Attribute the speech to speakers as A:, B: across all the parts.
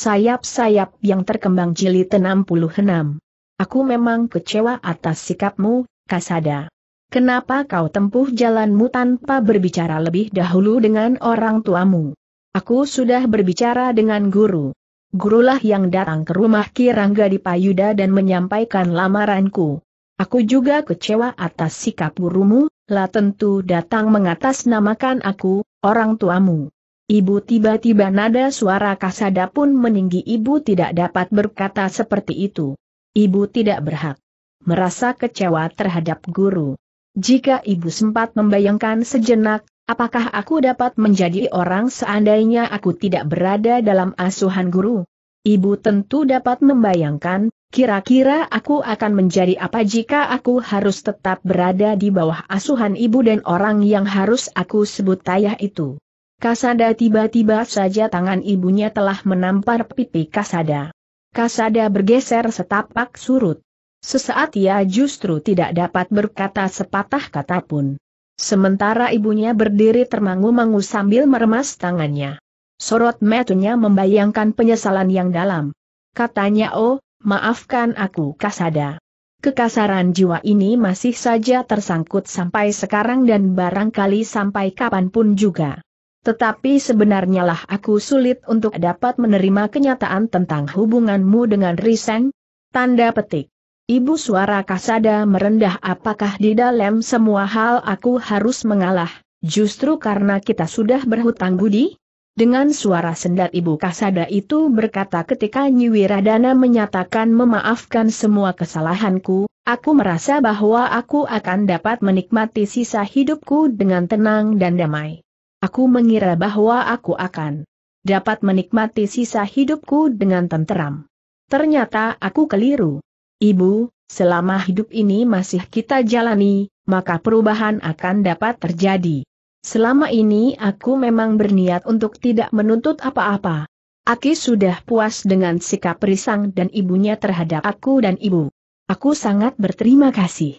A: sayap-sayap yang terkembang jilid 66. Aku memang kecewa atas sikapmu, Kasada. Kenapa kau tempuh jalanmu tanpa berbicara lebih dahulu dengan orang tuamu? Aku sudah berbicara dengan guru. Gurulah yang datang ke rumah Kirangga di Payuda dan menyampaikan lamaranku. Aku juga kecewa atas sikap gurumu, lah tentu datang mengatasnamakan aku, orang tuamu. Ibu tiba-tiba nada suara kasada pun meninggi ibu tidak dapat berkata seperti itu. Ibu tidak berhak. Merasa kecewa terhadap guru. Jika ibu sempat membayangkan sejenak, apakah aku dapat menjadi orang seandainya aku tidak berada dalam asuhan guru? Ibu tentu dapat membayangkan, kira-kira aku akan menjadi apa jika aku harus tetap berada di bawah asuhan ibu dan orang yang harus aku sebut ayah itu. Kasada tiba-tiba saja tangan ibunya telah menampar pipi Kasada. Kasada bergeser setapak surut. Sesaat ia justru tidak dapat berkata sepatah kata pun. Sementara ibunya berdiri termangu-mangu sambil meremas tangannya. Sorot metunya membayangkan penyesalan yang dalam. Katanya oh, maafkan aku Kasada. Kekasaran jiwa ini masih saja tersangkut sampai sekarang dan barangkali sampai kapanpun juga. Tetapi sebenarnya lah aku sulit untuk dapat menerima kenyataan tentang hubunganmu dengan Riseng. Tanda petik. Ibu suara kasada merendah apakah di dalam semua hal aku harus mengalah, justru karena kita sudah berhutang budi? Dengan suara sendat ibu kasada itu berkata ketika Nyi Wiradana menyatakan memaafkan semua kesalahanku, aku merasa bahwa aku akan dapat menikmati sisa hidupku dengan tenang dan damai. Aku mengira bahwa aku akan dapat menikmati sisa hidupku dengan tenteram. Ternyata aku keliru. Ibu, selama hidup ini masih kita jalani, maka perubahan akan dapat terjadi. Selama ini aku memang berniat untuk tidak menuntut apa-apa. Aki sudah puas dengan sikap risang dan ibunya terhadap aku dan ibu. Aku sangat berterima kasih.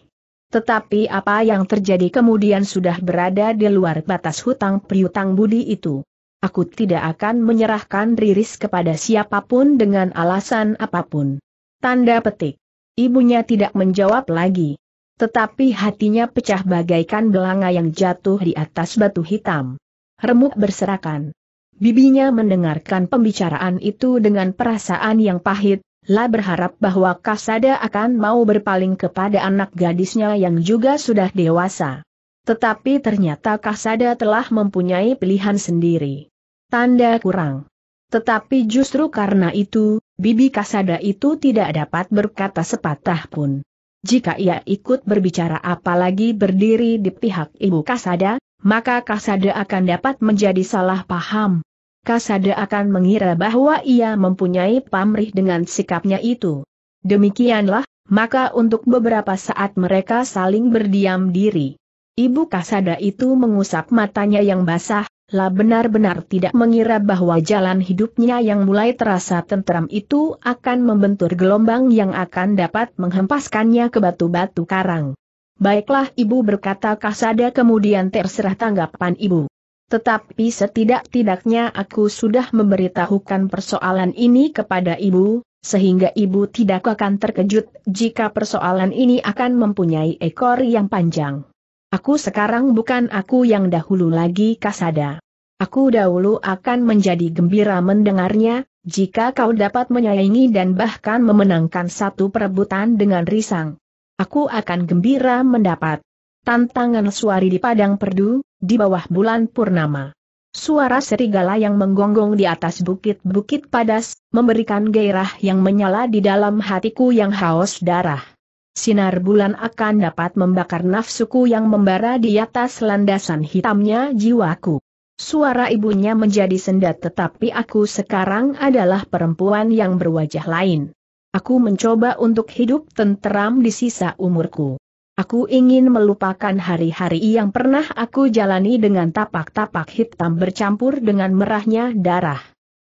A: Tetapi apa yang terjadi kemudian sudah berada di luar batas hutang priutang budi itu. Aku tidak akan menyerahkan Riris kepada siapapun dengan alasan apapun. Tanda petik. Ibunya tidak menjawab lagi. Tetapi hatinya pecah bagaikan belanga yang jatuh di atas batu hitam. Remuk berserakan. Bibinya mendengarkan pembicaraan itu dengan perasaan yang pahit, La berharap bahwa Kasada akan mau berpaling kepada anak gadisnya yang juga sudah dewasa. Tetapi ternyata Kasada telah mempunyai pilihan sendiri. Tanda kurang. Tetapi justru karena itu, Bibi Kasada itu tidak dapat berkata sepatah pun. Jika ia ikut berbicara apalagi berdiri di pihak Ibu Kasada, maka Kasada akan dapat menjadi salah paham. Kasada akan mengira bahwa ia mempunyai pamrih dengan sikapnya itu. Demikianlah, maka untuk beberapa saat mereka saling berdiam diri. Ibu Kasada itu mengusap matanya yang basah, lah benar-benar tidak mengira bahwa jalan hidupnya yang mulai terasa tentram itu akan membentur gelombang yang akan dapat menghempaskannya ke batu-batu karang. Baiklah ibu berkata Kasada kemudian terserah tanggapan ibu. Tetapi setidak-tidaknya aku sudah memberitahukan persoalan ini kepada ibu, sehingga ibu tidak akan terkejut jika persoalan ini akan mempunyai ekor yang panjang. Aku sekarang bukan aku yang dahulu lagi kasada. Aku dahulu akan menjadi gembira mendengarnya, jika kau dapat menyayangi dan bahkan memenangkan satu perebutan dengan risang. Aku akan gembira mendapat Tantangan suari di padang perdu, di bawah bulan purnama. Suara serigala yang menggonggong di atas bukit-bukit padas, memberikan gairah yang menyala di dalam hatiku yang haus darah. Sinar bulan akan dapat membakar nafsuku yang membara di atas landasan hitamnya jiwaku. Suara ibunya menjadi sendat tetapi aku sekarang adalah perempuan yang berwajah lain. Aku mencoba untuk hidup tenteram di sisa umurku. Aku ingin melupakan hari-hari yang pernah aku jalani dengan tapak-tapak hitam bercampur dengan merahnya darah.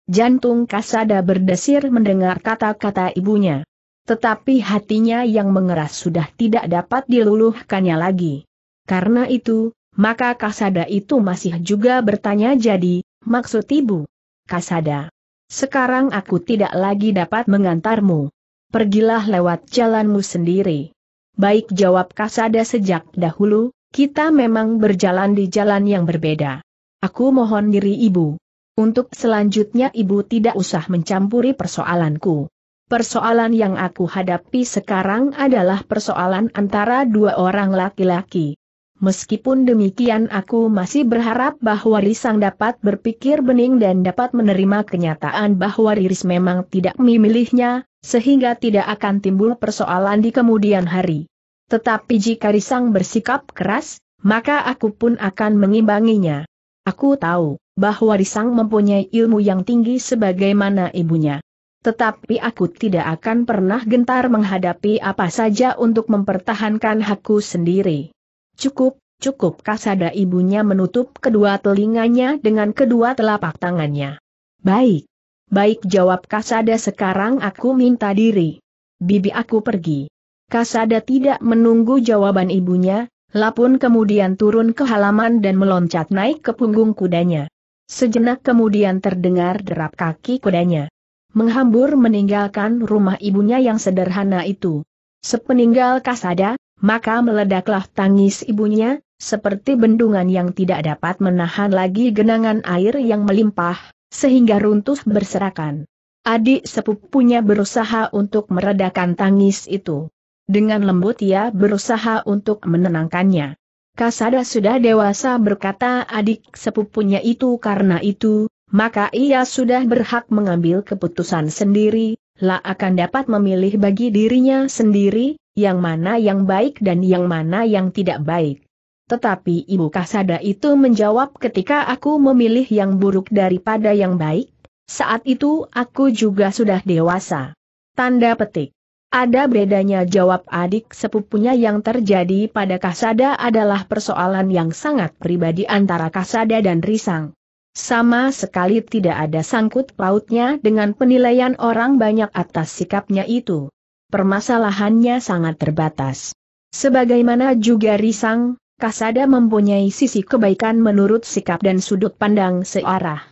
A: Jantung Kasada berdesir mendengar kata-kata ibunya. Tetapi hatinya yang mengeras sudah tidak dapat diluluhkannya lagi. Karena itu, maka Kasada itu masih juga bertanya jadi, maksud ibu? Kasada. Sekarang aku tidak lagi dapat mengantarmu. Pergilah lewat jalanmu sendiri. Baik jawab Kasada sejak dahulu, kita memang berjalan di jalan yang berbeda. Aku mohon diri ibu. Untuk selanjutnya ibu tidak usah mencampuri persoalanku. Persoalan yang aku hadapi sekarang adalah persoalan antara dua orang laki-laki. Meskipun demikian aku masih berharap bahwa Risang dapat berpikir bening dan dapat menerima kenyataan bahwa Riris memang tidak memilihnya, sehingga tidak akan timbul persoalan di kemudian hari. Tetapi jika Risang bersikap keras, maka aku pun akan mengimbanginya. Aku tahu bahwa Risang mempunyai ilmu yang tinggi sebagaimana ibunya. Tetapi aku tidak akan pernah gentar menghadapi apa saja untuk mempertahankan hakku sendiri. Cukup, cukup kasada ibunya menutup kedua telinganya dengan kedua telapak tangannya. Baik. Baik jawab kasada sekarang aku minta diri. Bibi aku pergi. Kasada tidak menunggu jawaban ibunya, Lapun kemudian turun ke halaman dan meloncat naik ke punggung kudanya. Sejenak kemudian terdengar derap kaki kudanya. Menghambur meninggalkan rumah ibunya yang sederhana itu. Sepeninggal Kasada, maka meledaklah tangis ibunya, seperti bendungan yang tidak dapat menahan lagi genangan air yang melimpah, sehingga runtuh berserakan. Adik sepupunya berusaha untuk meredakan tangis itu. Dengan lembut ia berusaha untuk menenangkannya. Kasada sudah dewasa berkata adik sepupunya itu karena itu, maka ia sudah berhak mengambil keputusan sendiri, lah akan dapat memilih bagi dirinya sendiri, yang mana yang baik dan yang mana yang tidak baik. Tetapi Ibu Kasada itu menjawab ketika aku memilih yang buruk daripada yang baik, saat itu aku juga sudah dewasa. Tanda petik. Ada bedanya jawab adik sepupunya yang terjadi pada Kasada adalah persoalan yang sangat pribadi antara Kasada dan Risang. Sama sekali tidak ada sangkut pautnya dengan penilaian orang banyak atas sikapnya itu permasalahannya sangat terbatas. Sebagaimana juga Risang, Kasada mempunyai sisi kebaikan menurut sikap dan sudut pandang searah.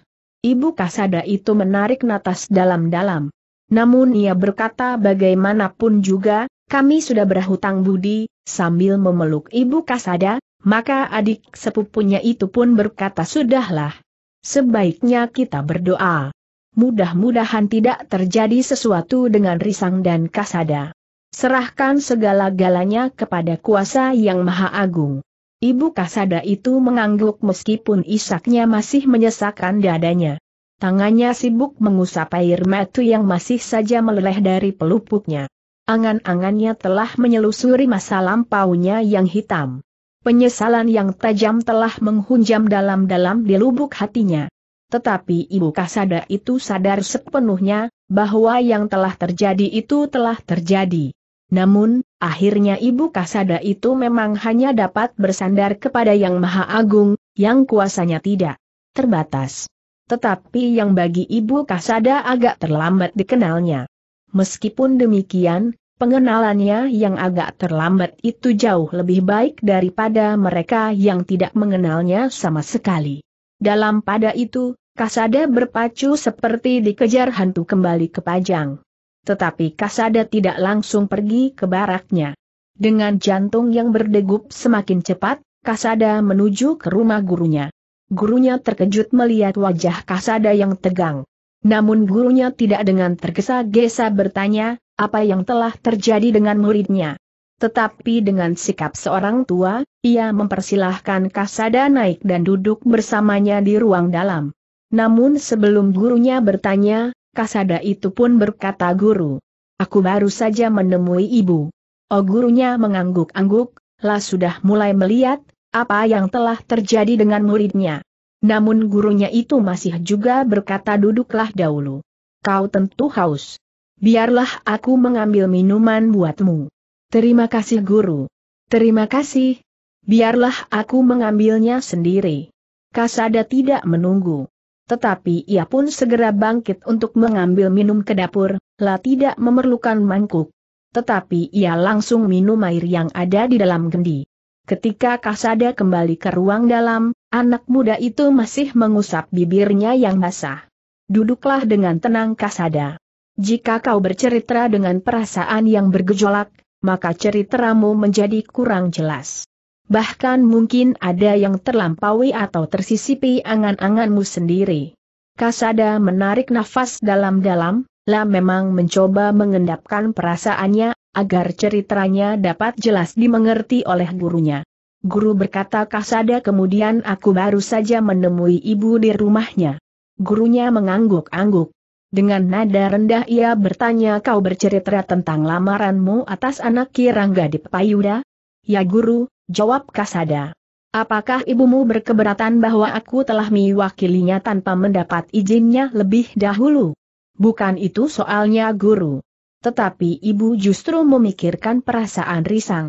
A: Ibu Kasada itu menarik natas dalam-dalam. Namun ia berkata bagaimanapun juga, kami sudah berhutang budi, sambil memeluk ibu Kasada, maka adik sepupunya itu pun berkata sudahlah. Sebaiknya kita berdoa mudah-mudahan tidak terjadi sesuatu dengan Risang dan Kasada. Serahkan segala-galanya kepada kuasa yang maha agung. Ibu Kasada itu mengangguk meskipun isaknya masih menyesakkan dadanya. Tangannya sibuk mengusap air mata yang masih saja meleleh dari pelupuknya. Angan-angannya telah menyelusuri masa lampaunya yang hitam. Penyesalan yang tajam telah menghunjam dalam-dalam di lubuk hatinya. Tetapi Ibu Kasada itu sadar sepenuhnya, bahwa yang telah terjadi itu telah terjadi. Namun, akhirnya Ibu Kasada itu memang hanya dapat bersandar kepada Yang Maha Agung, yang kuasanya tidak terbatas. Tetapi yang bagi Ibu Kasada agak terlambat dikenalnya. Meskipun demikian, pengenalannya yang agak terlambat itu jauh lebih baik daripada mereka yang tidak mengenalnya sama sekali. Dalam pada itu, Kasada berpacu seperti dikejar hantu kembali ke Pajang. Tetapi Kasada tidak langsung pergi ke baraknya. Dengan jantung yang berdegup semakin cepat, Kasada menuju ke rumah gurunya. Gurunya terkejut melihat wajah Kasada yang tegang. Namun gurunya tidak dengan tergesa-gesa bertanya, apa yang telah terjadi dengan muridnya. Tetapi dengan sikap seorang tua, ia mempersilahkan Kasada naik dan duduk bersamanya di ruang dalam. Namun sebelum gurunya bertanya, Kasada itu pun berkata guru. Aku baru saja menemui ibu. Oh gurunya mengangguk-angguk, lah sudah mulai melihat, apa yang telah terjadi dengan muridnya. Namun gurunya itu masih juga berkata duduklah dahulu. Kau tentu haus. Biarlah aku mengambil minuman buatmu. Terima kasih guru. Terima kasih. Biarlah aku mengambilnya sendiri. Kasada tidak menunggu. Tetapi ia pun segera bangkit untuk mengambil minum ke dapur, lah tidak memerlukan mangkuk. Tetapi ia langsung minum air yang ada di dalam gendi. Ketika Kasada kembali ke ruang dalam, anak muda itu masih mengusap bibirnya yang basah. Duduklah dengan tenang Kasada. Jika kau bercerita dengan perasaan yang bergejolak, maka ceritamu menjadi kurang jelas bahkan mungkin ada yang terlampaui atau tersisipi angan-anganmu sendiri. Kasada menarik nafas dalam-dalam, lah memang mencoba mengendapkan perasaannya, agar ceritanya dapat jelas dimengerti oleh gurunya. Guru berkata Kasada kemudian aku baru saja menemui ibu di rumahnya. Gurunya mengangguk-angguk. Dengan nada rendah ia bertanya kau bercerita tentang lamaranmu atas anak Kirangga di Payuda? Ya guru, jawab Kasada. Apakah ibumu berkeberatan bahwa aku telah mewakilinya tanpa mendapat izinnya lebih dahulu? Bukan itu soalnya guru. Tetapi ibu justru memikirkan perasaan Risang.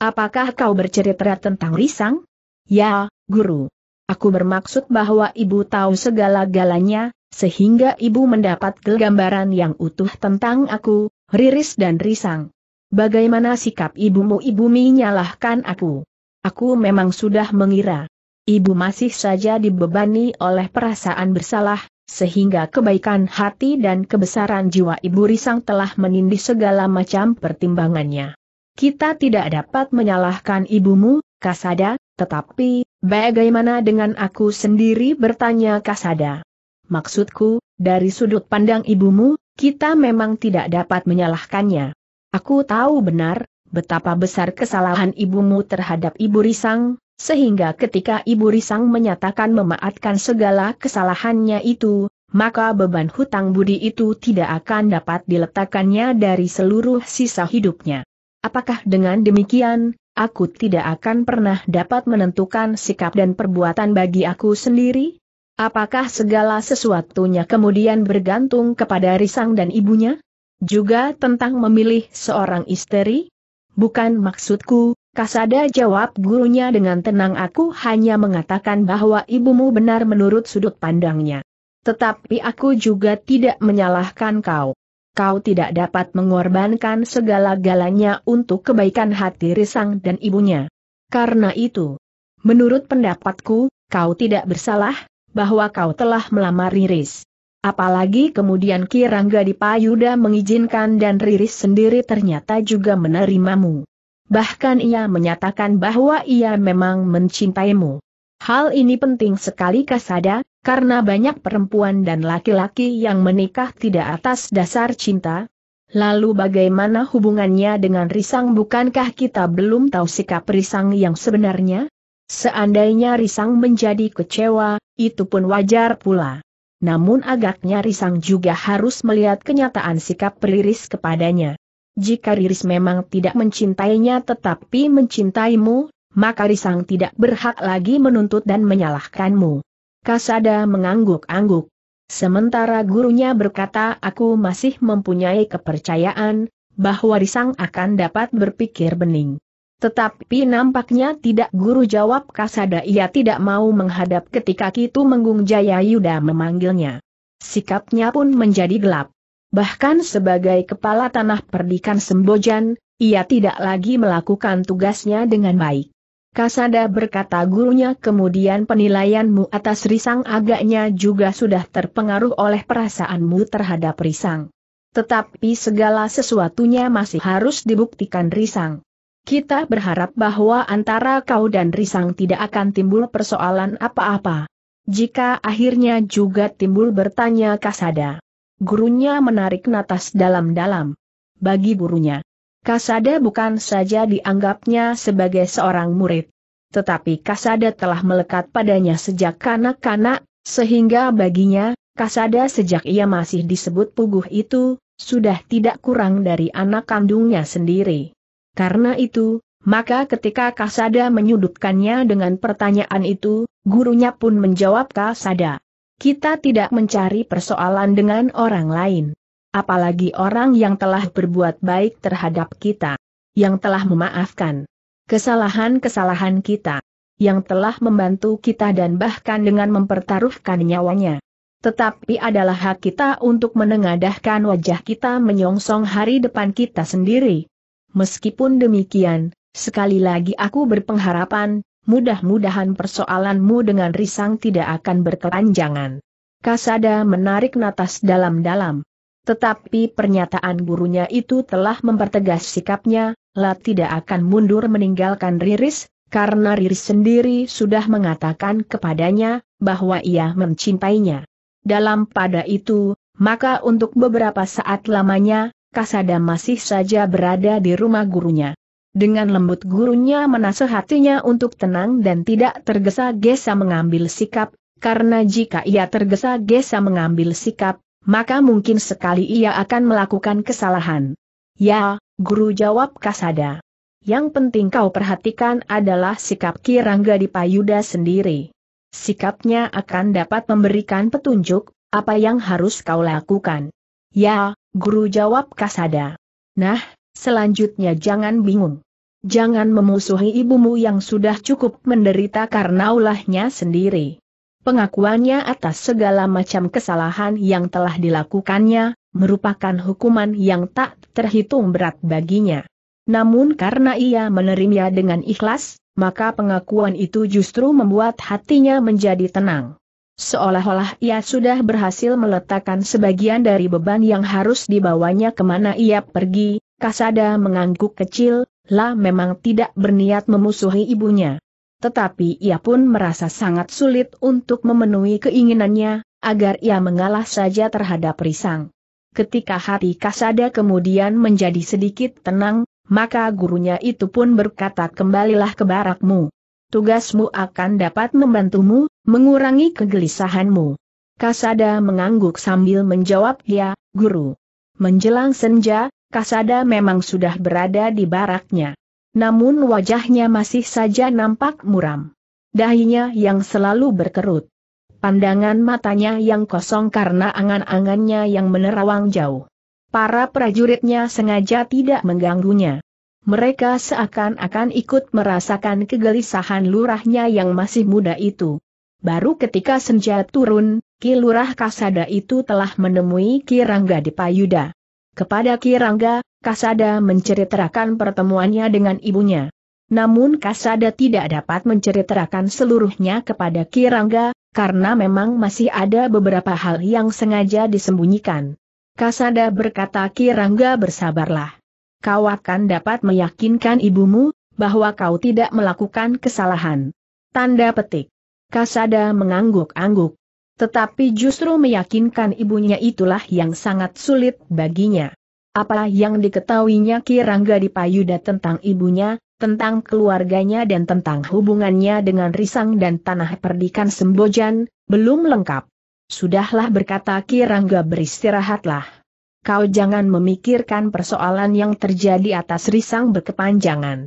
A: Apakah kau bercerita tentang Risang? Ya, guru. Aku bermaksud bahwa ibu tahu segala-galanya, sehingga ibu mendapat gambaran yang utuh tentang aku, Riris dan Risang. Bagaimana sikap ibumu ibu menyalahkan aku? Aku memang sudah mengira. Ibu masih saja dibebani oleh perasaan bersalah, sehingga kebaikan hati dan kebesaran jiwa ibu risang telah menindih segala macam pertimbangannya. Kita tidak dapat menyalahkan ibumu, Kasada, tetapi, bagaimana dengan aku sendiri bertanya Kasada? Maksudku, dari sudut pandang ibumu, kita memang tidak dapat menyalahkannya. Aku tahu benar, betapa besar kesalahan ibumu terhadap ibu Risang, sehingga ketika ibu Risang menyatakan memaatkan segala kesalahannya itu, maka beban hutang budi itu tidak akan dapat diletakkannya dari seluruh sisa hidupnya. Apakah dengan demikian, aku tidak akan pernah dapat menentukan sikap dan perbuatan bagi aku sendiri? Apakah segala sesuatunya kemudian bergantung kepada Risang dan ibunya? Juga tentang memilih seorang istri? Bukan maksudku, Kasada jawab gurunya dengan tenang aku hanya mengatakan bahwa ibumu benar menurut sudut pandangnya. Tetapi aku juga tidak menyalahkan kau. Kau tidak dapat mengorbankan segala-galanya untuk kebaikan hati Risang dan ibunya. Karena itu, menurut pendapatku, kau tidak bersalah, bahwa kau telah melamar Riris. Apalagi kemudian Kirangga Dipayuda mengizinkan dan Riris sendiri ternyata juga menerimamu. Bahkan ia menyatakan bahwa ia memang mencintaimu. Hal ini penting sekali Kasada, karena banyak perempuan dan laki-laki yang menikah tidak atas dasar cinta. Lalu bagaimana hubungannya dengan Risang bukankah kita belum tahu sikap Risang yang sebenarnya? Seandainya Risang menjadi kecewa, itu pun wajar pula namun agaknya Risang juga harus melihat kenyataan sikap Riris kepadanya. Jika Riris memang tidak mencintainya tetapi mencintaimu, maka Risang tidak berhak lagi menuntut dan menyalahkanmu. Kasada mengangguk-angguk. Sementara gurunya berkata aku masih mempunyai kepercayaan, bahwa Risang akan dapat berpikir bening. Tetapi nampaknya tidak guru jawab Kasada ia tidak mau menghadap ketika Kitu Menggung Jaya Yuda memanggilnya. Sikapnya pun menjadi gelap. Bahkan sebagai kepala tanah perdikan Sembojan, ia tidak lagi melakukan tugasnya dengan baik. Kasada berkata gurunya kemudian penilaianmu atas Risang agaknya juga sudah terpengaruh oleh perasaanmu terhadap Risang. Tetapi segala sesuatunya masih harus dibuktikan Risang. Kita berharap bahwa antara kau dan Risang tidak akan timbul persoalan apa-apa. Jika akhirnya juga timbul bertanya Kasada. Gurunya menarik natas dalam-dalam. Bagi gurunya, Kasada bukan saja dianggapnya sebagai seorang murid. Tetapi Kasada telah melekat padanya sejak kanak-kanak, sehingga baginya, Kasada sejak ia masih disebut puguh itu, sudah tidak kurang dari anak kandungnya sendiri. Karena itu, maka ketika Kasada menyudutkannya dengan pertanyaan itu, gurunya pun menjawab Kasada. Kita tidak mencari persoalan dengan orang lain. Apalagi orang yang telah berbuat baik terhadap kita. Yang telah memaafkan kesalahan-kesalahan kita. Yang telah membantu kita dan bahkan dengan mempertaruhkan nyawanya. Tetapi adalah hak kita untuk menengadahkan wajah kita menyongsong hari depan kita sendiri. Meskipun demikian, sekali lagi aku berpengharapan, mudah-mudahan persoalanmu dengan risang tidak akan berkelanjangan. Kasada menarik natas dalam-dalam. Tetapi pernyataan gurunya itu telah mempertegas sikapnya, La tidak akan mundur meninggalkan Riris, karena Riris sendiri sudah mengatakan kepadanya, bahwa ia mencintainya. Dalam pada itu, maka untuk beberapa saat lamanya, Kasada masih saja berada di rumah gurunya. Dengan lembut gurunya menasehatinya untuk tenang dan tidak tergesa-gesa mengambil sikap, karena jika ia tergesa-gesa mengambil sikap, maka mungkin sekali ia akan melakukan kesalahan. Ya, guru jawab Kasada. Yang penting kau perhatikan adalah sikap Kirangga di Payuda sendiri. Sikapnya akan dapat memberikan petunjuk, apa yang harus kau lakukan. Ya, guru jawab Kasada. Nah, selanjutnya jangan bingung. Jangan memusuhi ibumu yang sudah cukup menderita karena ulahnya sendiri. Pengakuannya atas segala macam kesalahan yang telah dilakukannya, merupakan hukuman yang tak terhitung berat baginya. Namun karena ia menerimanya dengan ikhlas, maka pengakuan itu justru membuat hatinya menjadi tenang. Seolah-olah ia sudah berhasil meletakkan sebagian dari beban yang harus dibawanya kemana ia pergi, Kasada mengangguk kecil, Lah memang tidak berniat memusuhi ibunya. Tetapi ia pun merasa sangat sulit untuk memenuhi keinginannya, agar ia mengalah saja terhadap Risang. Ketika hati Kasada kemudian menjadi sedikit tenang, maka gurunya itu pun berkata kembalilah ke barakmu. Tugasmu akan dapat membantumu, Mengurangi kegelisahanmu. Kasada mengangguk sambil menjawab ya, guru. Menjelang senja, Kasada memang sudah berada di baraknya. Namun wajahnya masih saja nampak muram. Dahinya yang selalu berkerut. Pandangan matanya yang kosong karena angan-angannya yang menerawang jauh. Para prajuritnya sengaja tidak mengganggunya. Mereka seakan-akan ikut merasakan kegelisahan lurahnya yang masih muda itu. Baru ketika senja turun, Kilurah Kasada itu telah menemui Kirangga di Payuda. Kepada Kirangga, Kasada menceritakan pertemuannya dengan ibunya. Namun Kasada tidak dapat menceritakan seluruhnya kepada Kirangga, karena memang masih ada beberapa hal yang sengaja disembunyikan. Kasada berkata Kirangga bersabarlah. Kau akan dapat meyakinkan ibumu, bahwa kau tidak melakukan kesalahan. Tanda petik. Kasada mengangguk-angguk. Tetapi justru meyakinkan ibunya itulah yang sangat sulit baginya. Apa yang diketahuinya Kirangga di Payuda tentang ibunya, tentang keluarganya dan tentang hubungannya dengan Risang dan Tanah Perdikan Sembojan, belum lengkap. Sudahlah berkata Kirangga beristirahatlah. Kau jangan memikirkan persoalan yang terjadi atas Risang berkepanjangan.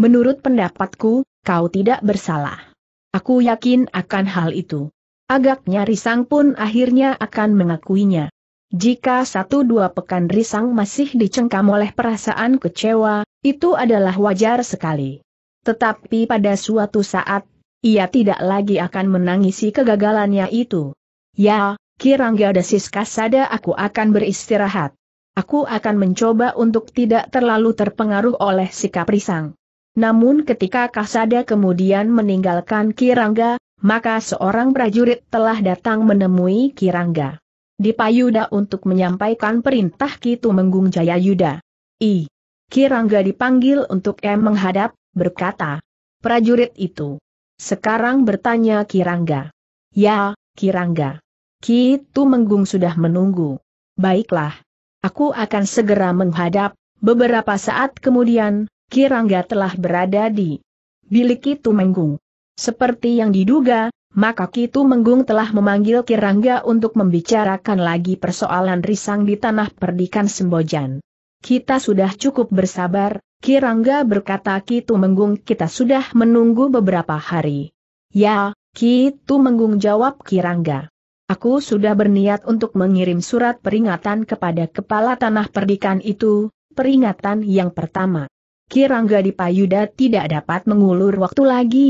A: Menurut pendapatku, kau tidak bersalah. Aku yakin akan hal itu. Agaknya Risang pun akhirnya akan mengakuinya. Jika satu dua pekan Risang masih dicengkam oleh perasaan kecewa, itu adalah wajar sekali. Tetapi pada suatu saat, ia tidak lagi akan menangisi kegagalannya itu. Ya, Kirangga Desis Kasada aku akan beristirahat. Aku akan mencoba untuk tidak terlalu terpengaruh oleh sikap Risang. Namun ketika Kasada kemudian meninggalkan Kirangga, maka seorang prajurit telah datang menemui Kirangga. Di untuk menyampaikan perintah Kitu Menggung Jaya Yuda. I. Kirangga dipanggil untuk M menghadap, berkata. Prajurit itu. Sekarang bertanya Kirangga. Ya, Kirangga. Kitu Menggung sudah menunggu. Baiklah. Aku akan segera menghadap, beberapa saat kemudian, Kirangga telah berada di bilik itu Menggung. Seperti yang diduga, maka Kitu Menggung telah memanggil Kirangga untuk membicarakan lagi persoalan risang di tanah perdikan Sembojan. Kita sudah cukup bersabar, Kirangga berkata Kitu Menggung kita sudah menunggu beberapa hari. Ya, Kitu Menggung jawab Kirangga. Aku sudah berniat untuk mengirim surat peringatan kepada kepala tanah perdikan itu, peringatan yang pertama. Kirangga di Payuda tidak dapat mengulur waktu lagi.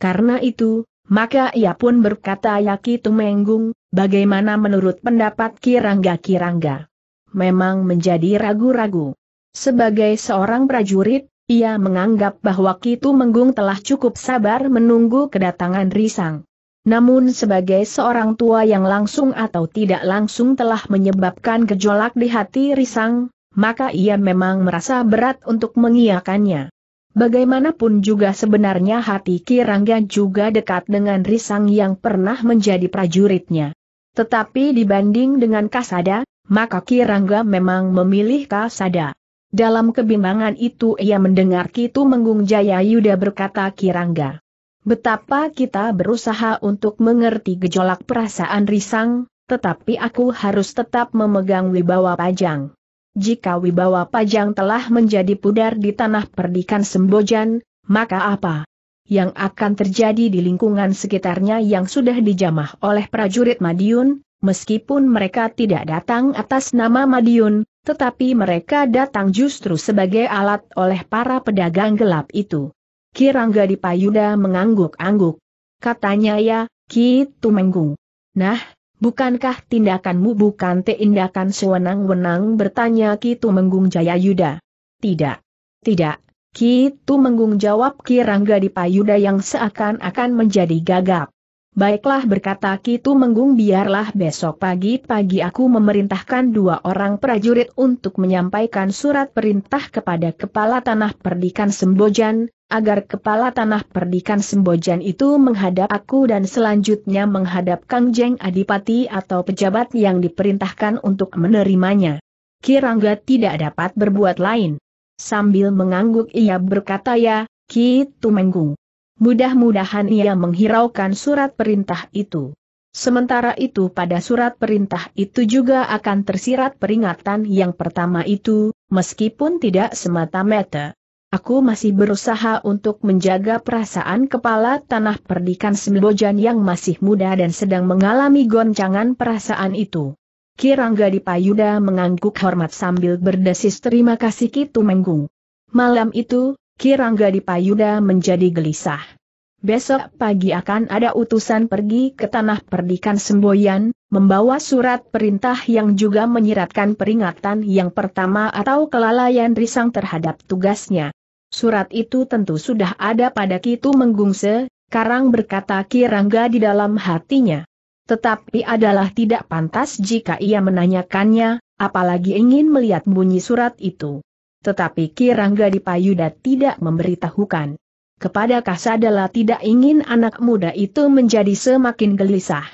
A: Karena itu, maka ia pun berkata Yaki Tumenggung, bagaimana menurut pendapat Kirangga-Kirangga? Memang menjadi ragu-ragu. Sebagai seorang prajurit, ia menganggap bahwa Kitu Menggung telah cukup sabar menunggu kedatangan Risang. Namun sebagai seorang tua yang langsung atau tidak langsung telah menyebabkan gejolak di hati Risang, maka ia memang merasa berat untuk mengiakannya. Bagaimanapun juga sebenarnya hati Kirangga juga dekat dengan Risang yang pernah menjadi prajuritnya. Tetapi dibanding dengan Kasada, maka Kirangga memang memilih Kasada. Dalam kebimbangan itu ia mendengar Kitu Menggung Jaya Yuda berkata Kirangga. Betapa kita berusaha untuk mengerti gejolak perasaan Risang, tetapi aku harus tetap memegang wibawa pajang. Jika wibawa Pajang telah menjadi pudar di tanah perdikan Sembojan, maka apa yang akan terjadi di lingkungan sekitarnya yang sudah dijamah oleh prajurit Madiun, meskipun mereka tidak datang atas nama Madiun, tetapi mereka datang justru sebagai alat oleh para pedagang gelap itu. Kirangga di Payuda mengangguk-angguk. Katanya ya, Ki Tumenggung. Nah, bukankah tindakanmu bukan tindakan sewenang-wenang bertanya Kitu Menggung Yuda. Tidak. Tidak, Kitu Menggung jawab Kirangga Dipayuda yang seakan-akan menjadi gagap. Baiklah berkata Kitu Menggung biarlah besok pagi-pagi aku memerintahkan dua orang prajurit untuk menyampaikan surat perintah kepada Kepala Tanah Perdikan Sembojan, agar Kepala Tanah Perdikan Sembojan itu menghadap aku dan selanjutnya menghadap Kang Jeng Adipati atau pejabat yang diperintahkan untuk menerimanya. Kirangga tidak dapat berbuat lain. Sambil mengangguk ia berkata ya, Kitu menggung Mudah-mudahan ia menghiraukan surat perintah itu. Sementara itu pada surat perintah itu juga akan tersirat peringatan yang pertama itu, meskipun tidak semata-mata. Aku masih berusaha untuk menjaga perasaan kepala tanah perdikan Sembojan yang masih muda dan sedang mengalami goncangan perasaan itu. Kirangga Dipayuda mengangguk hormat sambil berdesis terima kasih Kitu Menggung. Malam itu, Kirangga di Payuda menjadi gelisah. Besok pagi akan ada utusan pergi ke tanah perdikan Semboyan, membawa surat perintah yang juga menyiratkan peringatan yang pertama atau kelalaian Risang terhadap tugasnya. Surat itu tentu sudah ada pada Kitu Menggungse, Karang berkata Kirangga di dalam hatinya. Tetapi adalah tidak pantas jika ia menanyakannya, apalagi ingin melihat bunyi surat itu. Tetapi Kirangga Dipayuda tidak memberitahukan. Kepada Kasadala tidak ingin anak muda itu menjadi semakin gelisah.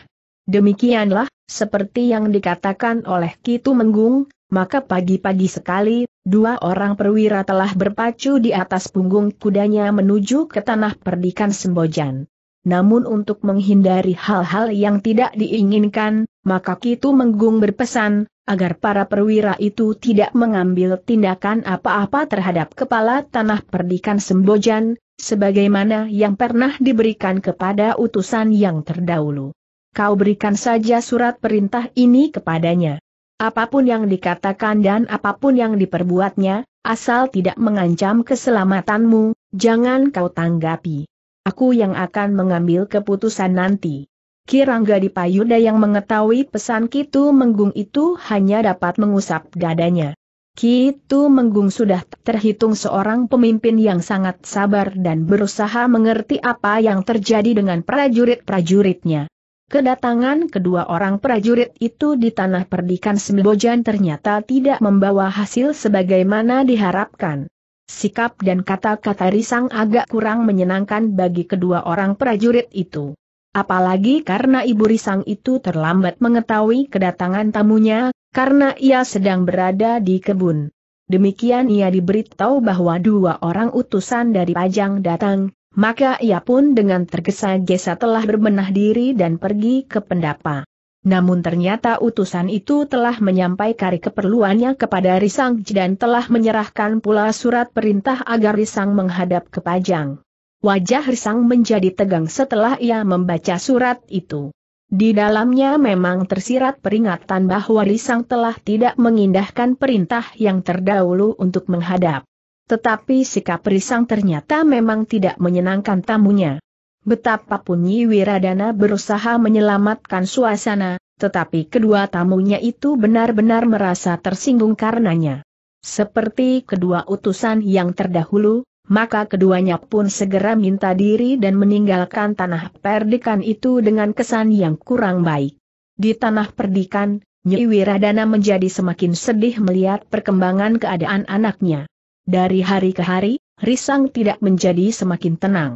A: Demikianlah, seperti yang dikatakan oleh Kitu Menggung, maka pagi-pagi sekali, dua orang perwira telah berpacu di atas punggung kudanya menuju ke tanah perdikan Sembojan. Namun untuk menghindari hal-hal yang tidak diinginkan, maka Kitu Menggung berpesan, agar para perwira itu tidak mengambil tindakan apa-apa terhadap kepala tanah perdikan Sembojan, sebagaimana yang pernah diberikan kepada utusan yang terdahulu. Kau berikan saja surat perintah ini kepadanya. Apapun yang dikatakan dan apapun yang diperbuatnya, asal tidak mengancam keselamatanmu, jangan kau tanggapi. Aku yang akan mengambil keputusan nanti. Kirangga di Payuda yang mengetahui pesan Kitu Menggung itu hanya dapat mengusap dadanya. Kitu Menggung sudah terhitung seorang pemimpin yang sangat sabar dan berusaha mengerti apa yang terjadi dengan prajurit-prajuritnya. Kedatangan kedua orang prajurit itu di tanah perdikan Sembojan ternyata tidak membawa hasil sebagaimana diharapkan. Sikap dan kata-kata risang agak kurang menyenangkan bagi kedua orang prajurit itu. Apalagi karena ibu risang itu terlambat mengetahui kedatangan tamunya, karena ia sedang berada di kebun. Demikian ia diberitahu bahwa dua orang utusan dari Pajang datang, maka ia pun dengan tergesa-gesa telah berbenah diri dan pergi ke pendapa. Namun ternyata utusan itu telah menyampaikan keperluannya kepada Risang dan telah menyerahkan pula surat perintah agar Risang menghadap ke Pajang. Wajah Hersang menjadi tegang setelah ia membaca surat itu. Di dalamnya memang tersirat peringatan bahwa Risang telah tidak mengindahkan perintah yang terdahulu untuk menghadap. Tetapi sikap Risang ternyata memang tidak menyenangkan tamunya. Betapapun Nyi Wiradana berusaha menyelamatkan suasana, tetapi kedua tamunya itu benar-benar merasa tersinggung karenanya. Seperti kedua utusan yang terdahulu, maka keduanya pun segera minta diri dan meninggalkan tanah perdikan itu dengan kesan yang kurang baik. Di tanah perdikan, Nyi Wiradana menjadi semakin sedih melihat perkembangan keadaan anaknya. Dari hari ke hari, Risang tidak menjadi semakin tenang.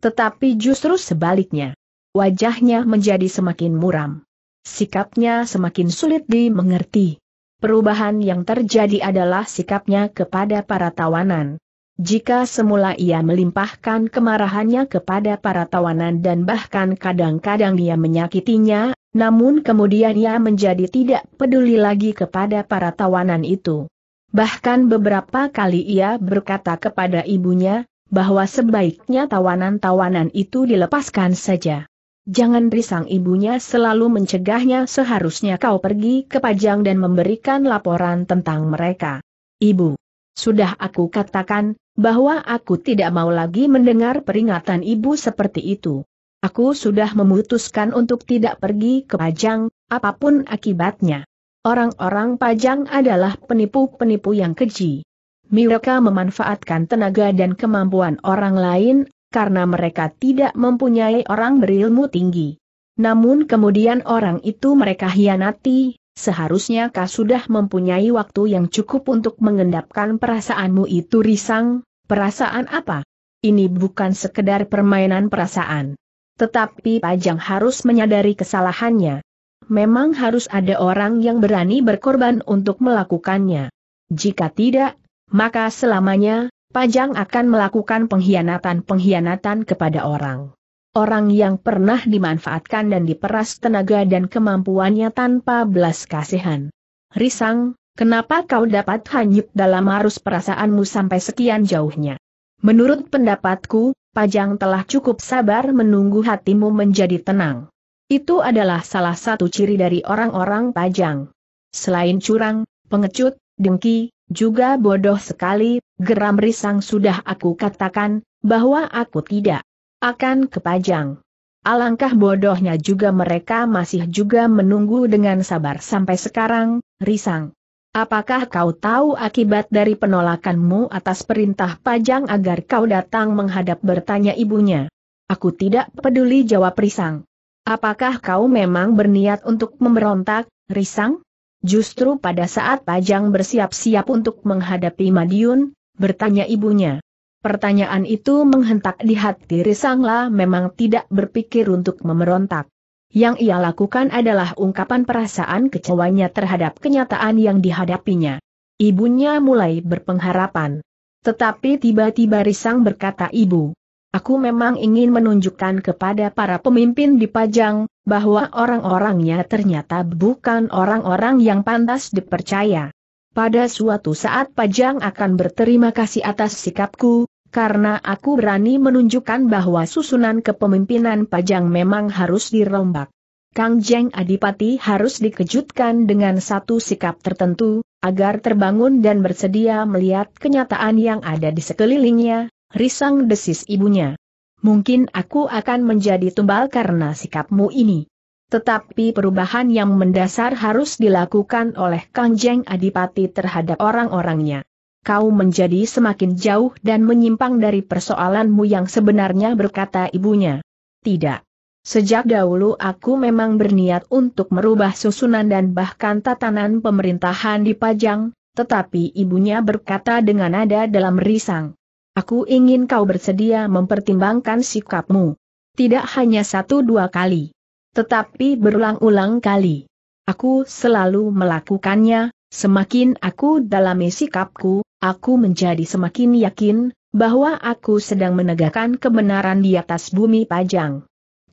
A: Tetapi justru sebaliknya. Wajahnya menjadi semakin muram. Sikapnya semakin sulit dimengerti. Perubahan yang terjadi adalah sikapnya kepada para tawanan. Jika semula ia melimpahkan kemarahannya kepada para tawanan dan bahkan kadang-kadang dia menyakitinya, namun kemudian ia menjadi tidak peduli lagi kepada para tawanan itu. Bahkan beberapa kali ia berkata kepada ibunya, bahwa sebaiknya tawanan-tawanan itu dilepaskan saja. Jangan risang ibunya selalu mencegahnya seharusnya kau pergi ke Pajang dan memberikan laporan tentang mereka. Ibu, sudah aku katakan, bahwa aku tidak mau lagi mendengar peringatan ibu seperti itu. Aku sudah memutuskan untuk tidak pergi ke Pajang, apapun akibatnya. Orang-orang Pajang adalah penipu-penipu yang keji. Mereka memanfaatkan tenaga dan kemampuan orang lain, karena mereka tidak mempunyai orang berilmu tinggi. Namun kemudian orang itu mereka hianati, Seharusnya kau sudah mempunyai waktu yang cukup untuk mengendapkan perasaanmu itu risang, perasaan apa? Ini bukan sekedar permainan perasaan. Tetapi Pajang harus menyadari kesalahannya. Memang harus ada orang yang berani berkorban untuk melakukannya. Jika tidak, maka selamanya, Pajang akan melakukan pengkhianatan-pengkhianatan kepada orang. Orang yang pernah dimanfaatkan dan diperas tenaga dan kemampuannya tanpa belas kasihan. Risang, kenapa kau dapat hanyut dalam arus perasaanmu sampai sekian jauhnya? Menurut pendapatku, Pajang telah cukup sabar menunggu hatimu menjadi tenang. Itu adalah salah satu ciri dari orang-orang Pajang. Selain curang, pengecut, dengki, juga bodoh sekali, geram risang sudah aku katakan, bahwa aku tidak akan kepajang. Alangkah bodohnya juga mereka masih juga menunggu dengan sabar sampai sekarang, Risang. Apakah kau tahu akibat dari penolakanmu atas perintah Pajang agar kau datang menghadap bertanya ibunya? Aku tidak peduli jawab Risang. Apakah kau memang berniat untuk memberontak, Risang? Justru pada saat Pajang bersiap-siap untuk menghadapi Madiun, bertanya ibunya. Pertanyaan itu menghentak di hati Risangla memang tidak berpikir untuk memberontak. Yang ia lakukan adalah ungkapan perasaan kecewanya terhadap kenyataan yang dihadapinya. Ibunya mulai berpengharapan. Tetapi tiba-tiba Risang berkata ibu, Aku memang ingin menunjukkan kepada para pemimpin di Pajang, bahwa orang-orangnya ternyata bukan orang-orang yang pantas dipercaya. Pada suatu saat Pajang akan berterima kasih atas sikapku, karena aku berani menunjukkan bahwa susunan kepemimpinan Pajang memang harus dirombak. Kang Jeng Adipati harus dikejutkan dengan satu sikap tertentu, agar terbangun dan bersedia melihat kenyataan yang ada di sekelilingnya, risang desis ibunya. Mungkin aku akan menjadi tumbal karena sikapmu ini. Tetapi perubahan yang mendasar harus dilakukan oleh Kang Jeng Adipati terhadap orang-orangnya kau menjadi semakin jauh dan menyimpang dari persoalanmu yang sebenarnya berkata ibunya. Tidak. Sejak dahulu aku memang berniat untuk merubah susunan dan bahkan tatanan pemerintahan di Pajang, tetapi ibunya berkata dengan nada dalam risang. Aku ingin kau bersedia mempertimbangkan sikapmu. Tidak hanya satu dua kali. Tetapi berulang-ulang kali. Aku selalu melakukannya, semakin aku dalami sikapku, aku menjadi semakin yakin bahwa aku sedang menegakkan kebenaran di atas bumi Pajang.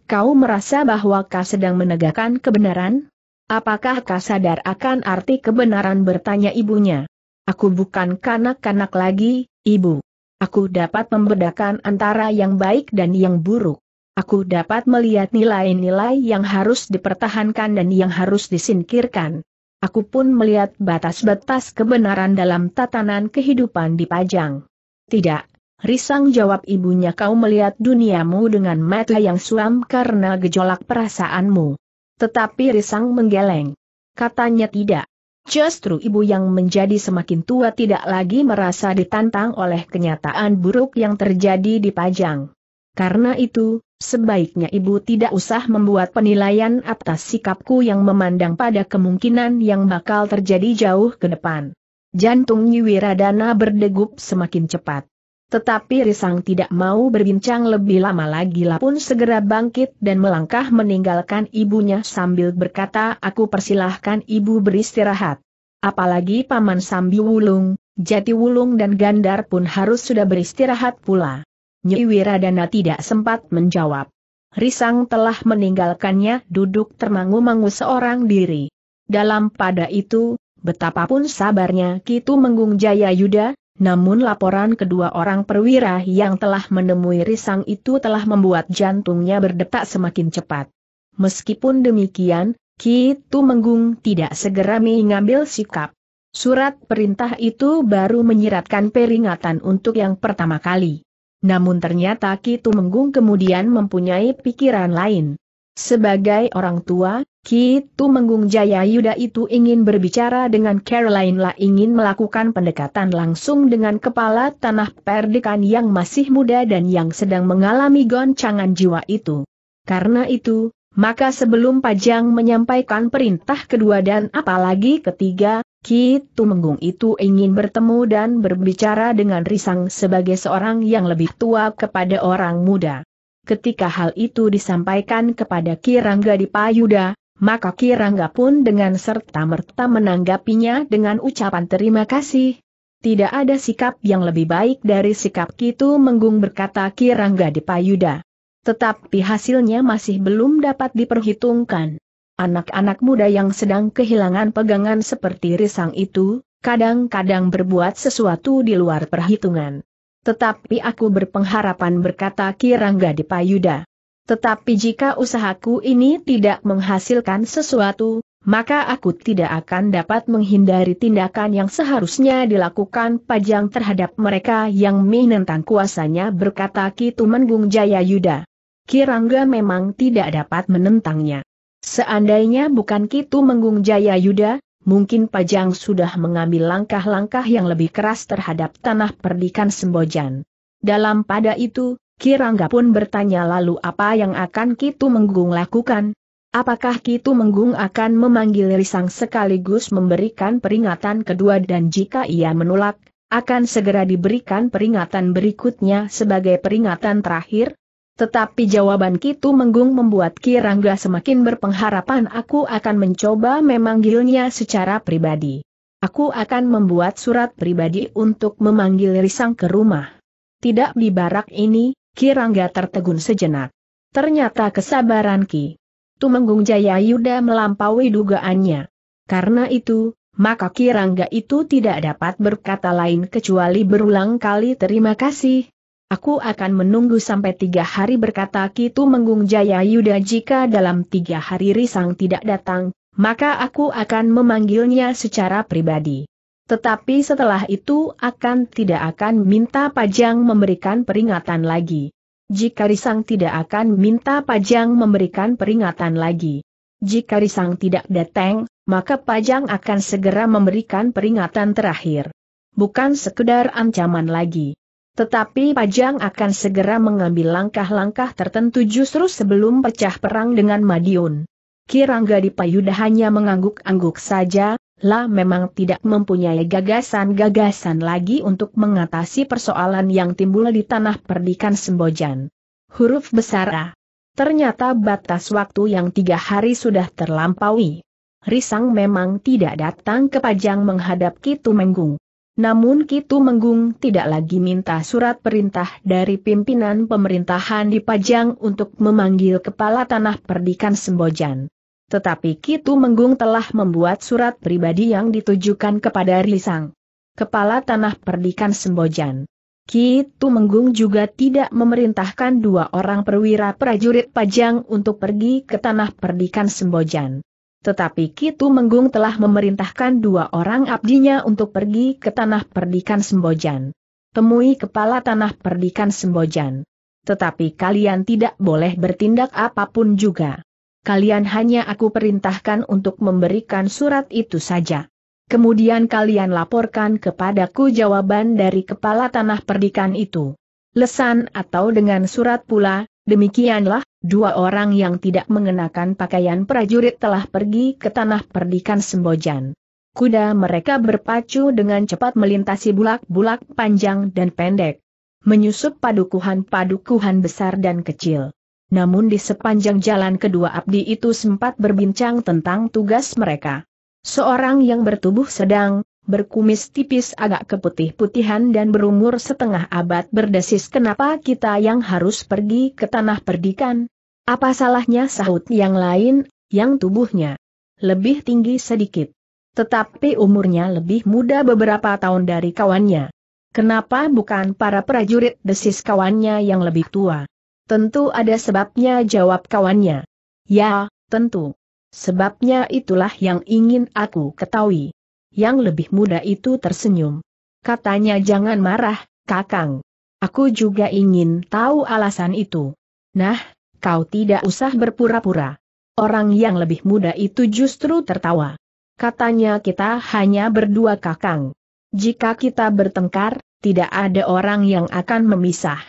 A: Kau merasa bahwa kau sedang menegakkan kebenaran? Apakah kau sadar akan arti kebenaran bertanya ibunya? Aku bukan kanak-kanak lagi, ibu. Aku dapat membedakan antara yang baik dan yang buruk. Aku dapat melihat nilai-nilai yang harus dipertahankan dan yang harus disingkirkan. Aku pun melihat batas-batas kebenaran dalam tatanan kehidupan di Pajang. Tidak, risang jawab ibunya kau melihat duniamu dengan mata yang suam karena gejolak perasaanmu. Tetapi risang menggeleng. Katanya tidak. Justru ibu yang menjadi semakin tua tidak lagi merasa ditantang oleh kenyataan buruk yang terjadi di Pajang. Karena itu, sebaiknya ibu tidak usah membuat penilaian atas sikapku yang memandang pada kemungkinan yang bakal terjadi jauh ke depan. Jantung Wiradana berdegup semakin cepat. Tetapi Risang tidak mau berbincang lebih lama lagi pun segera bangkit dan melangkah meninggalkan ibunya sambil berkata aku persilahkan ibu beristirahat. Apalagi Paman Sambi Wulung, Jati Wulung dan Gandar pun harus sudah beristirahat pula. Nyi Wiradana tidak sempat menjawab. Risang telah meninggalkannya duduk termangu-mangu seorang diri. Dalam pada itu, betapapun sabarnya Kitu Menggung Jaya Yuda, namun laporan kedua orang perwira yang telah menemui Risang itu telah membuat jantungnya berdetak semakin cepat. Meskipun demikian, Kitu Menggung tidak segera mengambil sikap. Surat perintah itu baru menyiratkan peringatan untuk yang pertama kali. Namun ternyata Ki Tumenggung kemudian mempunyai pikiran lain. Sebagai orang tua, Ki Tumenggung Jaya Yuda itu ingin berbicara dengan Caroline lah ingin melakukan pendekatan langsung dengan kepala tanah perdekan yang masih muda dan yang sedang mengalami goncangan jiwa itu. Karena itu, maka sebelum Pajang menyampaikan perintah kedua dan apalagi ketiga, Ki Tumenggung itu ingin bertemu dan berbicara dengan Risang sebagai seorang yang lebih tua kepada orang muda. Ketika hal itu disampaikan kepada Ki Rangga di Payuda, maka Ki Rangga pun dengan serta-merta menanggapinya dengan ucapan terima kasih. Tidak ada sikap yang lebih baik dari sikap Kitu Menggung berkata Ki Rangga di Payuda. Tetapi hasilnya masih belum dapat diperhitungkan. Anak-anak muda yang sedang kehilangan pegangan seperti risang itu, kadang-kadang berbuat sesuatu di luar perhitungan. Tetapi aku berpengharapan berkata Kirangga di Payuda. Tetapi jika usahaku ini tidak menghasilkan sesuatu, maka aku tidak akan dapat menghindari tindakan yang seharusnya dilakukan Pajang terhadap mereka yang menentang kuasanya berkata Kitu Menggung Jaya Yuda. Kirangga memang tidak dapat menentangnya. Seandainya bukan Kitu Menggung Jaya Yuda, mungkin Pajang sudah mengambil langkah-langkah yang lebih keras terhadap tanah perdikan Sembojan. Dalam pada itu, Kirangga pun bertanya lalu apa yang akan Kitu Menggung lakukan? Apakah Kitu Menggung akan memanggil Risang sekaligus memberikan peringatan kedua dan jika ia menolak, akan segera diberikan peringatan berikutnya sebagai peringatan terakhir? Tetapi jawaban Kitu Menggung membuat Kirangga semakin berpengharapan aku akan mencoba memanggilnya secara pribadi. Aku akan membuat surat pribadi untuk memanggil Risang ke rumah. Tidak di barak ini, Kirangga tertegun sejenak. Ternyata kesabaran Ki Tumenggung Yuda melampaui dugaannya. Karena itu, maka Kirangga itu tidak dapat berkata lain kecuali berulang kali terima kasih, Aku akan menunggu sampai tiga hari berkata Kitu Menggung Jaya Yuda jika dalam tiga hari Risang tidak datang, maka aku akan memanggilnya secara pribadi. Tetapi setelah itu akan tidak akan minta Pajang memberikan peringatan lagi. Jika Risang tidak akan minta Pajang memberikan peringatan lagi. Jika Risang tidak datang, maka Pajang akan segera memberikan peringatan terakhir. Bukan sekedar ancaman lagi. Tetapi Pajang akan segera mengambil langkah-langkah tertentu justru sebelum pecah perang dengan Madiun. Kirangga di Payuda hanya mengangguk-angguk saja, lah memang tidak mempunyai gagasan-gagasan lagi untuk mengatasi persoalan yang timbul di tanah perdikan Sembojan. Huruf besar A. Ternyata batas waktu yang tiga hari sudah terlampaui. Risang memang tidak datang ke Pajang menghadap Kitu Menggung. Namun Kitu Menggung tidak lagi minta surat perintah dari pimpinan pemerintahan di Pajang untuk memanggil kepala tanah perdikan Sembojan. Tetapi Kitu Menggung telah membuat surat pribadi yang ditujukan kepada Risang. Kepala tanah perdikan Sembojan. Kitu Menggung juga tidak memerintahkan dua orang perwira prajurit pajang untuk pergi ke tanah perdikan Sembojan. Tetapi Kitu Menggung telah memerintahkan dua orang abdinya untuk pergi ke tanah perdikan Sembojan. Temui kepala tanah perdikan Sembojan. Tetapi kalian tidak boleh bertindak apapun juga. Kalian hanya aku perintahkan untuk memberikan surat itu saja. Kemudian kalian laporkan kepadaku jawaban dari kepala tanah perdikan itu. Lesan atau dengan surat pula, Demikianlah, dua orang yang tidak mengenakan pakaian prajurit telah pergi ke tanah perdikan Sembojan. Kuda mereka berpacu dengan cepat melintasi bulak-bulak panjang dan pendek. Menyusup padukuhan-padukuhan besar dan kecil. Namun di sepanjang jalan kedua abdi itu sempat berbincang tentang tugas mereka. Seorang yang bertubuh sedang, berkumis tipis agak keputih-putihan dan berumur setengah abad berdesis kenapa kita yang harus pergi ke tanah perdikan? Apa salahnya sahut yang lain, yang tubuhnya lebih tinggi sedikit. Tetapi umurnya lebih muda beberapa tahun dari kawannya. Kenapa bukan para prajurit desis kawannya yang lebih tua? Tentu ada sebabnya jawab kawannya. Ya, tentu. Sebabnya itulah yang ingin aku ketahui yang lebih muda itu tersenyum. Katanya jangan marah, kakang. Aku juga ingin tahu alasan itu. Nah, kau tidak usah berpura-pura. Orang yang lebih muda itu justru tertawa. Katanya kita hanya berdua kakang. Jika kita bertengkar, tidak ada orang yang akan memisah.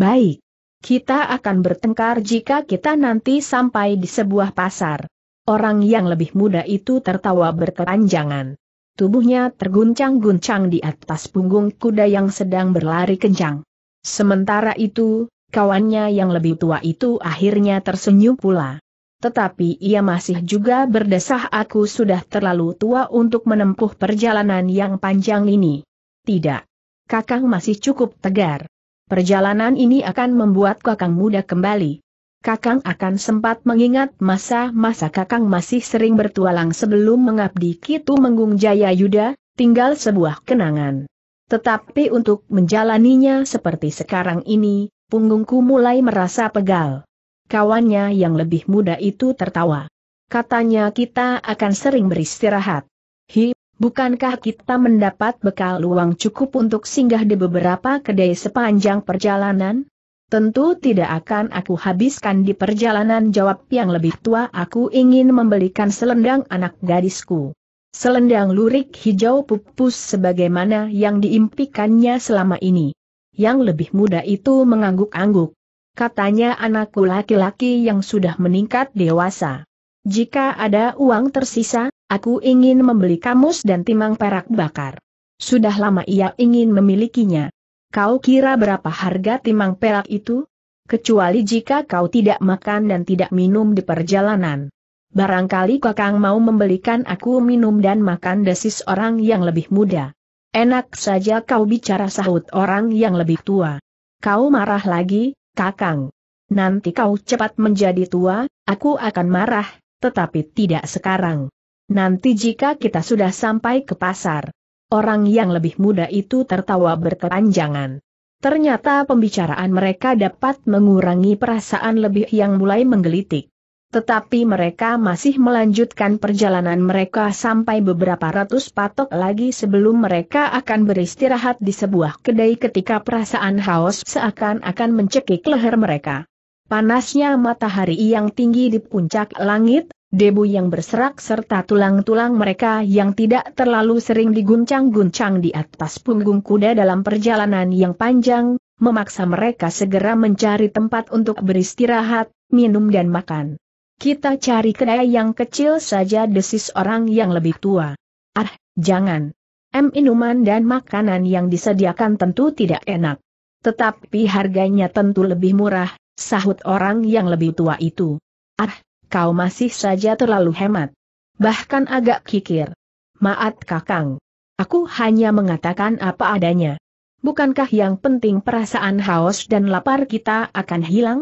A: Baik. Kita akan bertengkar jika kita nanti sampai di sebuah pasar. Orang yang lebih muda itu tertawa berkepanjangan. Tubuhnya terguncang-guncang di atas punggung kuda yang sedang berlari kencang. Sementara itu, kawannya yang lebih tua itu akhirnya tersenyum pula. Tetapi ia masih juga berdesah aku sudah terlalu tua untuk menempuh perjalanan yang panjang ini. Tidak. Kakang masih cukup tegar. Perjalanan ini akan membuat kakang muda kembali. Kakang akan sempat mengingat masa-masa Kakang masih sering bertualang sebelum mengabdi Kitu Menggung Jaya Yuda, tinggal sebuah kenangan. Tetapi untuk menjalaninya seperti sekarang ini, punggungku mulai merasa pegal. Kawannya yang lebih muda itu tertawa. Katanya kita akan sering beristirahat. Hi, bukankah kita mendapat bekal uang cukup untuk singgah di beberapa kedai sepanjang perjalanan? Tentu tidak akan aku habiskan di perjalanan jawab yang lebih tua aku ingin membelikan selendang anak gadisku. Selendang lurik hijau pupus sebagaimana yang diimpikannya selama ini. Yang lebih muda itu mengangguk-angguk. Katanya anakku laki-laki yang sudah meningkat dewasa. Jika ada uang tersisa, aku ingin membeli kamus dan timang perak bakar. Sudah lama ia ingin memilikinya. Kau kira berapa harga timang perak itu? Kecuali jika kau tidak makan dan tidak minum di perjalanan. Barangkali kakang mau membelikan aku minum dan makan desis orang yang lebih muda. Enak saja kau bicara sahut orang yang lebih tua. Kau marah lagi, kakang. Nanti kau cepat menjadi tua, aku akan marah, tetapi tidak sekarang. Nanti jika kita sudah sampai ke pasar, Orang yang lebih muda itu tertawa berkepanjangan. Ternyata pembicaraan mereka dapat mengurangi perasaan lebih yang mulai menggelitik. Tetapi mereka masih melanjutkan perjalanan mereka sampai beberapa ratus patok lagi sebelum mereka akan beristirahat di sebuah kedai ketika perasaan haus seakan-akan mencekik leher mereka. Panasnya matahari yang tinggi di puncak langit debu yang berserak serta tulang-tulang mereka yang tidak terlalu sering diguncang-guncang di atas punggung kuda dalam perjalanan yang panjang, memaksa mereka segera mencari tempat untuk beristirahat, minum dan makan. Kita cari kedai yang kecil saja desis orang yang lebih tua. Ah, jangan. M minuman dan makanan yang disediakan tentu tidak enak. Tetapi harganya tentu lebih murah, sahut orang yang lebih tua itu. Ah, kau masih saja terlalu hemat. Bahkan agak kikir. Maat kakang. Aku hanya mengatakan apa adanya. Bukankah yang penting perasaan haus dan lapar kita akan hilang?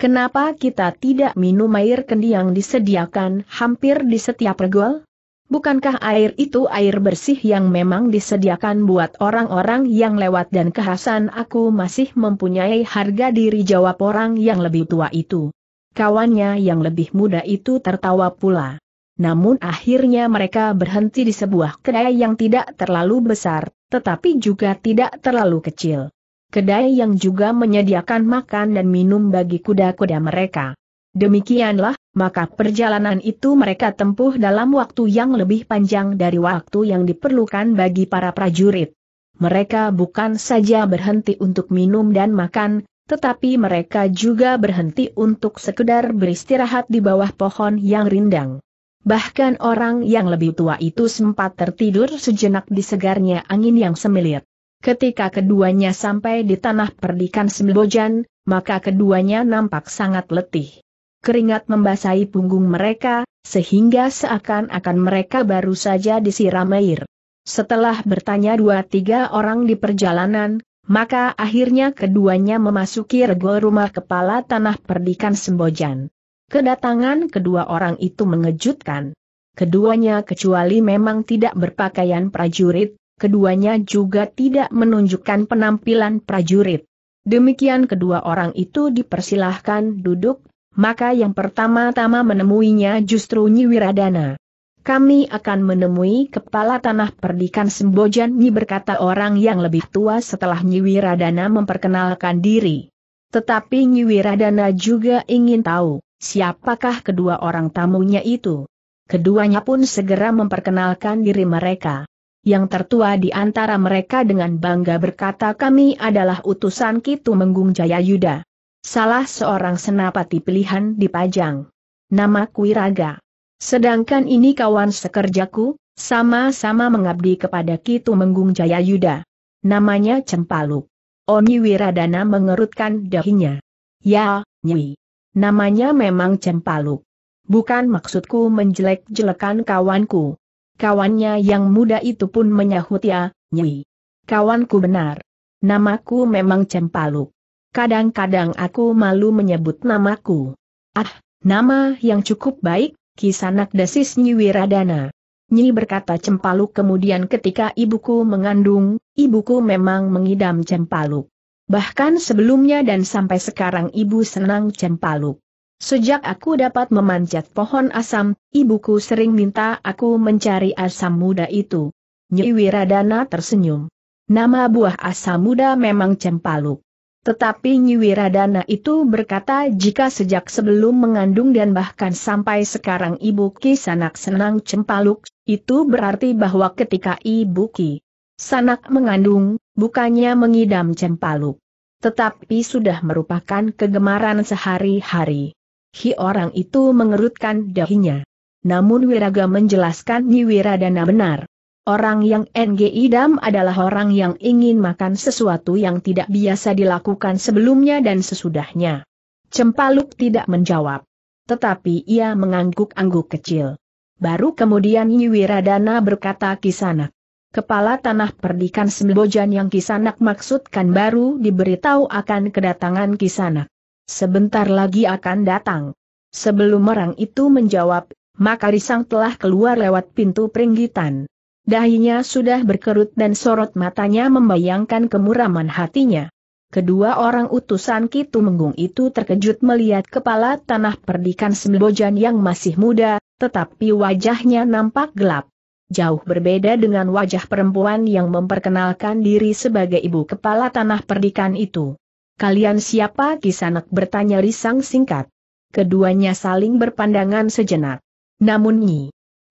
A: Kenapa kita tidak minum air kendi yang disediakan hampir di setiap regol? Bukankah air itu air bersih yang memang disediakan buat orang-orang yang lewat dan kehasan aku masih mempunyai harga diri jawab orang yang lebih tua itu. Kawannya yang lebih muda itu tertawa pula. Namun akhirnya mereka berhenti di sebuah kedai yang tidak terlalu besar, tetapi juga tidak terlalu kecil. Kedai yang juga menyediakan makan dan minum bagi kuda-kuda mereka. Demikianlah, maka perjalanan itu mereka tempuh dalam waktu yang lebih panjang dari waktu yang diperlukan bagi para prajurit. Mereka bukan saja berhenti untuk minum dan makan, tetapi mereka juga berhenti untuk sekedar beristirahat di bawah pohon yang rindang. Bahkan orang yang lebih tua itu sempat tertidur sejenak di segarnya angin yang semilir. Ketika keduanya sampai di tanah perdikan Sembojan, maka keduanya nampak sangat letih. Keringat membasahi punggung mereka, sehingga seakan-akan mereka baru saja disiram air. Setelah bertanya dua tiga orang di perjalanan, maka akhirnya keduanya memasuki rego rumah kepala tanah perdikan Sembojan. Kedatangan kedua orang itu mengejutkan. Keduanya kecuali memang tidak berpakaian prajurit, keduanya juga tidak menunjukkan penampilan prajurit. Demikian kedua orang itu dipersilahkan duduk, maka yang pertama-tama menemuinya justru Nyi Wiradana kami akan menemui kepala tanah perdikan Sembojan Nyi berkata orang yang lebih tua setelah Nyi Wiradana memperkenalkan diri. Tetapi Nyi Wiradana juga ingin tahu, siapakah kedua orang tamunya itu. Keduanya pun segera memperkenalkan diri mereka. Yang tertua di antara mereka dengan bangga berkata kami adalah utusan Kitu Menggung Jaya Yuda. Salah seorang senapati pilihan di Pajang. Nama Kuiraga. Sedangkan ini kawan sekerjaku, sama-sama mengabdi kepada Kitu Menggung Jaya Yuda. Namanya Cempalu. Oni Wiradana mengerutkan dahinya. Ya, Nyi. Namanya memang Cempalu. Bukan maksudku menjelek-jelekan kawanku. Kawannya yang muda itu pun menyahut ya, Nyi. Kawanku benar. Namaku memang Cempalu. Kadang-kadang aku malu menyebut namaku. Ah, nama yang cukup baik, Kisanak desis Nyi Wiradana. Nyi berkata Cempaluk kemudian ketika ibuku mengandung, ibuku memang mengidam Cempaluk. Bahkan sebelumnya dan sampai sekarang ibu senang Cempaluk. Sejak aku dapat memanjat pohon asam, ibuku sering minta aku mencari asam muda itu. Nyi Wiradana tersenyum. Nama buah asam muda memang Cempaluk. Tetapi Nyiwiradana itu berkata jika sejak sebelum mengandung dan bahkan sampai sekarang Ibu Ki Sanak Senang Cempaluk, itu berarti bahwa ketika Ibu Ki Sanak mengandung, bukannya mengidam Cempaluk. Tetapi sudah merupakan kegemaran sehari-hari. Hi orang itu mengerutkan dahinya. Namun Wiraga menjelaskan Nyiwiradana benar. Orang yang NGI dam adalah orang yang ingin makan sesuatu yang tidak biasa dilakukan sebelumnya dan sesudahnya. Cempaluk tidak menjawab. Tetapi ia mengangguk-angguk kecil. Baru kemudian Nyiwiradana berkata Kisanak. Kepala Tanah Perdikan Sembojan yang Kisanak maksudkan baru diberitahu akan kedatangan Kisanak. Sebentar lagi akan datang. Sebelum orang itu menjawab, maka Risang telah keluar lewat pintu peringgitan. Dahinya sudah berkerut dan sorot matanya membayangkan kemuraman hatinya. Kedua orang utusan Kitu Menggung itu terkejut melihat kepala tanah perdikan Sembojan yang masih muda, tetapi wajahnya nampak gelap. Jauh berbeda dengan wajah perempuan yang memperkenalkan diri sebagai ibu kepala tanah perdikan itu. Kalian siapa? Kisanak bertanya risang singkat. Keduanya saling berpandangan sejenak. Namun Nyi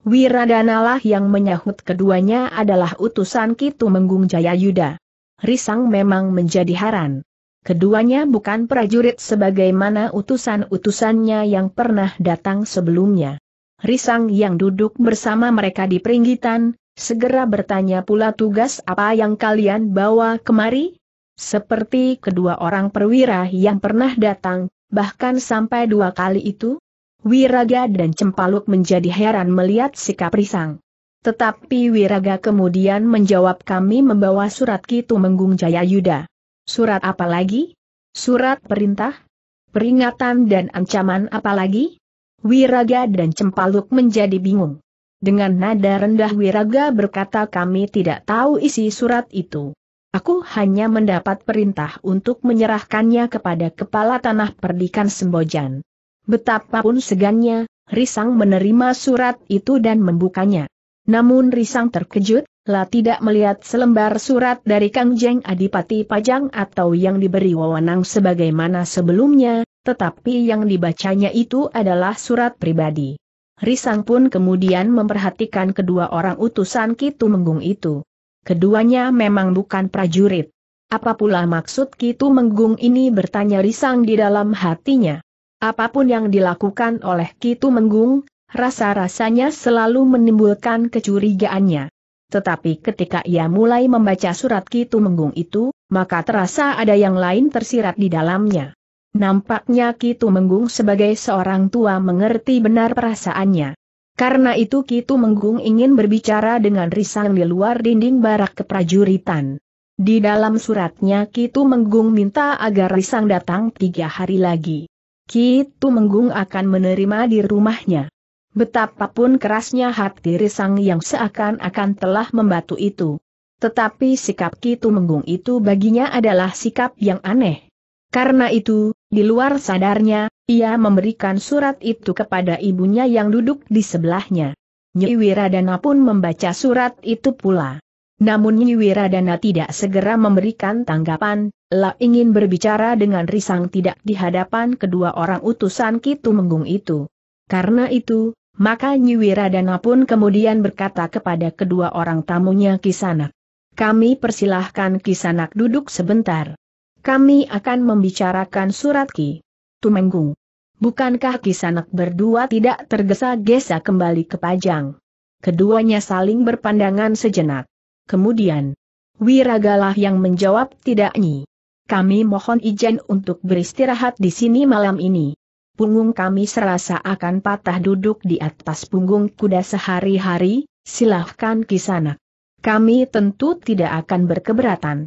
A: Wiradanalah yang menyahut keduanya adalah utusan Kitu Menggung Jaya Yuda. Risang memang menjadi haran. Keduanya bukan prajurit sebagaimana utusan-utusannya yang pernah datang sebelumnya. Risang yang duduk bersama mereka di peringgitan, segera bertanya pula tugas apa yang kalian bawa kemari? Seperti kedua orang perwira yang pernah datang, bahkan sampai dua kali itu, Wiraga dan Cempaluk menjadi heran melihat sikap Risang. Tetapi Wiraga kemudian menjawab kami membawa surat Kitu Menggung Jaya Yuda. Surat apa lagi? Surat perintah? Peringatan dan ancaman apa lagi? Wiraga dan Cempaluk menjadi bingung. Dengan nada rendah Wiraga berkata kami tidak tahu isi surat itu. Aku hanya mendapat perintah untuk menyerahkannya kepada Kepala Tanah Perdikan Sembojan. Betapapun segannya, Risang menerima surat itu dan membukanya. Namun Risang terkejut, lah tidak melihat selembar surat dari Kang Jeng Adipati Pajang atau yang diberi wewenang sebagaimana sebelumnya, tetapi yang dibacanya itu adalah surat pribadi. Risang pun kemudian memperhatikan kedua orang utusan Kitu Menggung itu. Keduanya memang bukan prajurit. Apa pula maksud Kitu Menggung ini bertanya Risang di dalam hatinya. Apapun yang dilakukan oleh Kitu Menggung, rasa-rasanya selalu menimbulkan kecurigaannya. Tetapi ketika ia mulai membaca surat Kitu Menggung itu, maka terasa ada yang lain tersirat di dalamnya. Nampaknya Kitu Menggung sebagai seorang tua mengerti benar perasaannya. Karena itu Kitu Menggung ingin berbicara dengan Risang di luar dinding barak keprajuritan. Di dalam suratnya Kitu Menggung minta agar Risang datang tiga hari lagi. Kitu Menggung akan menerima di rumahnya. Betapapun kerasnya hati Risang yang seakan-akan telah membatu itu. Tetapi sikap Kitu Menggung itu baginya adalah sikap yang aneh. Karena itu, di luar sadarnya, ia memberikan surat itu kepada ibunya yang duduk di sebelahnya. Nyi Wiradana pun membaca surat itu pula. Namun Wiradana tidak segera memberikan tanggapan, La ingin berbicara dengan risang tidak di hadapan kedua orang utusan Kitu Menggung itu. Karena itu, maka Wiradana pun kemudian berkata kepada kedua orang tamunya Kisanak. Kami persilahkan Kisanak duduk sebentar. Kami akan membicarakan surat Ki. Tumenggung. Bukankah Kisanak berdua tidak tergesa-gesa kembali ke Pajang? Keduanya saling berpandangan sejenak. Kemudian, Wiragalah yang menjawab tidak nyi. Kami mohon izin untuk beristirahat di sini malam ini. Punggung kami serasa akan patah duduk di atas punggung kuda sehari-hari, silahkan kisana. Kami tentu tidak akan berkeberatan.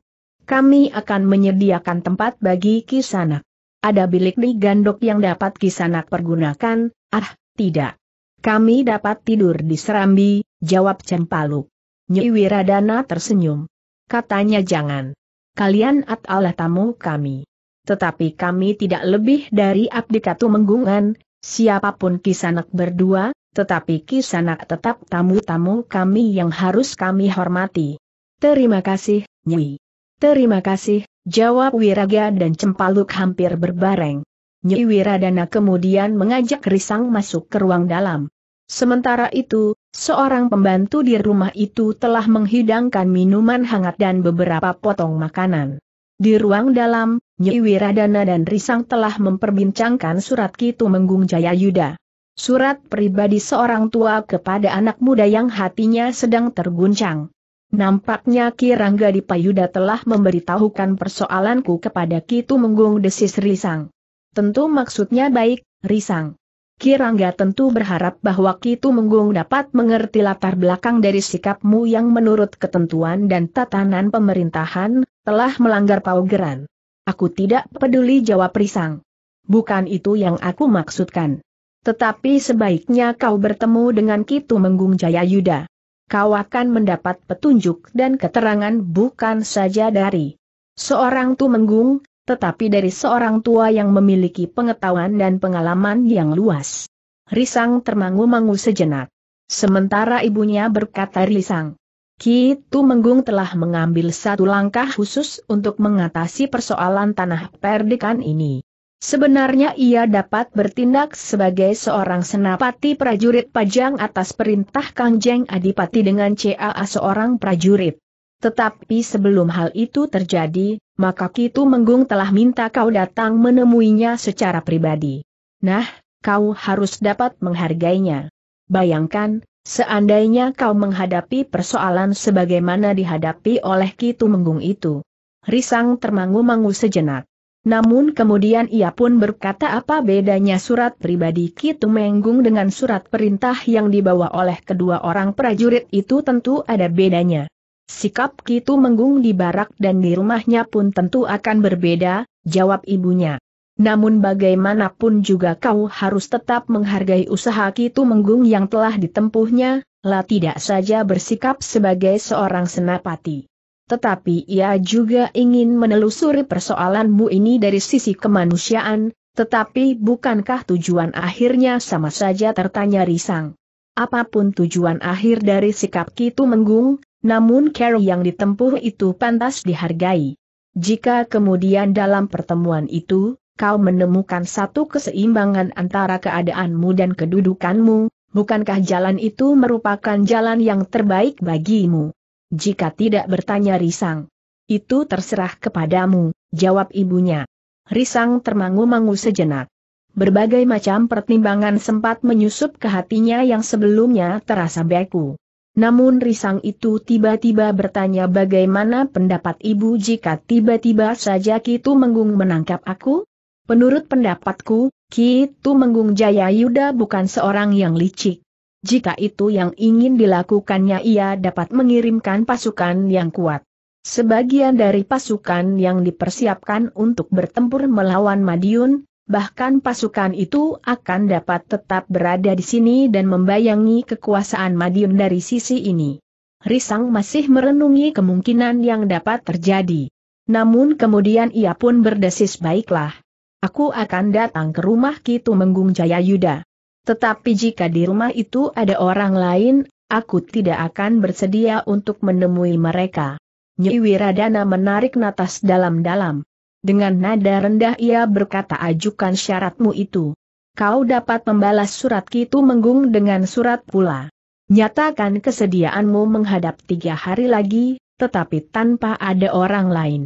A: Kami akan menyediakan tempat bagi kisanak. Ada bilik di gandok yang dapat kisanak pergunakan, ah, tidak. Kami dapat tidur di serambi, jawab Cempaluk. Nyi Wiradana tersenyum. Katanya jangan. Kalian adalah tamu kami. Tetapi kami tidak lebih dari abdi katu menggungan, siapapun kisanak berdua, tetapi kisanak tetap tamu-tamu kami yang harus kami hormati. Terima kasih, Nyi. Terima kasih, jawab Wiraga dan Cempaluk hampir berbareng. Nyi Wiradana kemudian mengajak Risang masuk ke ruang dalam. Sementara itu, Seorang pembantu di rumah itu telah menghidangkan minuman hangat dan beberapa potong makanan. Di ruang dalam, Nyi Wiradana dan Risang telah memperbincangkan surat Kitu Menggung Jaya Yuda. Surat pribadi seorang tua kepada anak muda yang hatinya sedang terguncang. Nampaknya Kirangga di Payuda telah memberitahukan persoalanku kepada Kitu Menggung Desis Risang. Tentu maksudnya baik, Risang. Kirangga tentu berharap bahwa Kitu Menggung dapat mengerti latar belakang dari sikapmu yang menurut ketentuan dan tatanan pemerintahan, telah melanggar paugeran. Aku tidak peduli jawab Risang. Bukan itu yang aku maksudkan. Tetapi sebaiknya kau bertemu dengan Kitu Menggung Jaya Yuda. Kau akan mendapat petunjuk dan keterangan bukan saja dari seorang Menggung tetapi dari seorang tua yang memiliki pengetahuan dan pengalaman yang luas. Risang termangu-mangu sejenak. Sementara ibunya berkata Risang, Ki Tu Menggung telah mengambil satu langkah khusus untuk mengatasi persoalan tanah perdikan ini. Sebenarnya ia dapat bertindak sebagai seorang senapati prajurit pajang atas perintah Kang Adipati dengan CAA seorang prajurit. Tetapi sebelum hal itu terjadi, maka Kitu Menggung telah minta kau datang menemuinya secara pribadi. Nah, kau harus dapat menghargainya. Bayangkan, seandainya kau menghadapi persoalan sebagaimana dihadapi oleh Kitu Menggung itu. Risang termangu-mangu sejenak. Namun kemudian ia pun berkata apa bedanya surat pribadi Kitu Menggung dengan surat perintah yang dibawa oleh kedua orang prajurit itu tentu ada bedanya. Sikap Kitu Menggung di barak dan di rumahnya pun tentu akan berbeda, jawab ibunya. Namun bagaimanapun juga kau harus tetap menghargai usaha Kitu Menggung yang telah ditempuhnya, lah tidak saja bersikap sebagai seorang senapati. Tetapi ia juga ingin menelusuri persoalanmu ini dari sisi kemanusiaan, tetapi bukankah tujuan akhirnya sama saja tertanya risang? Apapun tujuan akhir dari sikap Kitu Menggung, namun cara yang ditempuh itu pantas dihargai. Jika kemudian dalam pertemuan itu, kau menemukan satu keseimbangan antara keadaanmu dan kedudukanmu, bukankah jalan itu merupakan jalan yang terbaik bagimu? Jika tidak bertanya Risang. Itu terserah kepadamu, jawab ibunya. Risang termangu-mangu sejenak. Berbagai macam pertimbangan sempat menyusup ke hatinya yang sebelumnya terasa beku. Namun Risang itu tiba-tiba bertanya bagaimana pendapat ibu jika tiba-tiba saja Kitu Menggung menangkap aku? Menurut pendapatku, Kitu Menggung Jaya Yuda bukan seorang yang licik. Jika itu yang ingin dilakukannya ia dapat mengirimkan pasukan yang kuat. Sebagian dari pasukan yang dipersiapkan untuk bertempur melawan Madiun, bahkan pasukan itu akan dapat tetap berada di sini dan membayangi kekuasaan Madiun dari sisi ini. Risang masih merenungi kemungkinan yang dapat terjadi. Namun kemudian ia pun berdesis baiklah. Aku akan datang ke rumah Kitu Menggung Jaya Yuda. Tetapi jika di rumah itu ada orang lain, aku tidak akan bersedia untuk menemui mereka. Nyi Wiradana menarik natas dalam-dalam. Dengan nada rendah ia berkata ajukan syaratmu itu. Kau dapat membalas surat Kitu Menggung dengan surat pula. Nyatakan kesediaanmu menghadap tiga hari lagi, tetapi tanpa ada orang lain.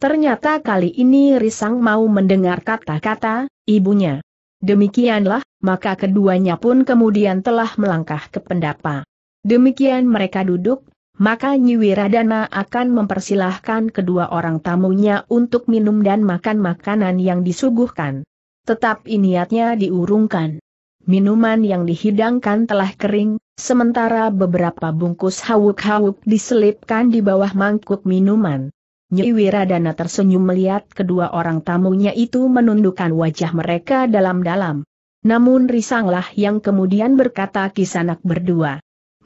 A: Ternyata kali ini Risang mau mendengar kata-kata ibunya. Demikianlah, maka keduanya pun kemudian telah melangkah ke pendapa. Demikian mereka duduk, maka Nyiwiradana akan mempersilahkan kedua orang tamunya untuk minum dan makan makanan yang disuguhkan. Tetap niatnya diurungkan. Minuman yang dihidangkan telah kering, sementara beberapa bungkus hawuk-hawuk diselipkan di bawah mangkuk minuman. Nyiwiradana tersenyum melihat kedua orang tamunya itu menundukkan wajah mereka dalam-dalam. Namun risanglah yang kemudian berkata kisanak berdua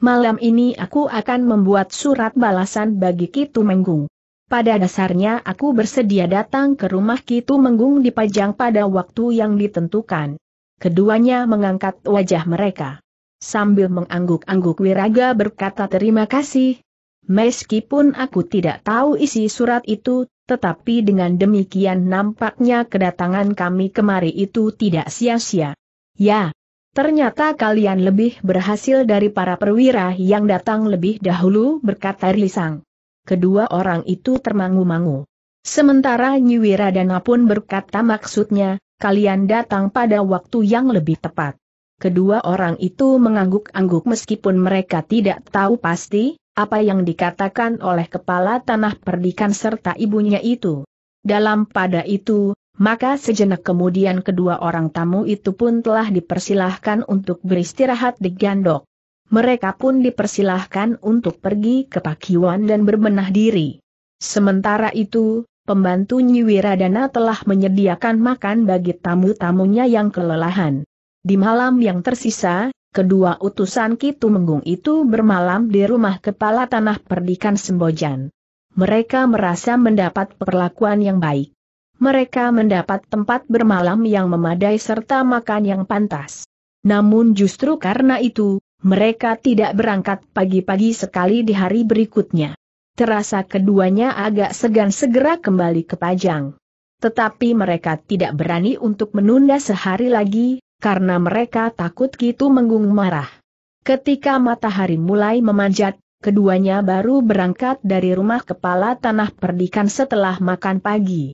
A: malam ini aku akan membuat surat balasan bagi Kitu Menggung. Pada dasarnya aku bersedia datang ke rumah Kitu Menggung dipajang pada waktu yang ditentukan. Keduanya mengangkat wajah mereka. Sambil mengangguk-angguk Wiraga berkata terima kasih. Meskipun aku tidak tahu isi surat itu, tetapi dengan demikian nampaknya kedatangan kami kemari itu tidak sia-sia. Ya, Ternyata kalian lebih berhasil dari para perwira yang datang lebih dahulu berkata Risang. Kedua orang itu termangu-mangu. Sementara Nyiwira dan pun berkata maksudnya, kalian datang pada waktu yang lebih tepat. Kedua orang itu mengangguk-angguk meskipun mereka tidak tahu pasti, apa yang dikatakan oleh kepala tanah perdikan serta ibunya itu. Dalam pada itu, maka sejenak kemudian kedua orang tamu itu pun telah dipersilahkan untuk beristirahat di gandok. Mereka pun dipersilahkan untuk pergi ke Pakiwan dan berbenah diri. Sementara itu, pembantu Nyiwiradana telah menyediakan makan bagi tamu-tamunya yang kelelahan. Di malam yang tersisa, kedua utusan Kitu Menggung itu bermalam di rumah kepala tanah perdikan Sembojan. Mereka merasa mendapat perlakuan yang baik mereka mendapat tempat bermalam yang memadai serta makan yang pantas. Namun justru karena itu, mereka tidak berangkat pagi-pagi sekali di hari berikutnya. Terasa keduanya agak segan segera kembali ke Pajang. Tetapi mereka tidak berani untuk menunda sehari lagi, karena mereka takut gitu Menggung marah. Ketika matahari mulai memanjat, keduanya baru berangkat dari rumah kepala tanah perdikan setelah makan pagi.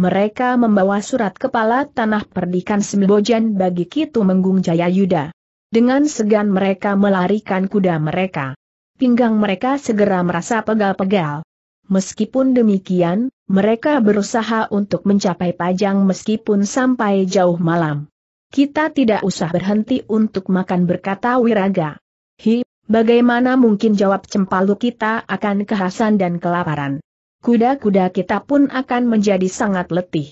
A: Mereka membawa surat kepala tanah perdikan Sembojan bagi Kitu Menggung Jaya Yuda. Dengan segan mereka melarikan kuda mereka. Pinggang mereka segera merasa pegal-pegal. Meskipun demikian, mereka berusaha untuk mencapai Pajang meskipun sampai jauh malam. Kita tidak usah berhenti untuk makan berkata Wiraga. Hi, bagaimana mungkin jawab cempalu kita akan kehasan dan kelaparan kuda-kuda kita pun akan menjadi sangat letih.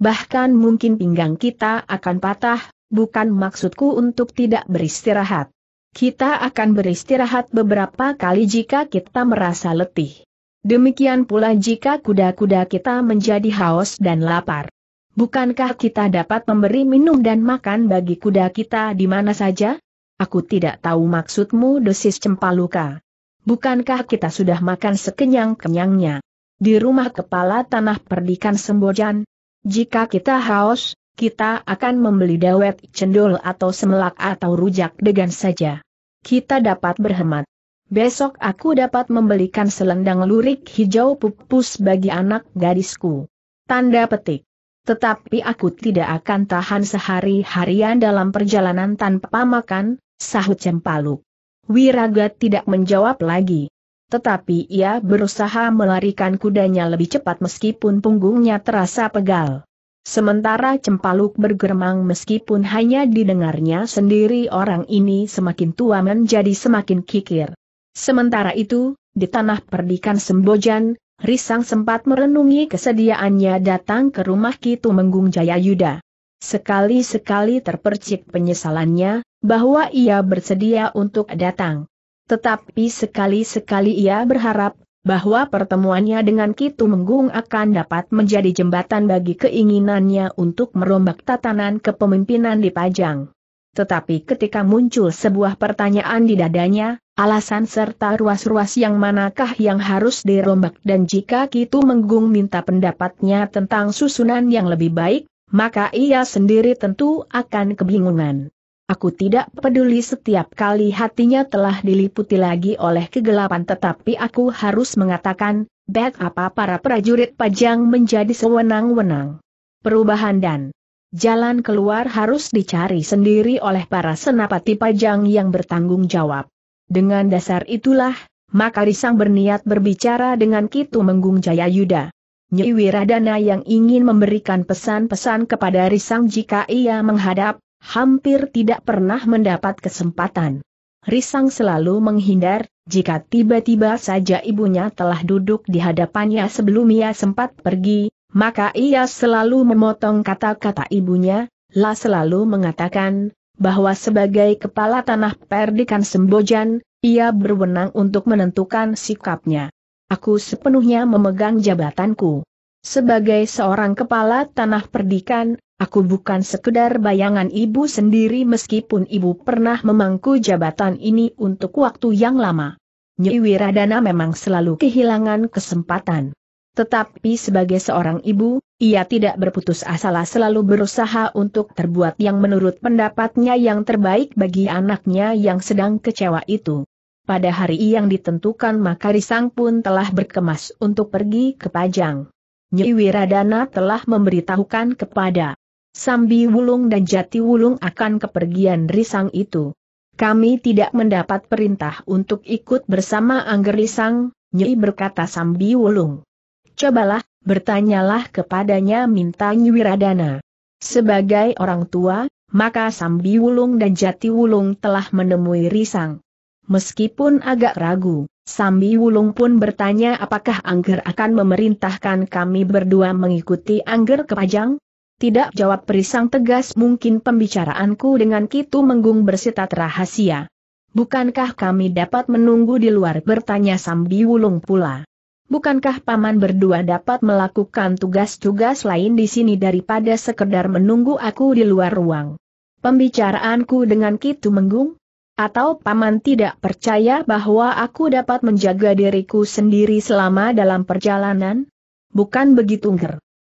A: Bahkan mungkin pinggang kita akan patah, bukan maksudku untuk tidak beristirahat. Kita akan beristirahat beberapa kali jika kita merasa letih. Demikian pula jika kuda-kuda kita menjadi haus dan lapar. Bukankah kita dapat memberi minum dan makan bagi kuda kita di mana saja? Aku tidak tahu maksudmu dosis cempaluka. Bukankah kita sudah makan sekenyang-kenyangnya? di rumah kepala tanah perdikan Sembojan. Jika kita haus, kita akan membeli dawet cendol atau semelak atau rujak degan saja. Kita dapat berhemat. Besok aku dapat membelikan selendang lurik hijau pupus bagi anak gadisku. Tanda petik. Tetapi aku tidak akan tahan sehari-harian dalam perjalanan tanpa makan, sahut Cempalu. Wiraga tidak menjawab lagi. Tetapi ia berusaha melarikan kudanya lebih cepat meskipun punggungnya terasa pegal. Sementara Cempaluk bergermang meskipun hanya didengarnya sendiri orang ini semakin tua menjadi semakin kikir. Sementara itu, di tanah perdikan Sembojan, Risang sempat merenungi kesediaannya datang ke rumah Kitu Menggung Jaya Yuda. Sekali-sekali terpercik penyesalannya, bahwa ia bersedia untuk datang. Tetapi sekali-sekali ia berharap bahwa pertemuannya dengan Kitu Menggung akan dapat menjadi jembatan bagi keinginannya untuk merombak tatanan kepemimpinan di Pajang. Tetapi ketika muncul sebuah pertanyaan di dadanya, alasan serta ruas-ruas yang manakah yang harus dirombak dan jika Kitu Menggung minta pendapatnya tentang susunan yang lebih baik, maka ia sendiri tentu akan kebingungan. Aku tidak peduli setiap kali hatinya telah diliputi lagi oleh kegelapan tetapi aku harus mengatakan, bet apa para prajurit pajang menjadi sewenang-wenang. Perubahan dan jalan keluar harus dicari sendiri oleh para senapati pajang yang bertanggung jawab. Dengan dasar itulah, maka Risang berniat berbicara dengan Kitu Menggung Jaya Yuda. Nyi Wiradana yang ingin memberikan pesan-pesan kepada Risang jika ia menghadap, hampir tidak pernah mendapat kesempatan. Risang selalu menghindar, jika tiba-tiba saja ibunya telah duduk di hadapannya sebelum ia sempat pergi, maka ia selalu memotong kata-kata ibunya, Lah selalu mengatakan, bahwa sebagai kepala tanah perdikan Sembojan, ia berwenang untuk menentukan sikapnya. Aku sepenuhnya memegang jabatanku. Sebagai seorang kepala tanah perdikan, Aku bukan sekedar bayangan ibu sendiri meskipun ibu pernah memangku jabatan ini untuk waktu yang lama. Nyi Wiradana memang selalu kehilangan kesempatan. Tetapi sebagai seorang ibu, ia tidak berputus asa selalu berusaha untuk terbuat yang menurut pendapatnya yang terbaik bagi anaknya yang sedang kecewa itu. Pada hari yang ditentukan maka Risang pun telah berkemas untuk pergi ke Pajang. Nyi Wiradana telah memberitahukan kepada Sambi Wulung dan Jati Wulung akan kepergian Risang itu. Kami tidak mendapat perintah untuk ikut bersama Angger Risang, Nyai berkata Sambi Wulung. Cobalah, bertanyalah kepadanya minta Nyiwiradana. Sebagai orang tua, maka Sambi Wulung dan Jati Wulung telah menemui Risang. Meskipun agak ragu, Sambi Wulung pun bertanya apakah Angger akan memerintahkan kami berdua mengikuti Angger ke Pajang? Tidak jawab perisang tegas mungkin pembicaraanku dengan Kitu Menggung bersitat rahasia. Bukankah kami dapat menunggu di luar bertanya Sambi Wulung pula. Bukankah paman berdua dapat melakukan tugas-tugas lain di sini daripada sekedar menunggu aku di luar ruang? Pembicaraanku dengan Kitu Menggung? Atau paman tidak percaya bahwa aku dapat menjaga diriku sendiri selama dalam perjalanan? Bukan begitu Ger?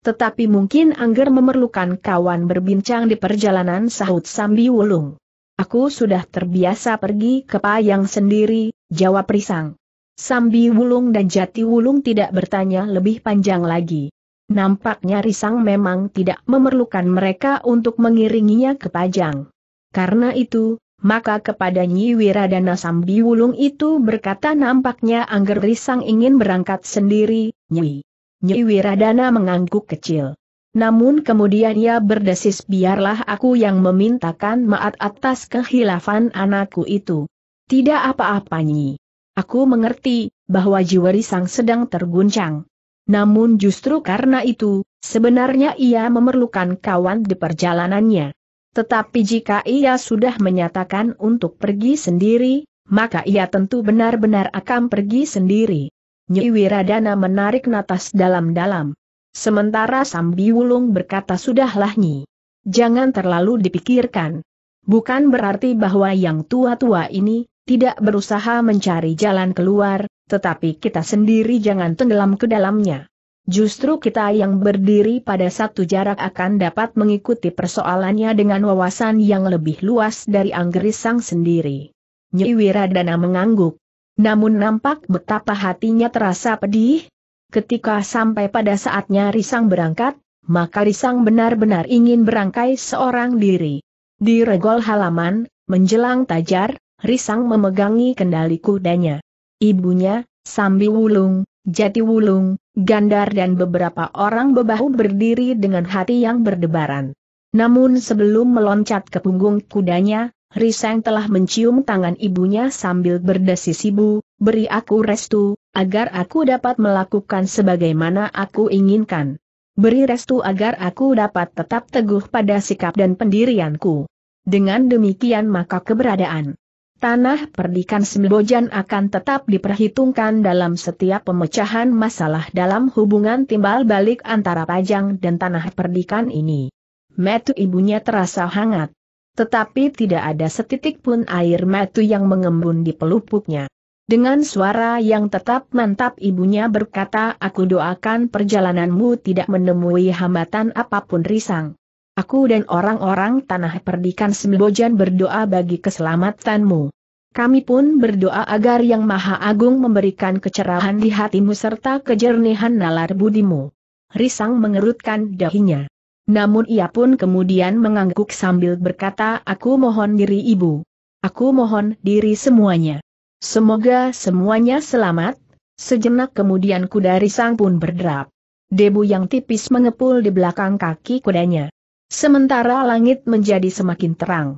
A: Tetapi mungkin Angger memerlukan kawan berbincang di perjalanan sahut Sambi Wulung. Aku sudah terbiasa pergi ke Payang sendiri, jawab Risang. Sambi Wulung dan Jati Wulung tidak bertanya lebih panjang lagi. Nampaknya Risang memang tidak memerlukan mereka untuk mengiringinya ke Pajang. Karena itu, maka kepada Nyi Wiradana Sambi Wulung itu berkata nampaknya Angger Risang ingin berangkat sendiri, Nyi. Nyi Wiradana mengangguk kecil. Namun kemudian ia berdesis biarlah aku yang memintakan maaf atas kehilafan anakku itu. Tidak apa-apa Nyi. Aku mengerti, bahwa jiwa Risang sedang terguncang. Namun justru karena itu, sebenarnya ia memerlukan kawan di perjalanannya. Tetapi jika ia sudah menyatakan untuk pergi sendiri, maka ia tentu benar-benar akan pergi sendiri. Nyi Wiradana menarik napas dalam-dalam. Sementara Sambi Wulung berkata sudahlah Nyi. Jangan terlalu dipikirkan. Bukan berarti bahwa yang tua-tua ini, tidak berusaha mencari jalan keluar, tetapi kita sendiri jangan tenggelam ke dalamnya. Justru kita yang berdiri pada satu jarak akan dapat mengikuti persoalannya dengan wawasan yang lebih luas dari Anggerisang sendiri. Nyi Wiradana mengangguk. Namun nampak betapa hatinya terasa pedih. Ketika sampai pada saatnya Risang berangkat, maka Risang benar-benar ingin berangkai seorang diri. Di regol halaman, menjelang tajar, Risang memegangi kendali kudanya. Ibunya, Sambi Wulung, Jati Wulung, Gandar dan beberapa orang bebahu berdiri dengan hati yang berdebaran. Namun sebelum meloncat ke punggung kudanya, Riseng telah mencium tangan ibunya sambil berdesis ibu, beri aku restu, agar aku dapat melakukan sebagaimana aku inginkan. Beri restu agar aku dapat tetap teguh pada sikap dan pendirianku. Dengan demikian maka keberadaan tanah perdikan Sembojan akan tetap diperhitungkan dalam setiap pemecahan masalah dalam hubungan timbal balik antara Pajang dan tanah perdikan ini. Metu ibunya terasa hangat tetapi tidak ada setitik pun air mata yang mengembun di pelupuknya. Dengan suara yang tetap mantap ibunya berkata aku doakan perjalananmu tidak menemui hambatan apapun risang. Aku dan orang-orang tanah perdikan Sembojan berdoa bagi keselamatanmu. Kami pun berdoa agar Yang Maha Agung memberikan kecerahan di hatimu serta kejernihan nalar budimu. Risang mengerutkan dahinya. Namun ia pun kemudian mengangguk sambil berkata aku mohon diri ibu. Aku mohon diri semuanya. Semoga semuanya selamat. Sejenak kemudian kuda risang pun berderap. Debu yang tipis mengepul di belakang kaki kudanya. Sementara langit menjadi semakin terang.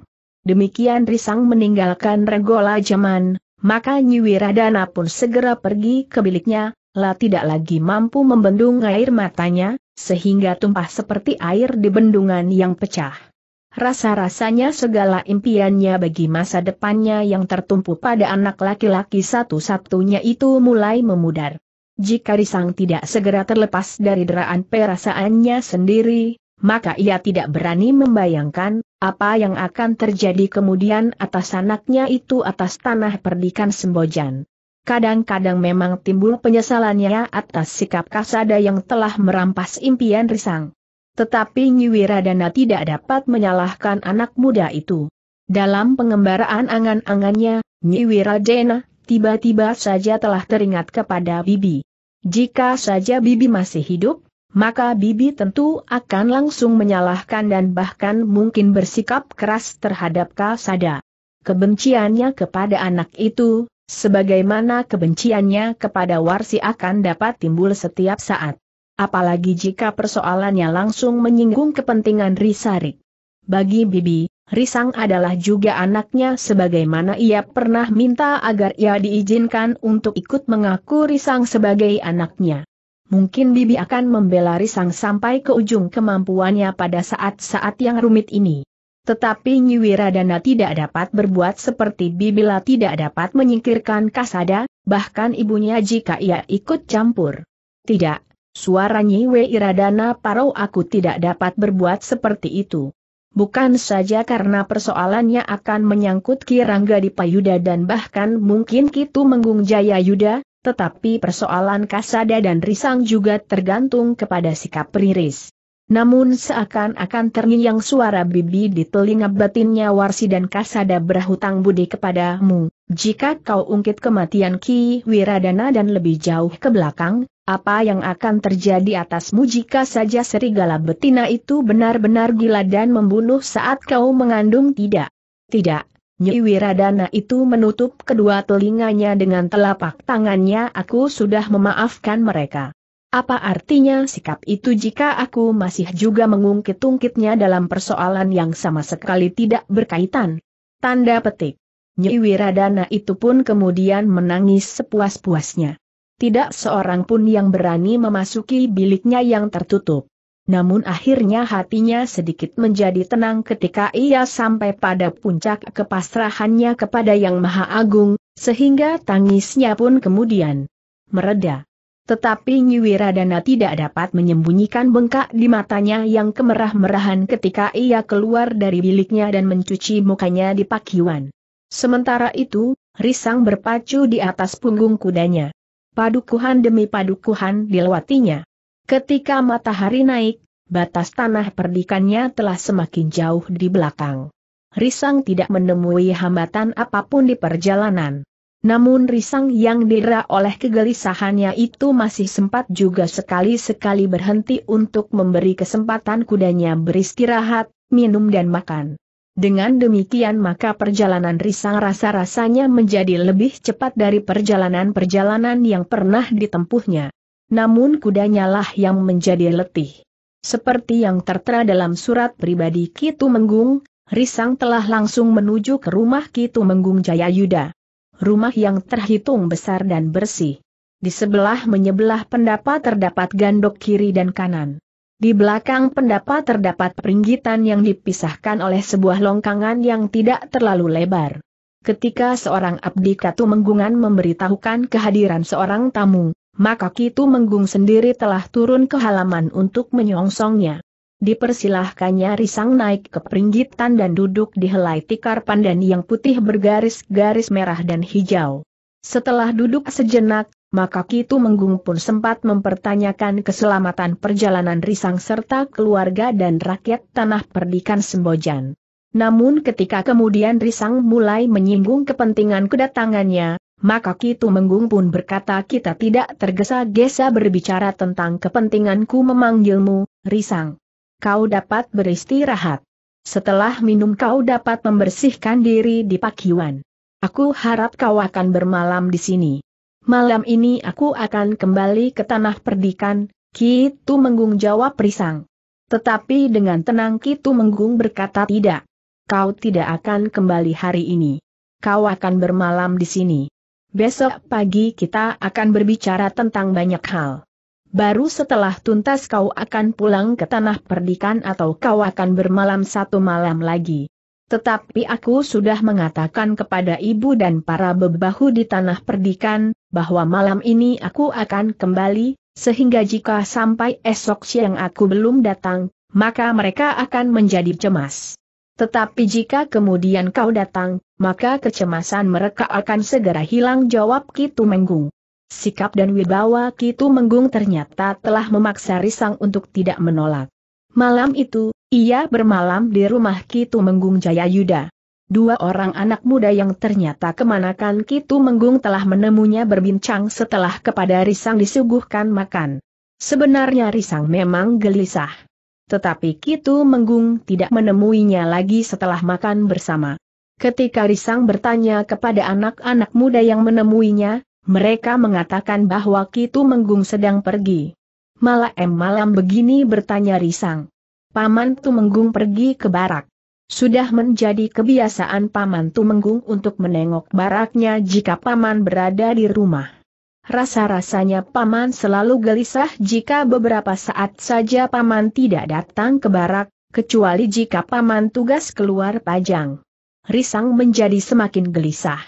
A: Demikian risang meninggalkan regola zaman, maka Nyiwiradana pun segera pergi ke biliknya, La tidak lagi mampu membendung air matanya, sehingga tumpah seperti air di bendungan yang pecah. Rasa-rasanya segala impiannya bagi masa depannya yang tertumpu pada anak laki-laki satu-satunya itu mulai memudar. Jika Risang tidak segera terlepas dari deraan perasaannya sendiri, maka ia tidak berani membayangkan apa yang akan terjadi kemudian atas anaknya itu atas tanah perdikan Sembojan. Kadang-kadang memang timbul penyesalannya atas sikap kasada yang telah merampas impian Risang. Tetapi Nyiwiradana tidak dapat menyalahkan anak muda itu. Dalam pengembaraan angan-angannya, Nyiwiradana tiba-tiba saja telah teringat kepada Bibi. Jika saja Bibi masih hidup, maka Bibi tentu akan langsung menyalahkan dan bahkan mungkin bersikap keras terhadap Kasada. Kebenciannya kepada anak itu, sebagaimana kebenciannya kepada Warsi akan dapat timbul setiap saat. Apalagi jika persoalannya langsung menyinggung kepentingan Risarik. Bagi Bibi, Risang adalah juga anaknya sebagaimana ia pernah minta agar ia diizinkan untuk ikut mengaku Risang sebagai anaknya. Mungkin Bibi akan membela Risang sampai ke ujung kemampuannya pada saat-saat yang rumit ini. Tetapi Nyi Wiradana tidak dapat berbuat seperti Bibila tidak dapat menyingkirkan Kasada, bahkan ibunya jika ia ikut campur. Tidak, suara Wiradana parau aku tidak dapat berbuat seperti itu. Bukan saja karena persoalannya akan menyangkut Kirangga di Payuda dan bahkan mungkin Kitu Menggung Jaya Yuda, tetapi persoalan Kasada dan Risang juga tergantung kepada sikap Riris. Namun seakan-akan terngiang suara bibi di telinga batinnya Warsi dan Kasada berhutang budi kepadamu. Jika kau ungkit kematian Ki Wiradana dan lebih jauh ke belakang, apa yang akan terjadi atasmu jika saja serigala betina itu benar-benar gila dan membunuh saat kau mengandung tidak? Tidak. Nyi Wiradana itu menutup kedua telinganya dengan telapak tangannya aku sudah memaafkan mereka. Apa artinya sikap itu jika aku masih juga mengungkit-ungkitnya dalam persoalan yang sama sekali tidak berkaitan? Tanda petik. Nyi Wiradana itu pun kemudian menangis sepuas-puasnya. Tidak seorang pun yang berani memasuki biliknya yang tertutup. Namun akhirnya hatinya sedikit menjadi tenang ketika ia sampai pada puncak kepasrahannya kepada Yang Maha Agung, sehingga tangisnya pun kemudian mereda. Tetapi Nyiwiradana tidak dapat menyembunyikan bengkak di matanya yang kemerah-merahan ketika ia keluar dari biliknya dan mencuci mukanya di pakiwan. Sementara itu, Risang berpacu di atas punggung kudanya. Padukuhan demi padukuhan dilewatinya. Ketika matahari naik, batas tanah perdikannya telah semakin jauh di belakang. Risang tidak menemui hambatan apapun di perjalanan. Namun risang yang dira oleh kegelisahannya itu masih sempat juga sekali-sekali berhenti untuk memberi kesempatan kudanya beristirahat, minum dan makan. Dengan demikian maka perjalanan risang rasa-rasanya menjadi lebih cepat dari perjalanan-perjalanan yang pernah ditempuhnya. Namun kudanya lah yang menjadi letih. Seperti yang tertera dalam surat pribadi Kitu Menggung, Risang telah langsung menuju ke rumah Kitu Menggung Jaya Yuda rumah yang terhitung besar dan bersih. Di sebelah menyebelah pendapa terdapat gandok kiri dan kanan. Di belakang pendapa terdapat peringgitan yang dipisahkan oleh sebuah longkangan yang tidak terlalu lebar. Ketika seorang abdi Katu Menggungan memberitahukan kehadiran seorang tamu, maka Kitu Menggung sendiri telah turun ke halaman untuk menyongsongnya. Dipersilahkannya Risang naik ke peringgitan dan duduk di helai tikar pandan yang putih bergaris-garis merah dan hijau. Setelah duduk sejenak, maka Kitu Menggung pun sempat mempertanyakan keselamatan perjalanan Risang serta keluarga dan rakyat tanah perdikan Sembojan. Namun ketika kemudian Risang mulai menyinggung kepentingan kedatangannya, maka Kitu Menggung pun berkata kita tidak tergesa-gesa berbicara tentang kepentinganku memanggilmu, Risang kau dapat beristirahat. Setelah minum kau dapat membersihkan diri di pakiwan. Aku harap kau akan bermalam di sini. Malam ini aku akan kembali ke tanah perdikan, Kitu Menggung jawab Prisang. Tetapi dengan tenang Kitu Menggung berkata tidak. Kau tidak akan kembali hari ini. Kau akan bermalam di sini. Besok pagi kita akan berbicara tentang banyak hal. Baru setelah tuntas kau akan pulang ke tanah perdikan atau kau akan bermalam satu malam lagi. Tetapi aku sudah mengatakan kepada ibu dan para bebahu di tanah perdikan, bahwa malam ini aku akan kembali, sehingga jika sampai esok siang aku belum datang, maka mereka akan menjadi cemas. Tetapi jika kemudian kau datang, maka kecemasan mereka akan segera hilang jawab Kitu Menggung. Sikap dan wibawa Kitu Menggung ternyata telah memaksa Risang untuk tidak menolak. Malam itu, ia bermalam di rumah Kitu Menggung Jaya Yuda. Dua orang anak muda yang ternyata kemanakan Kitu Menggung telah menemunya berbincang setelah kepada Risang disuguhkan makan. Sebenarnya Risang memang gelisah. Tetapi Kitu Menggung tidak menemuinya lagi setelah makan bersama. Ketika Risang bertanya kepada anak-anak muda yang menemuinya, mereka mengatakan bahwa Kitu Menggung sedang pergi. Malam malam begini bertanya Risang. Paman Tumenggung pergi ke barak. Sudah menjadi kebiasaan Paman Tumenggung untuk menengok baraknya jika Paman berada di rumah. Rasa-rasanya Paman selalu gelisah jika beberapa saat saja Paman tidak datang ke barak, kecuali jika Paman tugas keluar pajang. Risang menjadi semakin gelisah.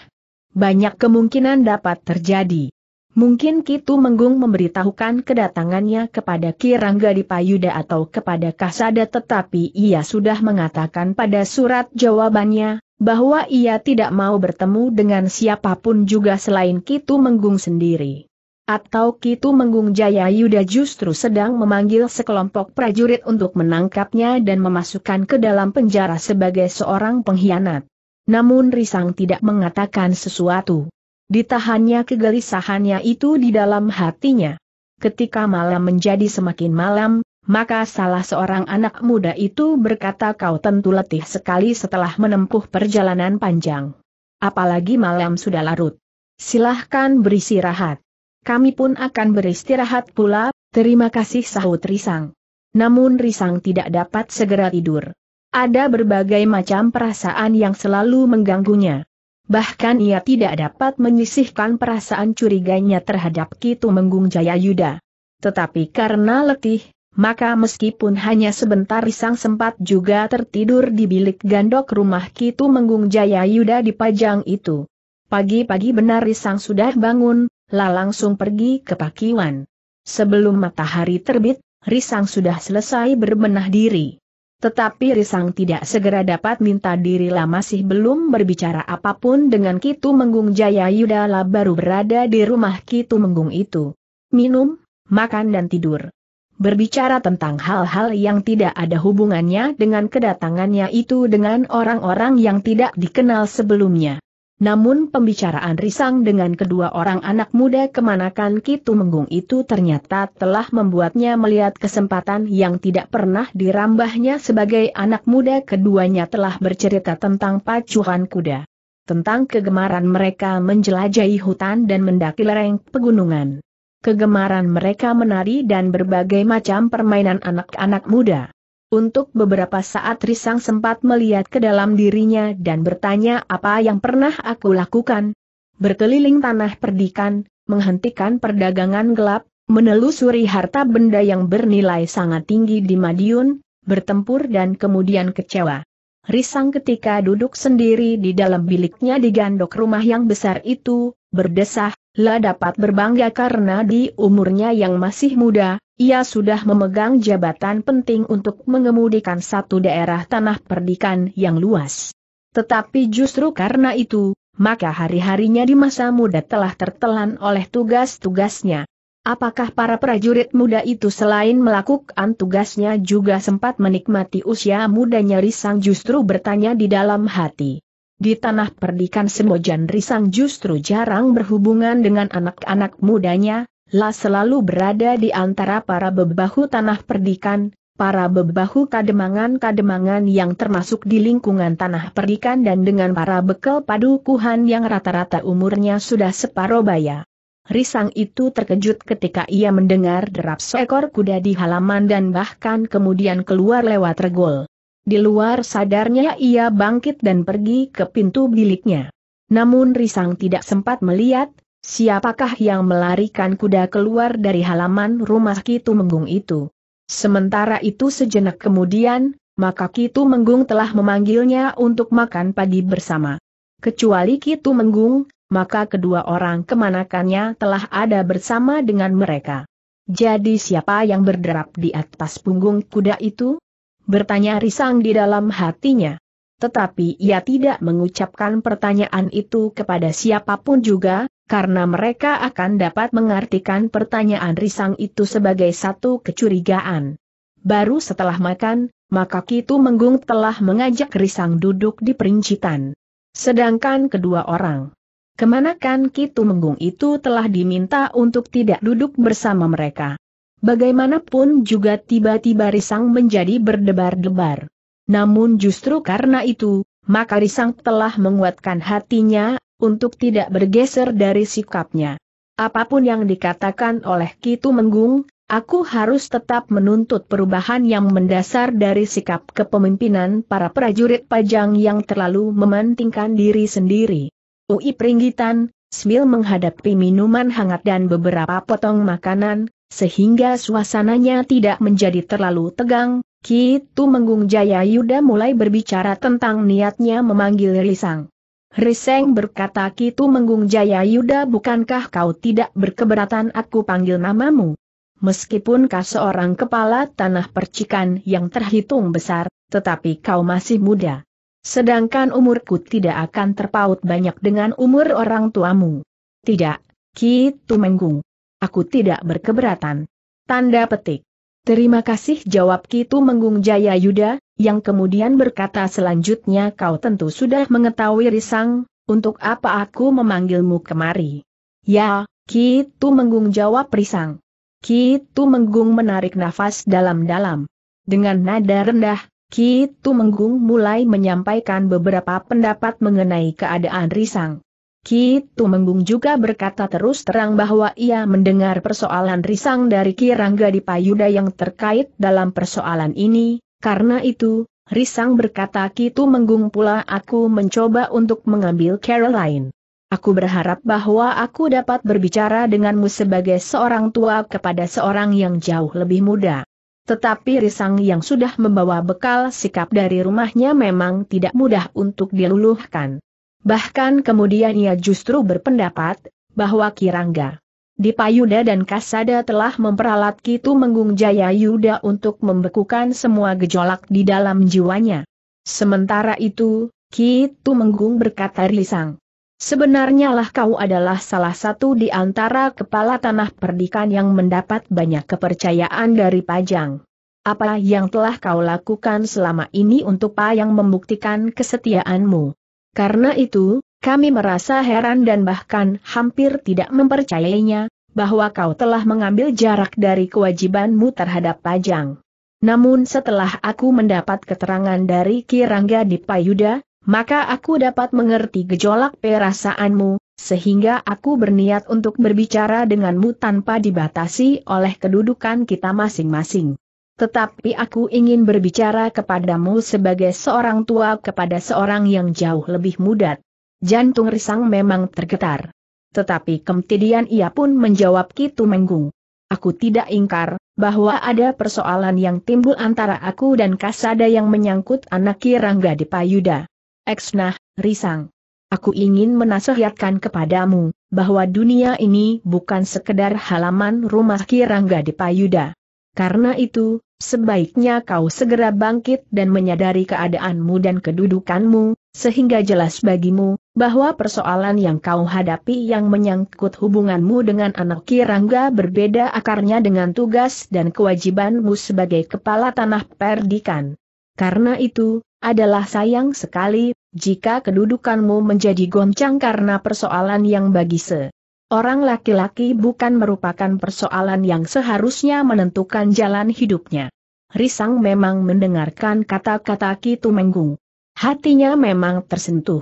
A: Banyak kemungkinan dapat terjadi. Mungkin Kitu Menggung memberitahukan kedatangannya kepada Ki Rangga Dipayuda atau kepada Kasada tetapi ia sudah mengatakan pada surat jawabannya, bahwa ia tidak mau bertemu dengan siapapun juga selain Kitu Menggung sendiri. Atau Kitu Menggung Jaya Yuda justru sedang memanggil sekelompok prajurit untuk menangkapnya dan memasukkan ke dalam penjara sebagai seorang pengkhianat. Namun Risang tidak mengatakan sesuatu. Ditahannya kegelisahannya itu di dalam hatinya. Ketika malam menjadi semakin malam, maka salah seorang anak muda itu berkata kau tentu letih sekali setelah menempuh perjalanan panjang. Apalagi malam sudah larut. Silahkan beristirahat. Kami pun akan beristirahat pula, terima kasih sahut Risang. Namun Risang tidak dapat segera tidur. Ada berbagai macam perasaan yang selalu mengganggunya. Bahkan ia tidak dapat menyisihkan perasaan curiganya terhadap Kitu Menggung Jaya Yuda. Tetapi karena letih, maka meskipun hanya sebentar Risang sempat juga tertidur di bilik gandok rumah Kitu Menggung Jaya Yuda di Pajang itu. Pagi-pagi benar Risang sudah bangun, lah langsung pergi ke Pakiwan. Sebelum matahari terbit, Risang sudah selesai berbenah diri. Tetapi Risang tidak segera dapat minta diri dirilah masih belum berbicara apapun dengan Kitu Menggung Jaya Yudala baru berada di rumah Kitu Menggung itu. Minum, makan dan tidur. Berbicara tentang hal-hal yang tidak ada hubungannya dengan kedatangannya itu dengan orang-orang yang tidak dikenal sebelumnya. Namun pembicaraan risang dengan kedua orang anak muda kemanakan Kitu Menggung itu ternyata telah membuatnya melihat kesempatan yang tidak pernah dirambahnya sebagai anak muda keduanya telah bercerita tentang pacuan kuda. Tentang kegemaran mereka menjelajahi hutan dan mendaki lereng pegunungan. Kegemaran mereka menari dan berbagai macam permainan anak-anak muda. Untuk beberapa saat Risang sempat melihat ke dalam dirinya dan bertanya apa yang pernah aku lakukan. Berkeliling tanah perdikan, menghentikan perdagangan gelap, menelusuri harta benda yang bernilai sangat tinggi di Madiun, bertempur dan kemudian kecewa. Risang ketika duduk sendiri di dalam biliknya di gandok rumah yang besar itu, berdesah, La dapat berbangga karena di umurnya yang masih muda, ia sudah memegang jabatan penting untuk mengemudikan satu daerah tanah perdikan yang luas. Tetapi justru karena itu, maka hari-harinya di masa muda telah tertelan oleh tugas-tugasnya. Apakah para prajurit muda itu selain melakukan tugasnya juga sempat menikmati usia mudanya Risang justru bertanya di dalam hati. Di tanah perdikan Semojan Risang justru jarang berhubungan dengan anak-anak mudanya, lah selalu berada di antara para bebahu tanah perdikan, para bebahu kademangan-kademangan yang termasuk di lingkungan tanah perdikan dan dengan para bekel padukuhan yang rata-rata umurnya sudah separuh baya. Risang itu terkejut ketika ia mendengar derap seekor kuda di halaman dan bahkan kemudian keluar lewat regol. Di luar sadarnya ia bangkit dan pergi ke pintu biliknya. Namun Risang tidak sempat melihat, siapakah yang melarikan kuda keluar dari halaman rumah Kitu Menggung itu. Sementara itu sejenak kemudian, maka Kitu Menggung telah memanggilnya untuk makan pagi bersama. Kecuali Kitu Menggung, maka kedua orang kemanakannya telah ada bersama dengan mereka. Jadi siapa yang berderap di atas punggung kuda itu? Bertanya risang di dalam hatinya. Tetapi ia tidak mengucapkan pertanyaan itu kepada siapapun juga, karena mereka akan dapat mengartikan pertanyaan risang itu sebagai satu kecurigaan. Baru setelah makan, maka Kitu Menggung telah mengajak Risang duduk di perincitan. Sedangkan kedua orang, kemanakan Kitu Menggung itu telah diminta untuk tidak duduk bersama mereka. Bagaimanapun juga tiba-tiba Risang menjadi berdebar-debar. Namun justru karena itu, maka Risang telah menguatkan hatinya, untuk tidak bergeser dari sikapnya. Apapun yang dikatakan oleh Kitu Menggung, aku harus tetap menuntut perubahan yang mendasar dari sikap kepemimpinan para prajurit pajang yang terlalu mementingkan diri sendiri. Ui Pringgitan, Smil menghadapi minuman hangat dan beberapa potong makanan, sehingga suasananya tidak menjadi terlalu tegang, Kitu Menggung Jaya Yuda mulai berbicara tentang niatnya memanggil Risang. Riseng berkata Kitu Menggung Jaya Yuda bukankah kau tidak berkeberatan aku panggil namamu? Meskipun kau seorang kepala tanah percikan yang terhitung besar, tetapi kau masih muda. Sedangkan umurku tidak akan terpaut banyak dengan umur orang tuamu. Tidak, Kitu Menggung. Aku tidak berkeberatan. Tanda petik. Terima kasih jawab Kitu Menggung Jaya Yuda, yang kemudian berkata selanjutnya kau tentu sudah mengetahui Risang, untuk apa aku memanggilmu kemari. Ya, Kitu Menggung jawab Risang. Kitu Menggung menarik nafas dalam-dalam. Dengan nada rendah, Kitu Menggung mulai menyampaikan beberapa pendapat mengenai keadaan Risang. Ki Menggung juga berkata terus terang bahwa ia mendengar persoalan risang dari Ki Rangga di Payuda yang terkait dalam persoalan ini, karena itu, Risang berkata Ki Tumenggung pula aku mencoba untuk mengambil Caroline. Aku berharap bahwa aku dapat berbicara denganmu sebagai seorang tua kepada seorang yang jauh lebih muda. Tetapi Risang yang sudah membawa bekal sikap dari rumahnya memang tidak mudah untuk diluluhkan. Bahkan kemudian ia justru berpendapat, bahwa Kirangga Dipayuda dan Kasada telah memperalat Kitu Menggung Jaya Yuda untuk membekukan semua gejolak di dalam jiwanya. Sementara itu, Kitu Menggung berkata risang. Sebenarnya lah kau adalah salah satu di antara kepala tanah perdikan yang mendapat banyak kepercayaan dari Pajang. Apa yang telah kau lakukan selama ini untuk yang membuktikan kesetiaanmu? Karena itu, kami merasa heran dan bahkan hampir tidak mempercayainya, bahwa kau telah mengambil jarak dari kewajibanmu terhadap pajang. Namun setelah aku mendapat keterangan dari Kirangga di Payuda, maka aku dapat mengerti gejolak perasaanmu, sehingga aku berniat untuk berbicara denganmu tanpa dibatasi oleh kedudukan kita masing-masing. Tetapi aku ingin berbicara kepadamu sebagai seorang tua kepada seorang yang jauh lebih muda. Jantung Risang memang tergetar. Tetapi kemudian ia pun menjawab Kitu Menggung. Aku tidak ingkar, bahwa ada persoalan yang timbul antara aku dan Kasada yang menyangkut anak Kirangga di Payuda. Eksnah, Risang. Aku ingin menasihatkan kepadamu, bahwa dunia ini bukan sekedar halaman rumah Kirangga di Payuda. Karena itu, sebaiknya kau segera bangkit dan menyadari keadaanmu dan kedudukanmu, sehingga jelas bagimu, bahwa persoalan yang kau hadapi yang menyangkut hubunganmu dengan anak Kirangga berbeda akarnya dengan tugas dan kewajibanmu sebagai kepala tanah perdikan. Karena itu, adalah sayang sekali, jika kedudukanmu menjadi goncang karena persoalan yang bagi se. Orang laki-laki bukan merupakan persoalan yang seharusnya menentukan jalan hidupnya. Risang memang mendengarkan kata-kata Kitu Menggung, Hatinya memang tersentuh.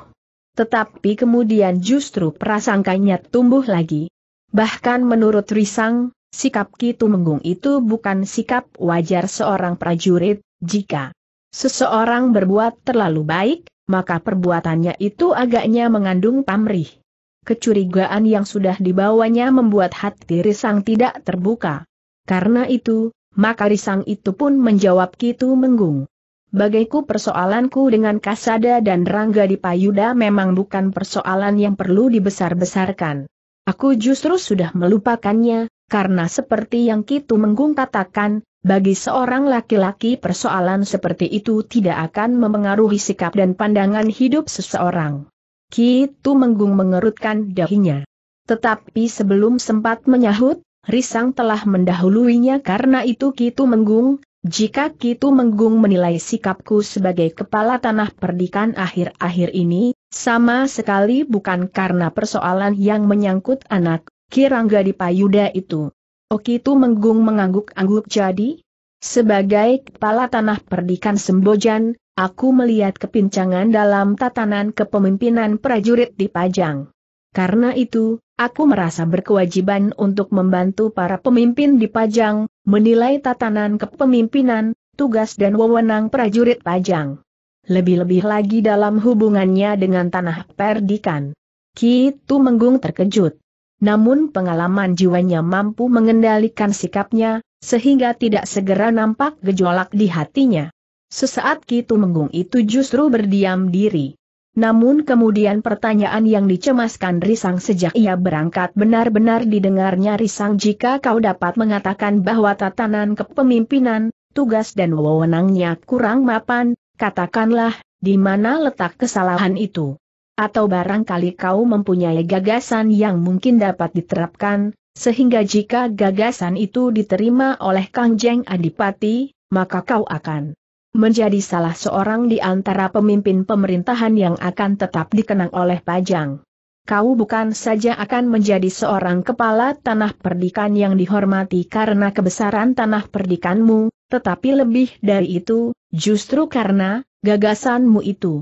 A: Tetapi kemudian justru prasangkanya tumbuh lagi. Bahkan menurut Risang, sikap Kitu Menggung itu bukan sikap wajar seorang prajurit, jika seseorang berbuat terlalu baik, maka perbuatannya itu agaknya mengandung pamrih kecurigaan yang sudah dibawanya membuat hati Risang tidak terbuka. Karena itu, maka Risang itu pun menjawab Kitu Menggung. Bagiku persoalanku dengan Kasada dan Rangga di Payuda memang bukan persoalan yang perlu dibesar-besarkan. Aku justru sudah melupakannya, karena seperti yang Kitu Menggung katakan, bagi seorang laki-laki persoalan seperti itu tidak akan memengaruhi sikap dan pandangan hidup seseorang. Ki menggung mengerutkan dahinya. Tetapi sebelum sempat menyahut, Risang telah mendahuluinya karena itu Ki menggung, jika Ki menggung menilai sikapku sebagai kepala tanah perdikan akhir-akhir ini, sama sekali bukan karena persoalan yang menyangkut anak, Kirangga di Payuda itu. Oki oh, menggung mengangguk-angguk jadi, sebagai kepala tanah perdikan Sembojan, aku melihat kepincangan dalam tatanan kepemimpinan prajurit di Pajang. Karena itu, aku merasa berkewajiban untuk membantu para pemimpin di Pajang, menilai tatanan kepemimpinan, tugas dan wewenang prajurit Pajang. Lebih-lebih lagi dalam hubungannya dengan tanah perdikan. Kitu Menggung terkejut. Namun pengalaman jiwanya mampu mengendalikan sikapnya, sehingga tidak segera nampak gejolak di hatinya. Sesaat Ki menggung itu justru berdiam diri. Namun kemudian pertanyaan yang dicemaskan Risang sejak ia berangkat benar-benar didengarnya Risang jika kau dapat mengatakan bahwa tatanan kepemimpinan, tugas dan wewenangnya kurang mapan, katakanlah, di mana letak kesalahan itu. Atau barangkali kau mempunyai gagasan yang mungkin dapat diterapkan, sehingga jika gagasan itu diterima oleh Kangjeng Adipati, maka kau akan menjadi salah seorang di antara pemimpin pemerintahan yang akan tetap dikenang oleh Pajang. Kau bukan saja akan menjadi seorang kepala tanah perdikan yang dihormati karena kebesaran tanah perdikanmu, tetapi lebih dari itu, justru karena gagasanmu itu.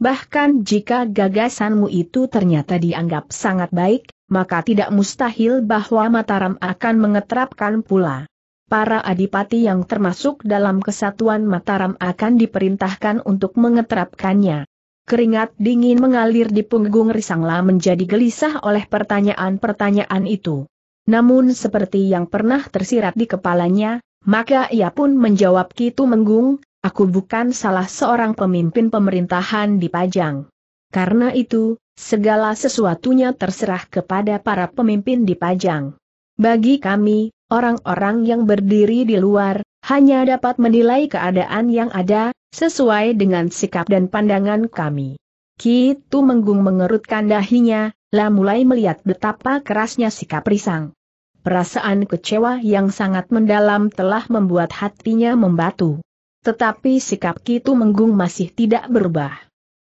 A: Bahkan jika gagasanmu itu ternyata dianggap sangat baik, maka tidak mustahil bahwa Mataram akan mengeterapkan pula para adipati yang termasuk dalam kesatuan Mataram akan diperintahkan untuk mengeterapkannya. Keringat dingin mengalir di punggung Risangla menjadi gelisah oleh pertanyaan-pertanyaan itu. Namun seperti yang pernah tersirat di kepalanya, maka ia pun menjawab Kitu Menggung, aku bukan salah seorang pemimpin pemerintahan di Pajang. Karena itu, segala sesuatunya terserah kepada para pemimpin di Pajang. Bagi kami, Orang-orang yang berdiri di luar, hanya dapat menilai keadaan yang ada, sesuai dengan sikap dan pandangan kami. Kitu Menggung mengerutkan dahinya, lah mulai melihat betapa kerasnya sikap risang. Perasaan kecewa yang sangat mendalam telah membuat hatinya membatu. Tetapi sikap Kitu Menggung masih tidak berubah.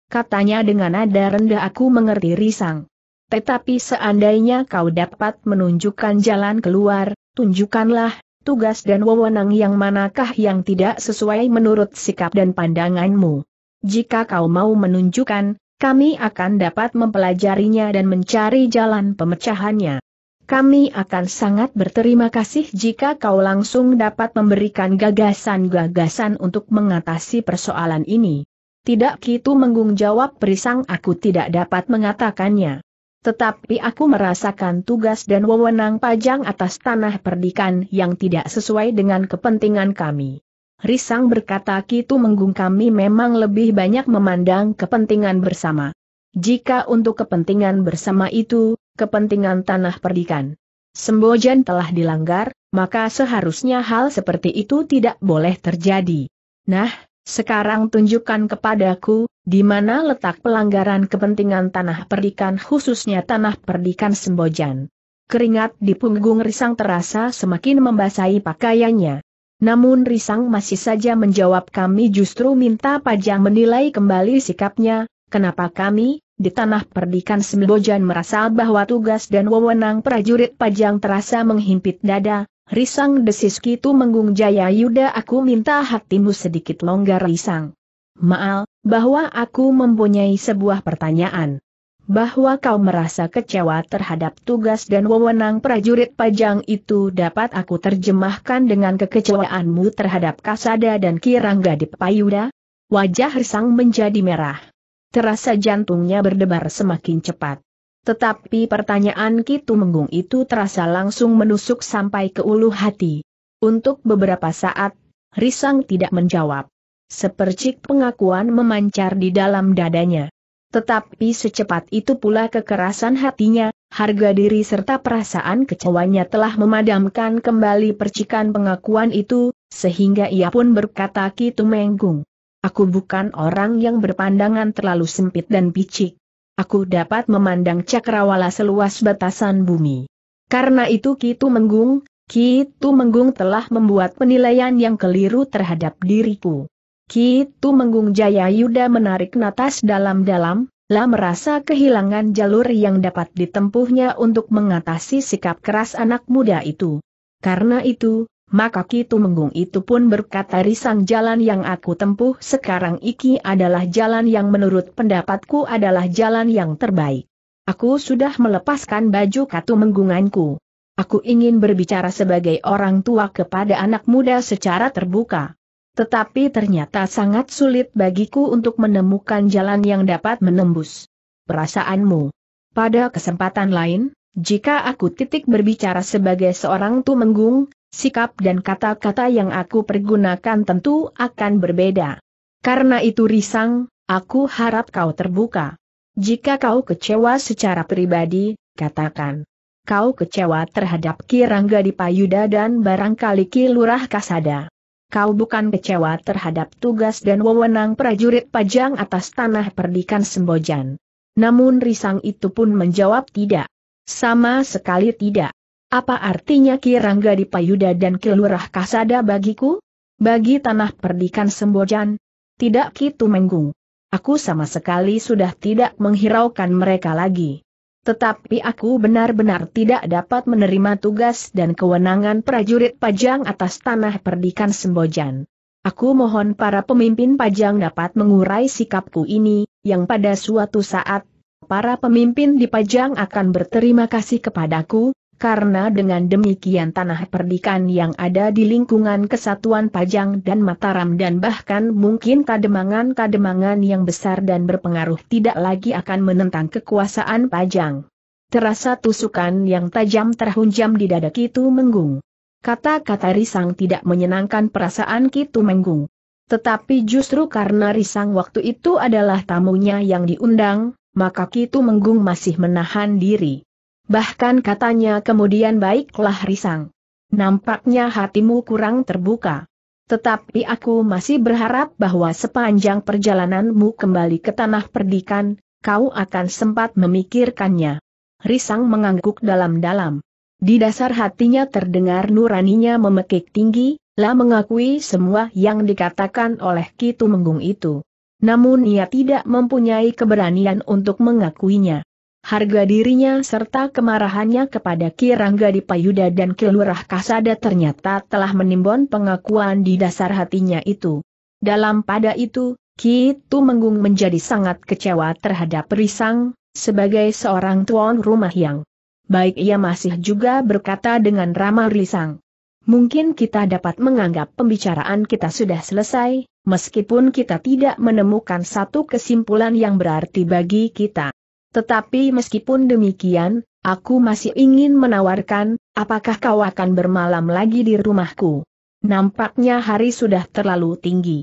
A: Katanya dengan nada rendah aku mengerti risang. Tetapi seandainya kau dapat menunjukkan jalan keluar, tunjukkanlah, tugas dan wewenang yang manakah yang tidak sesuai menurut sikap dan pandanganmu. Jika kau mau menunjukkan, kami akan dapat mempelajarinya dan mencari jalan pemecahannya. Kami akan sangat berterima kasih jika kau langsung dapat memberikan gagasan-gagasan untuk mengatasi persoalan ini. Tidak gitu menggung jawab perisang aku tidak dapat mengatakannya. Tetapi aku merasakan tugas dan wewenang pajang atas tanah perdikan yang tidak sesuai dengan kepentingan kami. Risang berkata Kitu Menggung kami memang lebih banyak memandang kepentingan bersama. Jika untuk kepentingan bersama itu, kepentingan tanah perdikan. Sembojan telah dilanggar, maka seharusnya hal seperti itu tidak boleh terjadi. Nah, sekarang tunjukkan kepadaku, di mana letak pelanggaran kepentingan tanah perdikan khususnya tanah perdikan Sembojan. Keringat di punggung Risang terasa semakin membasahi pakaiannya. Namun Risang masih saja menjawab kami justru minta Pajang menilai kembali sikapnya, kenapa kami, di tanah perdikan Sembojan merasa bahwa tugas dan wewenang prajurit Pajang terasa menghimpit dada, Risang desis Kitu Menggung Jaya Yuda aku minta hatimu sedikit longgar Risang. Maal, bahwa aku mempunyai sebuah pertanyaan. Bahwa kau merasa kecewa terhadap tugas dan wewenang prajurit pajang itu dapat aku terjemahkan dengan kekecewaanmu terhadap Kasada dan Kirangga di Payuda? Wajah Risang menjadi merah. Terasa jantungnya berdebar semakin cepat. Tetapi pertanyaan Kitu Menggung itu terasa langsung menusuk sampai ke ulu hati. Untuk beberapa saat, Risang tidak menjawab. Sepercik pengakuan memancar di dalam dadanya. Tetapi secepat itu pula kekerasan hatinya, harga diri serta perasaan kecewanya telah memadamkan kembali percikan pengakuan itu, sehingga ia pun berkata Kitu Menggung. Aku bukan orang yang berpandangan terlalu sempit dan picik aku dapat memandang cakrawala seluas batasan bumi. Karena itu Kitu Menggung, Kitu Menggung telah membuat penilaian yang keliru terhadap diriku. Kitu Menggung Jaya Yuda menarik natas dalam-dalam, lah merasa kehilangan jalur yang dapat ditempuhnya untuk mengatasi sikap keras anak muda itu. Karena itu, maka Ki menggung itu pun berkata risang jalan yang aku tempuh sekarang iki adalah jalan yang menurut pendapatku adalah jalan yang terbaik. Aku sudah melepaskan baju katu menggunganku. Aku ingin berbicara sebagai orang tua kepada anak muda secara terbuka. Tetapi ternyata sangat sulit bagiku untuk menemukan jalan yang dapat menembus perasaanmu. Pada kesempatan lain, jika aku titik berbicara sebagai seorang tumenggung, sikap dan kata-kata yang aku pergunakan tentu akan berbeda. Karena itu risang, aku harap kau terbuka. Jika kau kecewa secara pribadi, katakan. Kau kecewa terhadap Kirangga di Payuda dan barangkali Kilurah Kasada. Kau bukan kecewa terhadap tugas dan wewenang prajurit pajang atas tanah perdikan Sembojan. Namun Risang itu pun menjawab tidak. Sama sekali tidak. Apa artinya Kirangga di Payuda dan Kilurah Kasada bagiku? Bagi tanah perdikan Sembojan? Tidak Kitu Menggung. Aku sama sekali sudah tidak menghiraukan mereka lagi. Tetapi aku benar-benar tidak dapat menerima tugas dan kewenangan prajurit pajang atas tanah perdikan Sembojan. Aku mohon para pemimpin pajang dapat mengurai sikapku ini, yang pada suatu saat, para pemimpin di pajang akan berterima kasih kepadaku, karena dengan demikian tanah perdikan yang ada di lingkungan kesatuan Pajang dan Mataram dan bahkan mungkin kademangan-kademangan yang besar dan berpengaruh tidak lagi akan menentang kekuasaan Pajang. Terasa tusukan yang tajam terhunjam di dada Kitu Menggung. Kata-kata Risang tidak menyenangkan perasaan Kitu Menggung. Tetapi justru karena Risang waktu itu adalah tamunya yang diundang, maka Kitu Menggung masih menahan diri bahkan katanya kemudian baiklah risang. Nampaknya hatimu kurang terbuka. Tetapi aku masih berharap bahwa sepanjang perjalananmu kembali ke tanah perdikan, kau akan sempat memikirkannya. Risang mengangguk dalam-dalam. Di dasar hatinya terdengar nuraninya memekik tinggi, lah mengakui semua yang dikatakan oleh Kitu Menggung itu. Namun ia tidak mempunyai keberanian untuk mengakuinya harga dirinya serta kemarahannya kepada Kirangga di Payuda dan Kilurah Kasada ternyata telah menimbun pengakuan di dasar hatinya itu. Dalam pada itu, Ki Tumenggung menjadi sangat kecewa terhadap Risang, sebagai seorang tuan rumah yang baik ia masih juga berkata dengan ramah Risang. Mungkin kita dapat menganggap pembicaraan kita sudah selesai, meskipun kita tidak menemukan satu kesimpulan yang berarti bagi kita. Tetapi meskipun demikian, aku masih ingin menawarkan, apakah kau akan bermalam lagi di rumahku? Nampaknya hari sudah terlalu tinggi.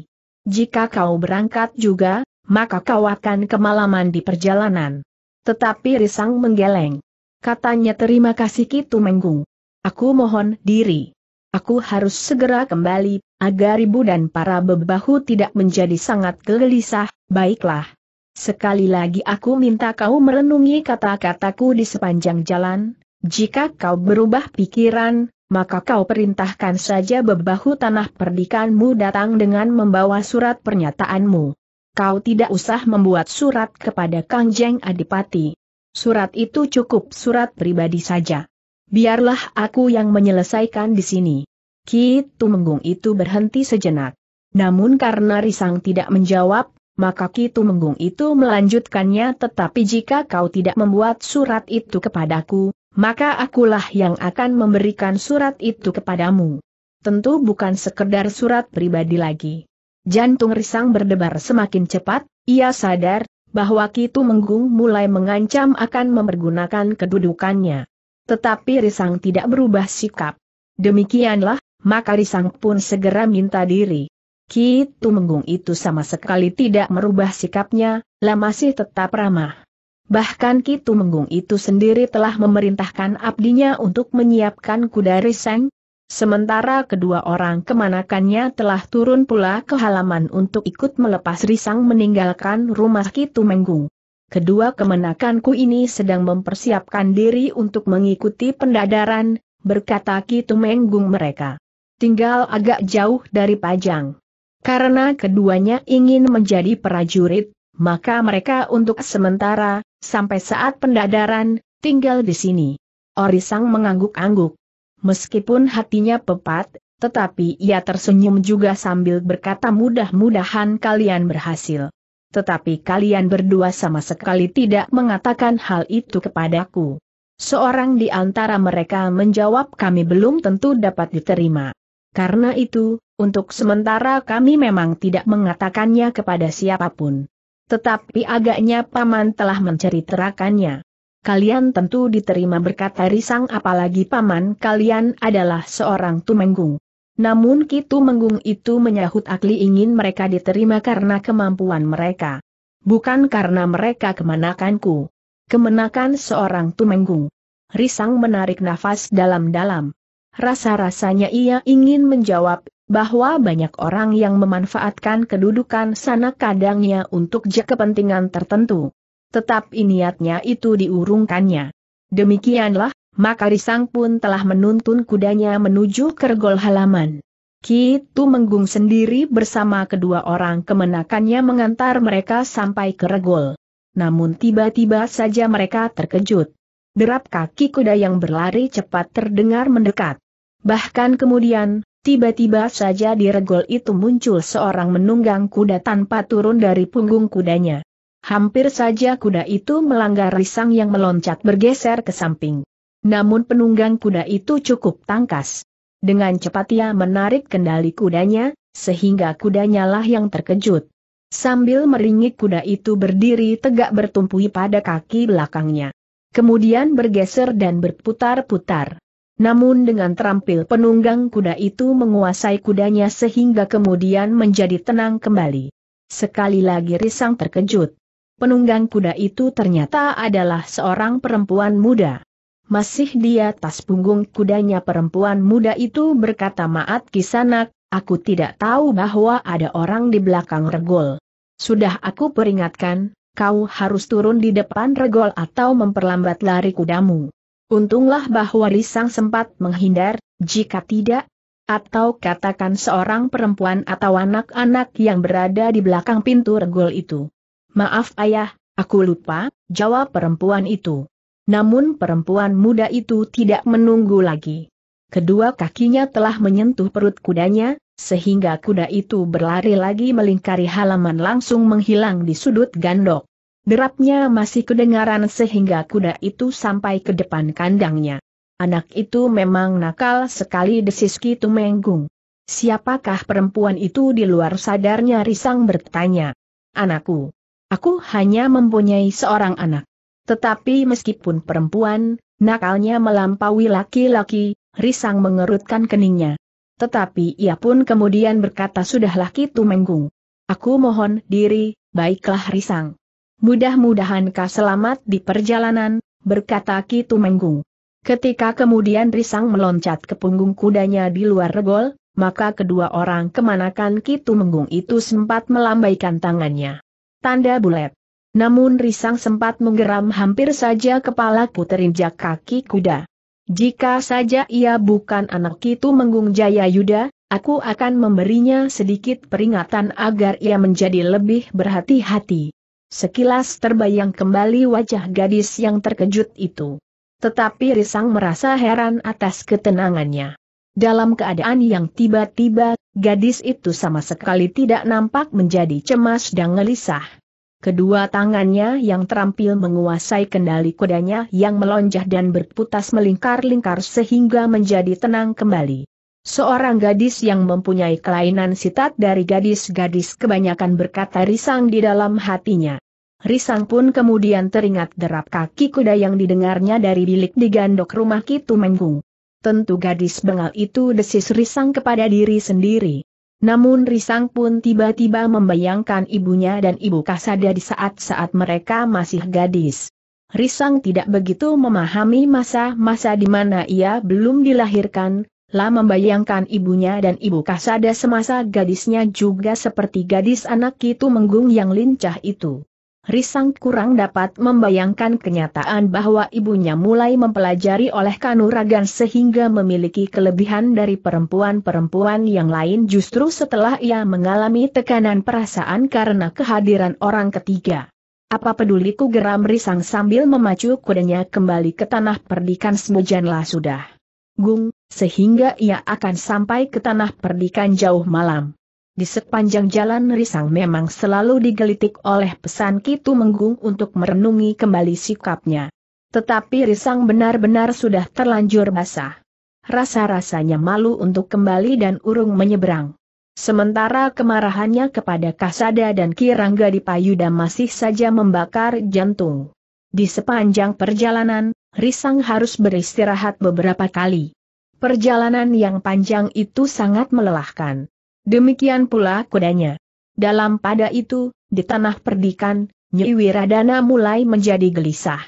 A: Jika kau berangkat juga, maka kau akan kemalaman di perjalanan. Tetapi Risang menggeleng. Katanya terima kasih Kitu Menggung. Aku mohon diri. Aku harus segera kembali, agar ibu dan para bebahu tidak menjadi sangat gelisah, baiklah. Sekali lagi aku minta kau merenungi kata-kataku di sepanjang jalan, jika kau berubah pikiran, maka kau perintahkan saja bebahu tanah perdikanmu datang dengan membawa surat pernyataanmu. Kau tidak usah membuat surat kepada Kang Jeng Adipati. Surat itu cukup surat pribadi saja. Biarlah aku yang menyelesaikan di sini. Ki Tumenggung itu berhenti sejenak. Namun karena Risang tidak menjawab, maka Kitu Menggung itu melanjutkannya tetapi jika kau tidak membuat surat itu kepadaku, maka akulah yang akan memberikan surat itu kepadamu. Tentu bukan sekedar surat pribadi lagi. Jantung Risang berdebar semakin cepat, ia sadar bahwa Kitu Menggung mulai mengancam akan mempergunakan kedudukannya. Tetapi Risang tidak berubah sikap. Demikianlah, maka Risang pun segera minta diri. Ki Tumenggung itu sama sekali tidak merubah sikapnya, lah masih tetap ramah. Bahkan Ki Tumenggung itu sendiri telah memerintahkan abdinya untuk menyiapkan kuda riseng, sementara kedua orang kemanakannya telah turun pula ke halaman untuk ikut melepas risang meninggalkan rumah Kitu Menggung. Kedua kemenakanku ini sedang mempersiapkan diri untuk mengikuti pendadaran, berkata Kitu Menggung mereka. Tinggal agak jauh dari Pajang. Karena keduanya ingin menjadi prajurit, maka mereka untuk sementara, sampai saat pendadaran, tinggal di sini. Orisang mengangguk-angguk. Meskipun hatinya pepat, tetapi ia tersenyum juga sambil berkata mudah-mudahan kalian berhasil. Tetapi kalian berdua sama sekali tidak mengatakan hal itu kepadaku. Seorang di antara mereka menjawab kami belum tentu dapat diterima. Karena itu, untuk sementara kami memang tidak mengatakannya kepada siapapun. Tetapi agaknya paman telah menceritakannya. Kalian tentu diterima berkata Risang apalagi paman kalian adalah seorang tumenggung. Namun Kitu Menggung itu menyahut Akli ingin mereka diterima karena kemampuan mereka. Bukan karena mereka kemenakanku. Kemenakan seorang tumenggung. Risang menarik nafas dalam-dalam. Rasa-rasanya ia ingin menjawab, bahwa banyak orang yang memanfaatkan kedudukan sana kadangnya untuk kepentingan tertentu. Tetapi niatnya itu diurungkannya. Demikianlah, maka Risang pun telah menuntun kudanya menuju kergol halaman. Kitu Menggung sendiri bersama kedua orang kemenakannya mengantar mereka sampai ke regol. Namun tiba-tiba saja mereka terkejut. Derap kaki kuda yang berlari cepat terdengar mendekat. Bahkan kemudian, Tiba-tiba saja di regol itu muncul seorang menunggang kuda tanpa turun dari punggung kudanya. Hampir saja kuda itu melanggar risang yang meloncat bergeser ke samping. Namun penunggang kuda itu cukup tangkas. Dengan cepat ia menarik kendali kudanya, sehingga kudanya lah yang terkejut. Sambil meringik kuda itu berdiri tegak bertumpui pada kaki belakangnya. Kemudian bergeser dan berputar-putar. Namun dengan terampil penunggang kuda itu menguasai kudanya sehingga kemudian menjadi tenang kembali. Sekali lagi Risang terkejut. Penunggang kuda itu ternyata adalah seorang perempuan muda. Masih di atas punggung kudanya perempuan muda itu berkata maat kisanak, aku tidak tahu bahwa ada orang di belakang regol. Sudah aku peringatkan, kau harus turun di depan regol atau memperlambat lari kudamu. Untunglah bahwa Lisang sempat menghindar, jika tidak, atau katakan seorang perempuan atau anak-anak yang berada di belakang pintu regol itu. Maaf ayah, aku lupa, jawab perempuan itu. Namun perempuan muda itu tidak menunggu lagi. Kedua kakinya telah menyentuh perut kudanya, sehingga kuda itu berlari lagi melingkari halaman langsung menghilang di sudut gandok. Derapnya masih kedengaran sehingga kuda itu sampai ke depan kandangnya. Anak itu memang nakal sekali desis Kitu Menggung. Siapakah perempuan itu di luar sadarnya Risang bertanya. Anakku. Aku hanya mempunyai seorang anak. Tetapi meskipun perempuan, nakalnya melampaui laki-laki, Risang mengerutkan keningnya. Tetapi ia pun kemudian berkata sudahlah Kitu Menggung. Aku mohon diri, baiklah Risang. Mudah-mudahan kau selamat di perjalanan, berkata Kitu Menggung. Ketika kemudian Risang meloncat ke punggung kudanya di luar regol, maka kedua orang kemanakan Kitu Menggung itu sempat melambaikan tangannya. Tanda bulat. Namun Risang sempat menggeram hampir saja kepala puterinjak kaki kuda. Jika saja ia bukan anak Kitu Menggung Jaya Yuda, aku akan memberinya sedikit peringatan agar ia menjadi lebih berhati-hati. Sekilas terbayang kembali wajah gadis yang terkejut itu. Tetapi Risang merasa heran atas ketenangannya. Dalam keadaan yang tiba-tiba, gadis itu sama sekali tidak nampak menjadi cemas dan gelisah. Kedua tangannya yang terampil menguasai kendali kudanya yang melonjak dan berputas melingkar-lingkar sehingga menjadi tenang kembali. Seorang gadis yang mempunyai kelainan sitat dari gadis-gadis kebanyakan berkata risang di dalam hatinya. Risang pun kemudian teringat derap kaki kuda yang didengarnya dari bilik di gandok rumah Kitu Menggung. Tentu gadis bengal itu desis risang kepada diri sendiri. Namun risang pun tiba-tiba membayangkan ibunya dan ibu kasada di saat-saat mereka masih gadis. Risang tidak begitu memahami masa-masa di mana ia belum dilahirkan, lah membayangkan ibunya dan ibu kasada semasa gadisnya juga seperti gadis anak itu menggung yang lincah itu. Risang kurang dapat membayangkan kenyataan bahwa ibunya mulai mempelajari oleh kanuragan sehingga memiliki kelebihan dari perempuan-perempuan yang lain justru setelah ia mengalami tekanan perasaan karena kehadiran orang ketiga. Apa peduliku geram Risang sambil memacu kudanya kembali ke tanah perdikan semujanlah sudah. Gung, sehingga ia akan sampai ke tanah perdikan jauh malam. Di sepanjang jalan Risang memang selalu digelitik oleh pesan Kitu Menggung untuk merenungi kembali sikapnya. Tetapi Risang benar-benar sudah terlanjur basah. Rasa-rasanya malu untuk kembali dan urung menyeberang. Sementara kemarahannya kepada Kasada dan Kirangga di Payuda masih saja membakar jantung. Di sepanjang perjalanan, Risang harus beristirahat beberapa kali. Perjalanan yang panjang itu sangat melelahkan. Demikian pula kudanya. Dalam pada itu, di tanah perdikan, Nyi Wiradana mulai menjadi gelisah.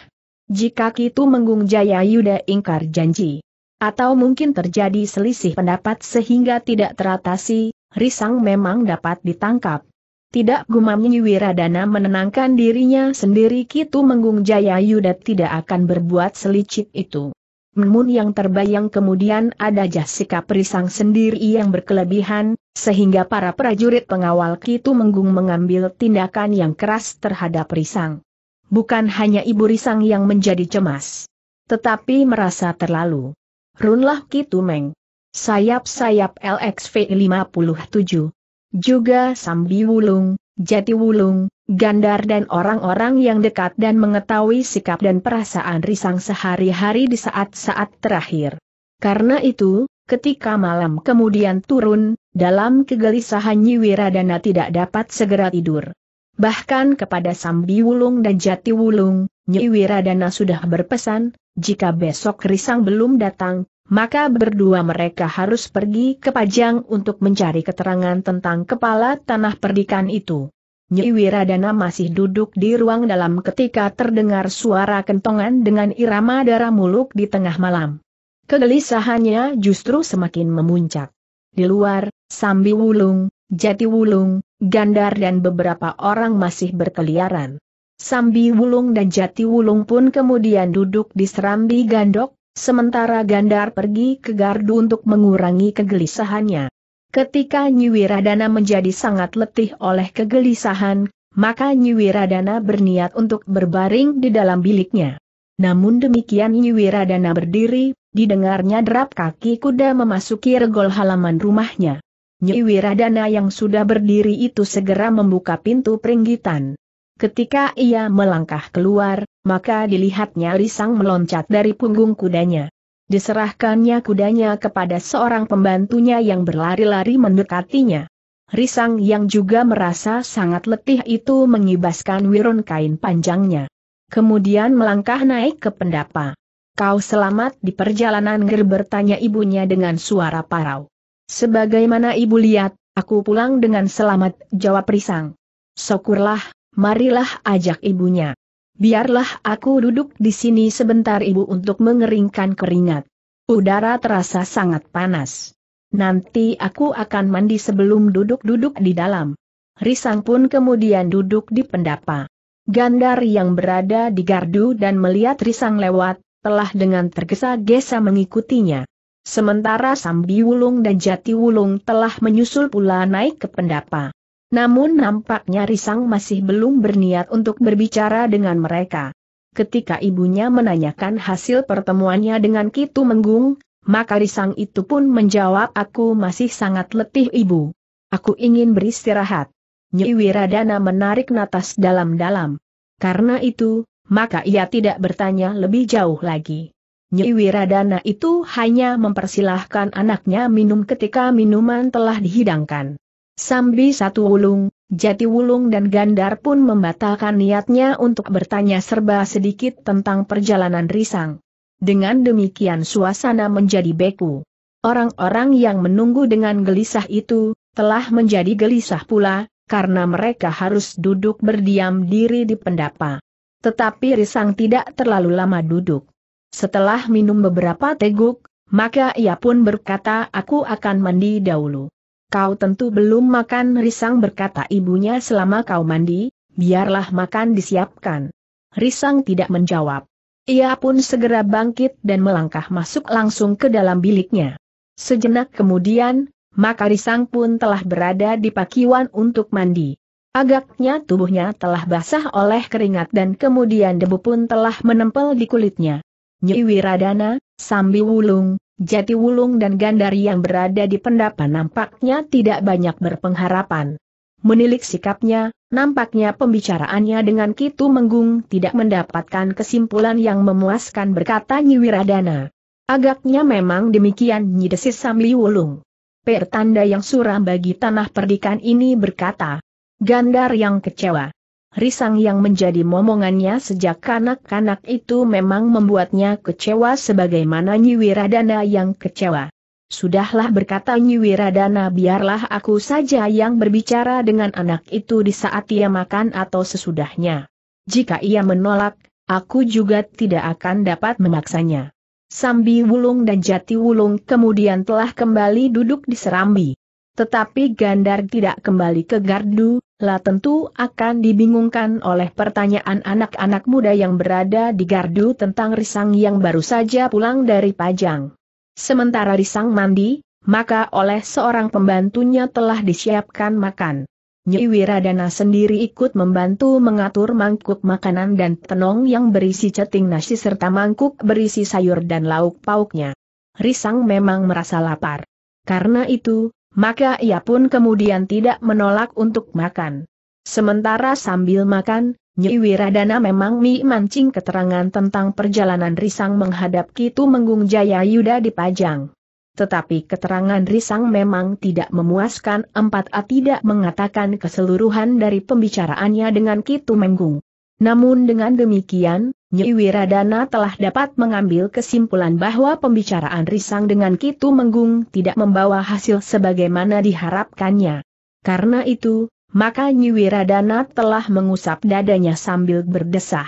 A: Jika Kitu Menggung Jaya Yuda ingkar janji, atau mungkin terjadi selisih pendapat sehingga tidak teratasi, Risang memang dapat ditangkap. Tidak gumam Nyi Wiradana menenangkan dirinya sendiri Kitu Menggung Jaya Yuda tidak akan berbuat selicik itu. Namun yang terbayang kemudian ada Jasika Perisang sendiri yang berkelebihan, sehingga para prajurit pengawal Kitu Menggung mengambil tindakan yang keras terhadap risang. Bukan hanya ibu risang yang menjadi cemas. Tetapi merasa terlalu. Runlah Kitu Meng. Sayap-sayap LXV 57. Juga Sambi Wulung, Jati Wulung, Gandar dan orang-orang yang dekat dan mengetahui sikap dan perasaan risang sehari-hari di saat-saat terakhir. Karena itu, ketika malam kemudian turun, dalam kegelisahan Nyiwiradana tidak dapat segera tidur. Bahkan kepada Sambi Wulung dan Jati Wulung, Nyiwiradana sudah berpesan, jika besok risang belum datang, maka berdua mereka harus pergi ke Pajang untuk mencari keterangan tentang kepala tanah perdikan itu. Nyi Wiradana masih duduk di ruang dalam ketika terdengar suara kentongan dengan irama darah muluk di tengah malam. Kegelisahannya justru semakin memuncak. Di luar, Sambi Wulung, Jati Wulung, Gandar dan beberapa orang masih berkeliaran. Sambi Wulung dan Jati Wulung pun kemudian duduk di serambi gandok, sementara Gandar pergi ke gardu untuk mengurangi kegelisahannya. Ketika Nyi Wiradana menjadi sangat letih oleh kegelisahan, maka Nyi Wiradana berniat untuk berbaring di dalam biliknya. Namun demikian Nyi Wiradana berdiri, didengarnya derap kaki kuda memasuki regol halaman rumahnya. Nyi Wiradana yang sudah berdiri itu segera membuka pintu peringgitan. Ketika ia melangkah keluar, maka dilihatnya Risang meloncat dari punggung kudanya. Diserahkannya kudanya kepada seorang pembantunya yang berlari-lari mendekatinya. Risang yang juga merasa sangat letih itu mengibaskan wirun kain panjangnya. Kemudian melangkah naik ke pendapa. Kau selamat di perjalanan ger bertanya ibunya dengan suara parau. Sebagaimana ibu lihat, aku pulang dengan selamat, jawab Risang. Syukurlah, marilah ajak ibunya. Biarlah aku duduk di sini sebentar ibu untuk mengeringkan keringat. Udara terasa sangat panas. Nanti aku akan mandi sebelum duduk-duduk di dalam. Risang pun kemudian duduk di pendapa. Gandar yang berada di gardu dan melihat Risang lewat, telah dengan tergesa-gesa mengikutinya. Sementara Sambi Wulung dan Jati Wulung telah menyusul pula naik ke pendapa. Namun nampaknya Risang masih belum berniat untuk berbicara dengan mereka. Ketika ibunya menanyakan hasil pertemuannya dengan Kitu Menggung, maka Risang itu pun menjawab aku masih sangat letih ibu. Aku ingin beristirahat. Nyi Wiradana menarik natas dalam-dalam. Karena itu, maka ia tidak bertanya lebih jauh lagi. Nyi Wiradana itu hanya mempersilahkan anaknya minum ketika minuman telah dihidangkan. Sambi Satu Wulung, Jati Wulung dan Gandar pun membatalkan niatnya untuk bertanya serba sedikit tentang perjalanan Risang. Dengan demikian suasana menjadi beku. Orang-orang yang menunggu dengan gelisah itu, telah menjadi gelisah pula, karena mereka harus duduk berdiam diri di pendapa. Tetapi Risang tidak terlalu lama duduk. Setelah minum beberapa teguk, maka ia pun berkata aku akan mandi dahulu. Kau tentu belum makan risang berkata ibunya selama kau mandi, biarlah makan disiapkan. Risang tidak menjawab. Ia pun segera bangkit dan melangkah masuk langsung ke dalam biliknya. Sejenak kemudian, maka Risang pun telah berada di pakiwan untuk mandi. Agaknya tubuhnya telah basah oleh keringat dan kemudian debu pun telah menempel di kulitnya. Nyi Wiradana, Sambi Wulung, Jati Wulung dan Gandari yang berada di pendapat nampaknya tidak banyak berpengharapan. Menilik sikapnya, nampaknya pembicaraannya dengan Kitu Menggung tidak mendapatkan kesimpulan yang memuaskan berkata Nyiwiradana. Agaknya memang demikian nyidesis Sambi Wulung. Pertanda yang suram bagi tanah perdikan ini berkata. Gandar yang kecewa. Risang yang menjadi momongannya sejak kanak-kanak itu memang membuatnya kecewa sebagaimana Nyiwiradana yang kecewa. Sudahlah berkata Nyiwiradana biarlah aku saja yang berbicara dengan anak itu di saat ia makan atau sesudahnya. Jika ia menolak, aku juga tidak akan dapat memaksanya. Sambi Wulung dan Jati Wulung kemudian telah kembali duduk di Serambi. Tetapi Gandar tidak kembali ke gardu, lah tentu akan dibingungkan oleh pertanyaan anak-anak muda yang berada di gardu tentang Risang yang baru saja pulang dari Pajang. Sementara Risang mandi, maka oleh seorang pembantunya telah disiapkan makan. Nyi Wiradana sendiri ikut membantu mengatur mangkuk makanan dan tenong yang berisi ceting nasi serta mangkuk berisi sayur dan lauk pauknya. Risang memang merasa lapar. Karena itu, maka ia pun kemudian tidak menolak untuk makan. Sementara sambil makan, Nyi Wiradana memang mi mancing keterangan tentang perjalanan Risang menghadap Kitu Menggung Jaya Yuda di Pajang. Tetapi keterangan Risang memang tidak memuaskan empat A tidak mengatakan keseluruhan dari pembicaraannya dengan Kitu Menggung. Namun dengan demikian, Nyi Wiradana telah dapat mengambil kesimpulan bahwa pembicaraan Risang dengan Kitu Menggung tidak membawa hasil sebagaimana diharapkannya. Karena itu, maka Nyi Wiradana telah mengusap dadanya sambil berdesah.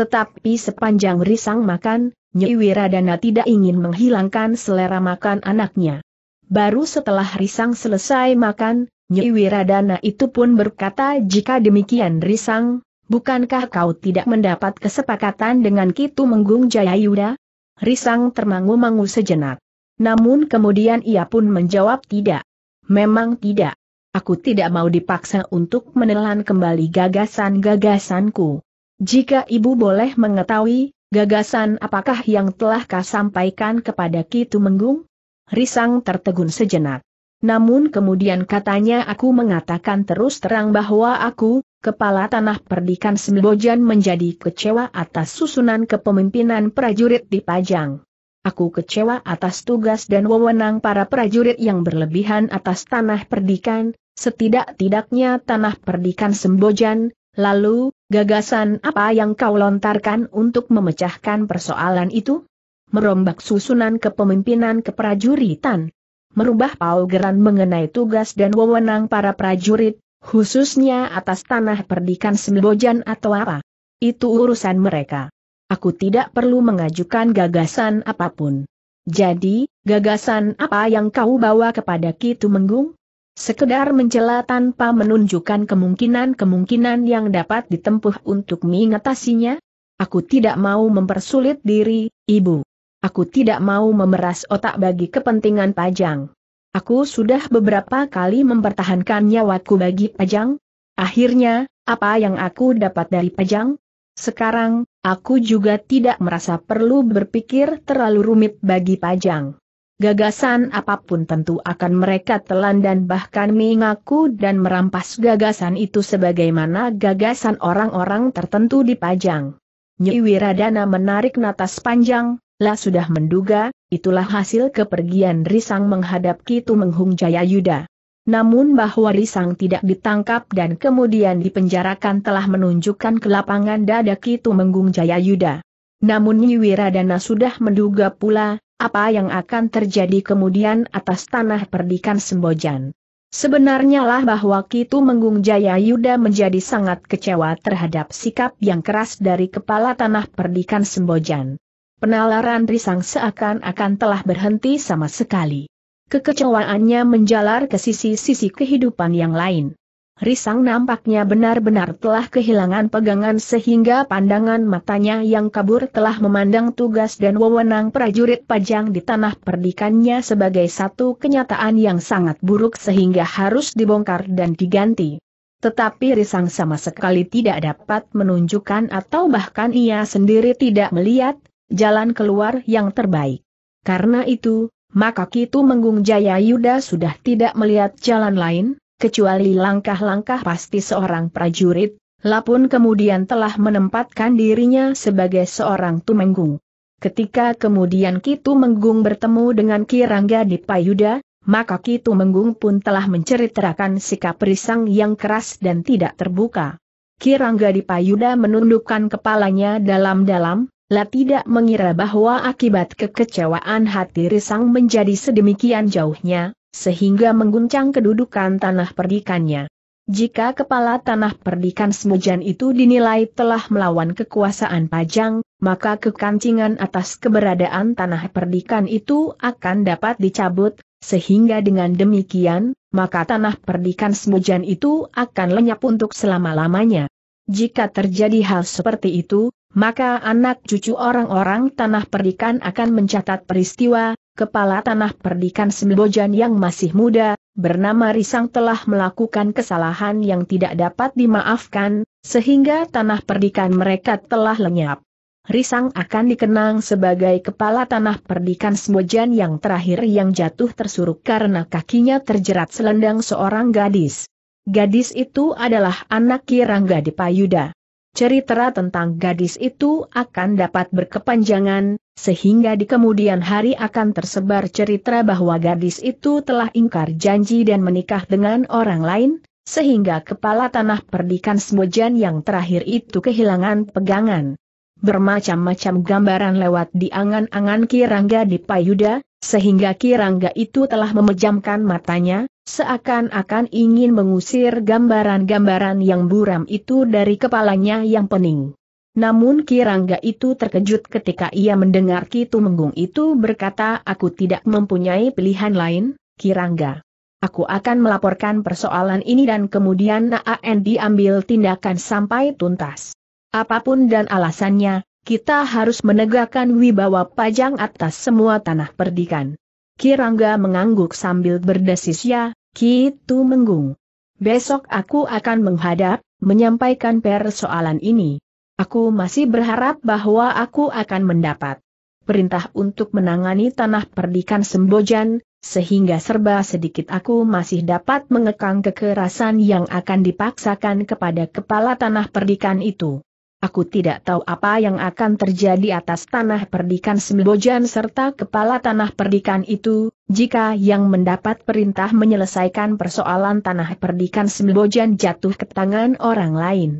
A: Tetapi sepanjang Risang makan, Nyi Wiradana tidak ingin menghilangkan selera makan anaknya. Baru setelah Risang selesai makan, Nyi Wiradana itu pun berkata jika demikian Risang, Bukankah kau tidak mendapat kesepakatan dengan Kitu Menggung Jayayuda? Risang termangu-mangu sejenak. Namun kemudian ia pun menjawab tidak. Memang tidak. Aku tidak mau dipaksa untuk menelan kembali gagasan-gagasanku. Jika ibu boleh mengetahui, gagasan apakah yang telah kau sampaikan kepada Kitu Menggung? Risang tertegun sejenak. Namun kemudian katanya aku mengatakan terus terang bahwa aku, Kepala Tanah Perdikan Sembojan menjadi kecewa atas susunan kepemimpinan prajurit di Pajang. Aku kecewa atas tugas dan wewenang para prajurit yang berlebihan atas tanah perdikan, setidak-tidaknya tanah perdikan Sembojan, lalu, gagasan apa yang kau lontarkan untuk memecahkan persoalan itu? Merombak susunan kepemimpinan keprajuritan. Merubah paugeran mengenai tugas dan wewenang para prajurit, Khususnya atas tanah perdikan Sembojan atau apa. Itu urusan mereka. Aku tidak perlu mengajukan gagasan apapun. Jadi, gagasan apa yang kau bawa kepada Kitu Menggung? Sekedar mencela tanpa menunjukkan kemungkinan-kemungkinan yang dapat ditempuh untuk mengatasinya? Aku tidak mau mempersulit diri, Ibu. Aku tidak mau memeras otak bagi kepentingan pajang. Aku sudah beberapa kali mempertahankan nyawaku bagi Pajang. Akhirnya, apa yang aku dapat dari Pajang? Sekarang, aku juga tidak merasa perlu berpikir terlalu rumit bagi Pajang. Gagasan apapun tentu akan mereka telan dan bahkan mengaku dan merampas gagasan itu sebagaimana gagasan orang-orang tertentu di Pajang. Nyi Wiradana menarik natas panjang, lah sudah menduga, itulah hasil kepergian Risang menghadap Kitu Menghung Jaya Yuda. Namun bahwa Risang tidak ditangkap dan kemudian dipenjarakan telah menunjukkan kelapangan dada Kitu Menghung Jaya Yuda. Namun Wiradana sudah menduga pula, apa yang akan terjadi kemudian atas tanah perdikan Sembojan. Sebenarnya lah bahwa Kitu Menggung Jaya Yuda menjadi sangat kecewa terhadap sikap yang keras dari kepala tanah perdikan Sembojan penalaran risang seakan-akan telah berhenti sama sekali. Kekecewaannya menjalar ke sisi-sisi kehidupan yang lain. Risang nampaknya benar-benar telah kehilangan pegangan sehingga pandangan matanya yang kabur telah memandang tugas dan wewenang prajurit pajang di tanah perdikannya sebagai satu kenyataan yang sangat buruk sehingga harus dibongkar dan diganti. Tetapi Risang sama sekali tidak dapat menunjukkan atau bahkan ia sendiri tidak melihat, jalan keluar yang terbaik. Karena itu, maka Kitu Menggung Jaya Yuda sudah tidak melihat jalan lain, kecuali langkah-langkah pasti seorang prajurit, Lapun kemudian telah menempatkan dirinya sebagai seorang tumenggung. Ketika kemudian Kitu Menggung bertemu dengan Kirangga di Payuda, maka Kitu Menggung pun telah menceritakan sikap risang yang keras dan tidak terbuka. Kirangga di Payuda menundukkan kepalanya dalam-dalam, La tidak mengira bahwa akibat kekecewaan hati Risang menjadi sedemikian jauhnya, sehingga mengguncang kedudukan tanah perdikannya. Jika kepala tanah perdikan Semujan itu dinilai telah melawan kekuasaan Pajang, maka kekancingan atas keberadaan tanah perdikan itu akan dapat dicabut, sehingga dengan demikian, maka tanah perdikan Semujan itu akan lenyap untuk selama-lamanya. Jika terjadi hal seperti itu, maka anak cucu orang-orang Tanah Perdikan akan mencatat peristiwa, Kepala Tanah Perdikan Sembojan yang masih muda, bernama Risang telah melakukan kesalahan yang tidak dapat dimaafkan, sehingga tanah perdikan mereka telah lenyap. Risang akan dikenang sebagai kepala tanah perdikan Sembojan yang terakhir yang jatuh tersuruk karena kakinya terjerat selendang seorang gadis. Gadis itu adalah anak Kirangga Dipayuda. Cerita tentang gadis itu akan dapat berkepanjangan, sehingga di kemudian hari akan tersebar cerita bahwa gadis itu telah ingkar janji dan menikah dengan orang lain, sehingga kepala tanah perdikan Smojan yang terakhir itu kehilangan pegangan. Bermacam-macam gambaran lewat di angan-angan Kirangga di Dipayuda, sehingga Kirangga itu telah memejamkan matanya, seakan-akan ingin mengusir gambaran-gambaran yang buram itu dari kepalanya yang pening. Namun Kirangga itu terkejut ketika ia mendengar Kitu Menggung itu berkata aku tidak mempunyai pilihan lain, Kirangga. Aku akan melaporkan persoalan ini dan kemudian NAAN diambil tindakan sampai tuntas. Apapun dan alasannya, kita harus menegakkan wibawa pajang atas semua tanah perdikan. Kirangga mengangguk sambil berdesis ya, Kitu Menggung. Besok aku akan menghadap, menyampaikan persoalan ini. Aku masih berharap bahwa aku akan mendapat perintah untuk menangani tanah perdikan Sembojan, sehingga serba sedikit aku masih dapat mengekang kekerasan yang akan dipaksakan kepada kepala tanah perdikan itu. Aku tidak tahu apa yang akan terjadi atas tanah perdikan Sembojan serta kepala tanah perdikan itu, jika yang mendapat perintah menyelesaikan persoalan tanah perdikan Sembojan jatuh ke tangan orang lain.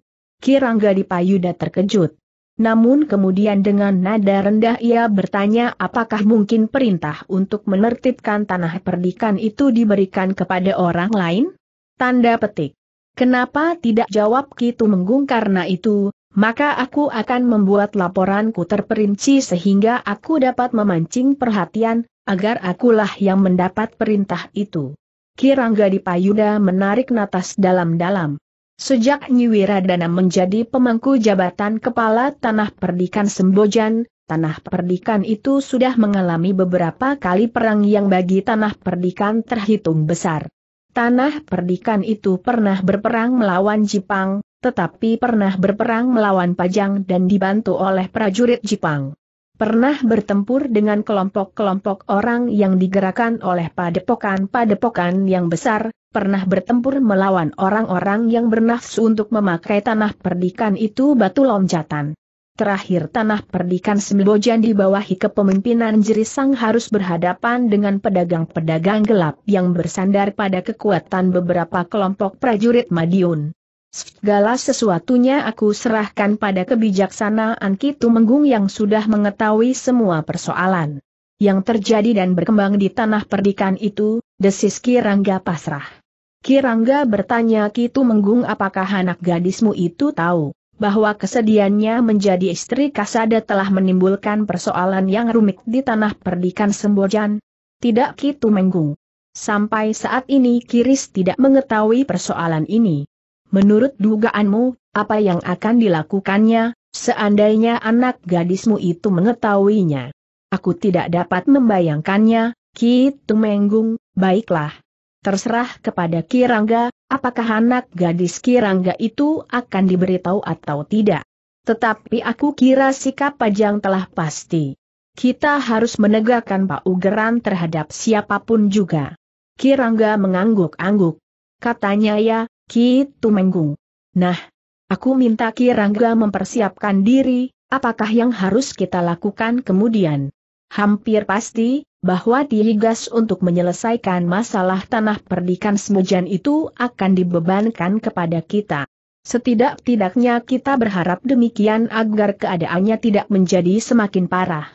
A: Kirangga di Payuda terkejut. Namun kemudian dengan nada rendah ia bertanya apakah mungkin perintah untuk menertibkan tanah perdikan itu diberikan kepada orang lain? Tanda petik. Kenapa tidak jawab Kitu Menggung karena itu, maka aku akan membuat laporanku terperinci sehingga aku dapat memancing perhatian, agar akulah yang mendapat perintah itu. Kirangga di Payuda menarik natas dalam-dalam. Sejak Nyiwiradana menjadi pemangku jabatan kepala Tanah Perdikan Sembojan, Tanah Perdikan itu sudah mengalami beberapa kali perang yang bagi Tanah Perdikan terhitung besar. Tanah Perdikan itu pernah berperang melawan Jepang tetapi pernah berperang melawan Pajang dan dibantu oleh prajurit Jepang. Pernah bertempur dengan kelompok-kelompok orang yang digerakkan oleh padepokan-padepokan yang besar, pernah bertempur melawan orang-orang yang bernafsu untuk memakai tanah perdikan itu batu loncatan. Terakhir tanah perdikan Sembojan di bawah kepemimpinan Jerisang harus berhadapan dengan pedagang-pedagang gelap yang bersandar pada kekuatan beberapa kelompok prajurit Madiun. Segala sesuatunya aku serahkan pada kebijaksanaan Kitu Menggung yang sudah mengetahui semua persoalan yang terjadi dan berkembang di tanah perdikan itu, desis Kirangga pasrah. Kirangga bertanya Kitu Menggung apakah anak gadismu itu tahu bahwa kesediaannya menjadi istri Kasada telah menimbulkan persoalan yang rumit di tanah perdikan Sembojan? Tidak Kitu Menggung. Sampai saat ini Kiris tidak mengetahui persoalan ini. Menurut dugaanmu, apa yang akan dilakukannya, seandainya anak gadismu itu mengetahuinya? Aku tidak dapat membayangkannya, Ki Tumenggung, baiklah. Terserah kepada Kirangga, apakah anak gadis Kirangga itu akan diberitahu atau tidak. Tetapi aku kira sikap Pajang telah pasti. Kita harus menegakkan Pak Ugeran terhadap siapapun juga. Kirangga mengangguk-angguk. Katanya ya, Ki Tumenggung. Nah, aku minta Ki Rangga mempersiapkan diri, apakah yang harus kita lakukan kemudian? Hampir pasti, bahwa dihigas untuk menyelesaikan masalah tanah perdikan semujan itu akan dibebankan kepada kita. Setidak-tidaknya kita berharap demikian agar keadaannya tidak menjadi semakin parah.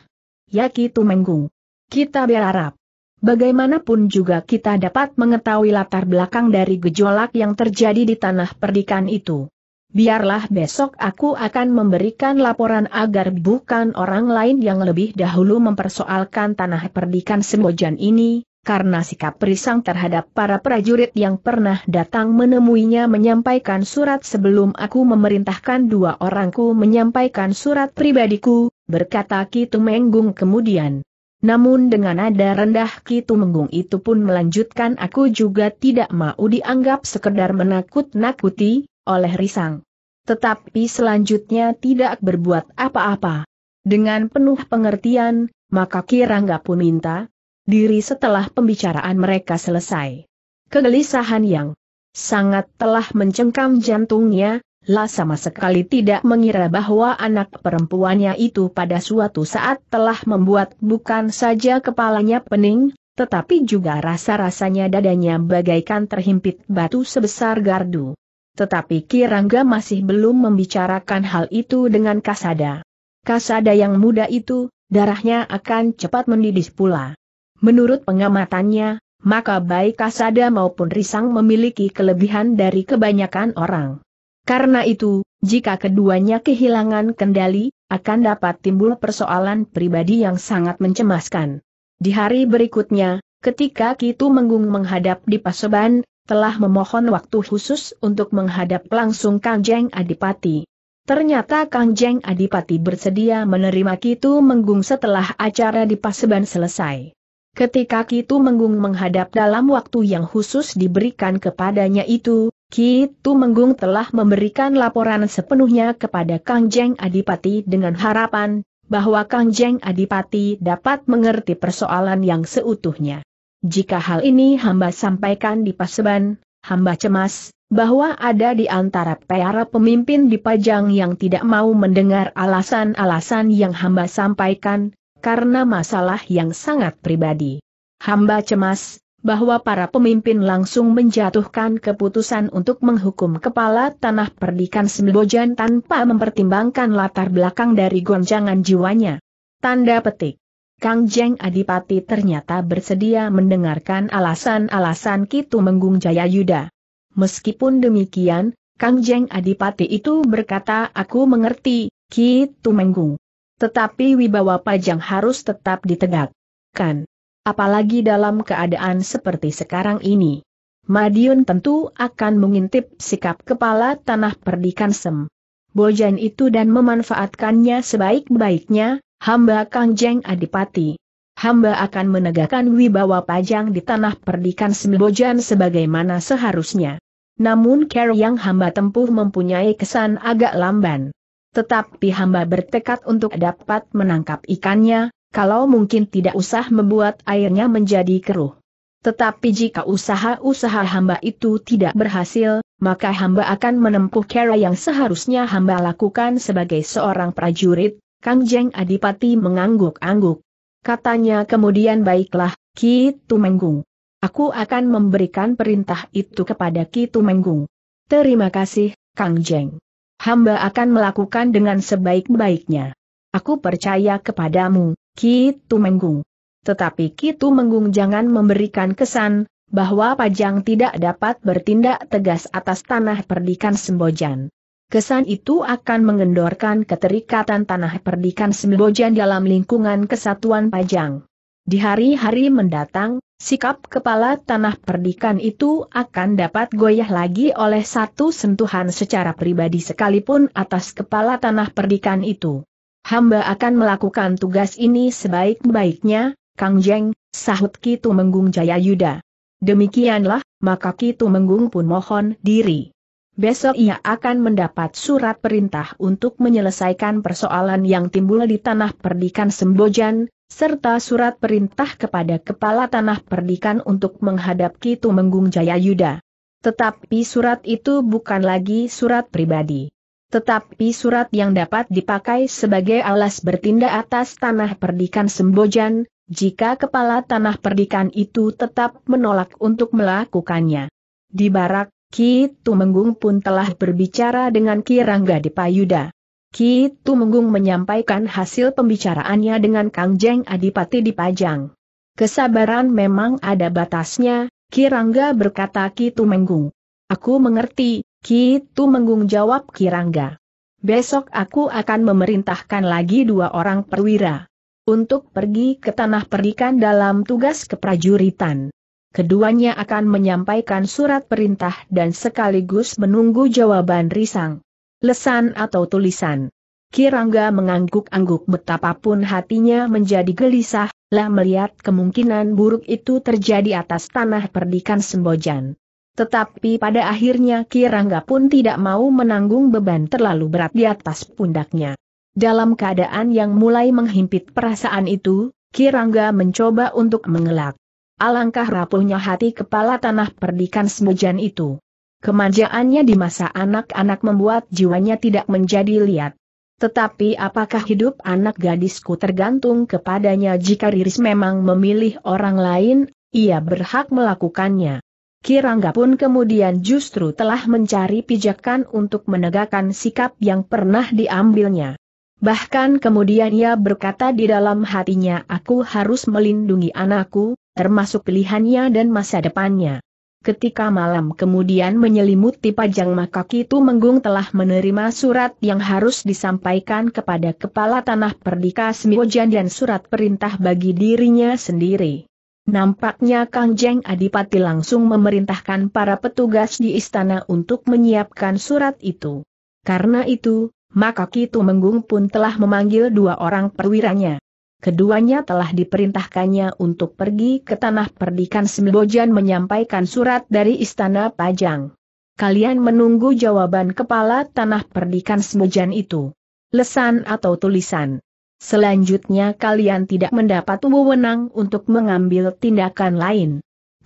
A: Ya Ki Tumenggung. Kita berharap. Bagaimanapun juga kita dapat mengetahui latar belakang dari gejolak yang terjadi di tanah perdikan itu. Biarlah besok aku akan memberikan laporan agar bukan orang lain yang lebih dahulu mempersoalkan tanah perdikan Sembojan ini, karena sikap perisang terhadap para prajurit yang pernah datang menemuinya menyampaikan surat sebelum aku memerintahkan dua orangku menyampaikan surat pribadiku, berkata Ki Tumenggung kemudian. Namun dengan nada rendah kitu menggung itu pun melanjutkan aku juga tidak mau dianggap sekedar menakut-nakuti, oleh Risang. Tetapi selanjutnya tidak berbuat apa-apa. Dengan penuh pengertian, maka Ki pun minta diri setelah pembicaraan mereka selesai. Kegelisahan yang sangat telah mencengkam jantungnya, lah sama sekali tidak mengira bahwa anak perempuannya itu pada suatu saat telah membuat bukan saja kepalanya pening, tetapi juga rasa-rasanya dadanya bagaikan terhimpit batu sebesar gardu. Tetapi Kirangga masih belum membicarakan hal itu dengan Kasada. Kasada yang muda itu, darahnya akan cepat mendidih pula. Menurut pengamatannya, maka baik Kasada maupun Risang memiliki kelebihan dari kebanyakan orang. Karena itu, jika keduanya kehilangan kendali, akan dapat timbul persoalan pribadi yang sangat mencemaskan. Di hari berikutnya, ketika Kitu Menggung menghadap di Paseban, telah memohon waktu khusus untuk menghadap langsung Kang Adipati. Ternyata Kang Adipati bersedia menerima Kitu Menggung setelah acara di Paseban selesai. Ketika Kitu Menggung menghadap dalam waktu yang khusus diberikan kepadanya itu, Ki Tumenggung telah memberikan laporan sepenuhnya kepada Kang Jeng Adipati dengan harapan bahwa Kang Jeng Adipati dapat mengerti persoalan yang seutuhnya. Jika hal ini hamba sampaikan di Paseban, hamba cemas bahwa ada di antara para pemimpin di Pajang yang tidak mau mendengar alasan-alasan yang hamba sampaikan, karena masalah yang sangat pribadi. Hamba cemas bahwa para pemimpin langsung menjatuhkan keputusan untuk menghukum kepala tanah perdikan Sembojan tanpa mempertimbangkan latar belakang dari goncangan jiwanya. Tanda petik. Kang Jeng Adipati ternyata bersedia mendengarkan alasan-alasan Kitu Menggung Jaya Yuda. Meskipun demikian, Kang Jeng Adipati itu berkata aku mengerti, Kitu Menggung. Tetapi wibawa pajang harus tetap ditegakkan apalagi dalam keadaan seperti sekarang ini. Madiun tentu akan mengintip sikap kepala tanah perdikan Sem. Bojan itu dan memanfaatkannya sebaik-baiknya, hamba Kang Jeng Adipati. Hamba akan menegakkan wibawa pajang di tanah perdikan Sem Bojan sebagaimana seharusnya. Namun care yang hamba tempuh mempunyai kesan agak lamban. Tetapi hamba bertekad untuk dapat menangkap ikannya, kalau mungkin tidak usah membuat airnya menjadi keruh. Tetapi jika usaha-usaha hamba itu tidak berhasil, maka hamba akan menempuh cara yang seharusnya hamba lakukan sebagai seorang prajurit, Kang Jeng Adipati mengangguk-angguk. Katanya kemudian baiklah, Ki Tumenggung. Aku akan memberikan perintah itu kepada Ki Tumenggung. Terima kasih, Kang Jeng. Hamba akan melakukan dengan sebaik-baiknya. Aku percaya kepadamu, Ki Tumenggung. Tetapi Ki Tumenggung jangan memberikan kesan bahwa Pajang tidak dapat bertindak tegas atas tanah perdikan Sembojan. Kesan itu akan mengendorkan keterikatan tanah perdikan Sembojan dalam lingkungan kesatuan Pajang. Di hari-hari mendatang, sikap kepala tanah perdikan itu akan dapat goyah lagi oleh satu sentuhan secara pribadi sekalipun atas kepala tanah perdikan itu. Hamba akan melakukan tugas ini sebaik-baiknya, Kang Jeng, sahut Ki Tumenggung Jayayuda. Demikianlah, maka Kitu Menggung pun mohon diri. Besok ia akan mendapat surat perintah untuk menyelesaikan persoalan yang timbul di tanah perdikan Sembojan, serta surat perintah kepada kepala tanah perdikan untuk menghadap Menggung Tumenggung Jayayuda. Tetapi surat itu bukan lagi surat pribadi. Tetapi surat yang dapat dipakai sebagai alas bertindak atas tanah perdikan Sembojan, jika kepala tanah perdikan itu tetap menolak untuk melakukannya. Di barak, Ki Tumenggung pun telah berbicara dengan Ki Rangga Dipayuda. Ki Tumenggung menyampaikan hasil pembicaraannya dengan Kang Jeng Adipati Dipajang. Kesabaran memang ada batasnya, Ki Rangga berkata Ki Tumenggung. Aku mengerti, Ki Tumenggung jawab Kirangga. Besok aku akan memerintahkan lagi dua orang perwira. Untuk pergi ke tanah perdikan dalam tugas keprajuritan. Keduanya akan menyampaikan surat perintah dan sekaligus menunggu jawaban risang. Lesan atau tulisan. Kirangga mengangguk-angguk betapapun hatinya menjadi gelisah, lah melihat kemungkinan buruk itu terjadi atas tanah perdikan Sembojan. Tetapi pada akhirnya Kirangga pun tidak mau menanggung beban terlalu berat di atas pundaknya. Dalam keadaan yang mulai menghimpit perasaan itu, Kirangga mencoba untuk mengelak. Alangkah rapuhnya hati kepala tanah perdikan semujan itu. Kemanjaannya di masa anak-anak membuat jiwanya tidak menjadi liat. Tetapi apakah hidup anak gadisku tergantung kepadanya jika Riris memang memilih orang lain, ia berhak melakukannya. Kirangga pun kemudian justru telah mencari pijakan untuk menegakkan sikap yang pernah diambilnya. Bahkan kemudian ia berkata di dalam hatinya aku harus melindungi anakku, termasuk pilihannya dan masa depannya. Ketika malam kemudian menyelimuti pajang maka Kitu Menggung telah menerima surat yang harus disampaikan kepada Kepala Tanah Perdika Semiojan dan surat perintah bagi dirinya sendiri. Nampaknya Kang Jeng Adipati langsung memerintahkan para petugas di istana untuk menyiapkan surat itu. Karena itu, maka Kitu Menggung pun telah memanggil dua orang perwiranya. Keduanya telah diperintahkannya untuk pergi ke tanah perdikan Sembojan menyampaikan surat dari istana Pajang. Kalian menunggu jawaban kepala tanah perdikan Sembojan itu. Lesan atau tulisan. Selanjutnya kalian tidak mendapat wewenang untuk mengambil tindakan lain.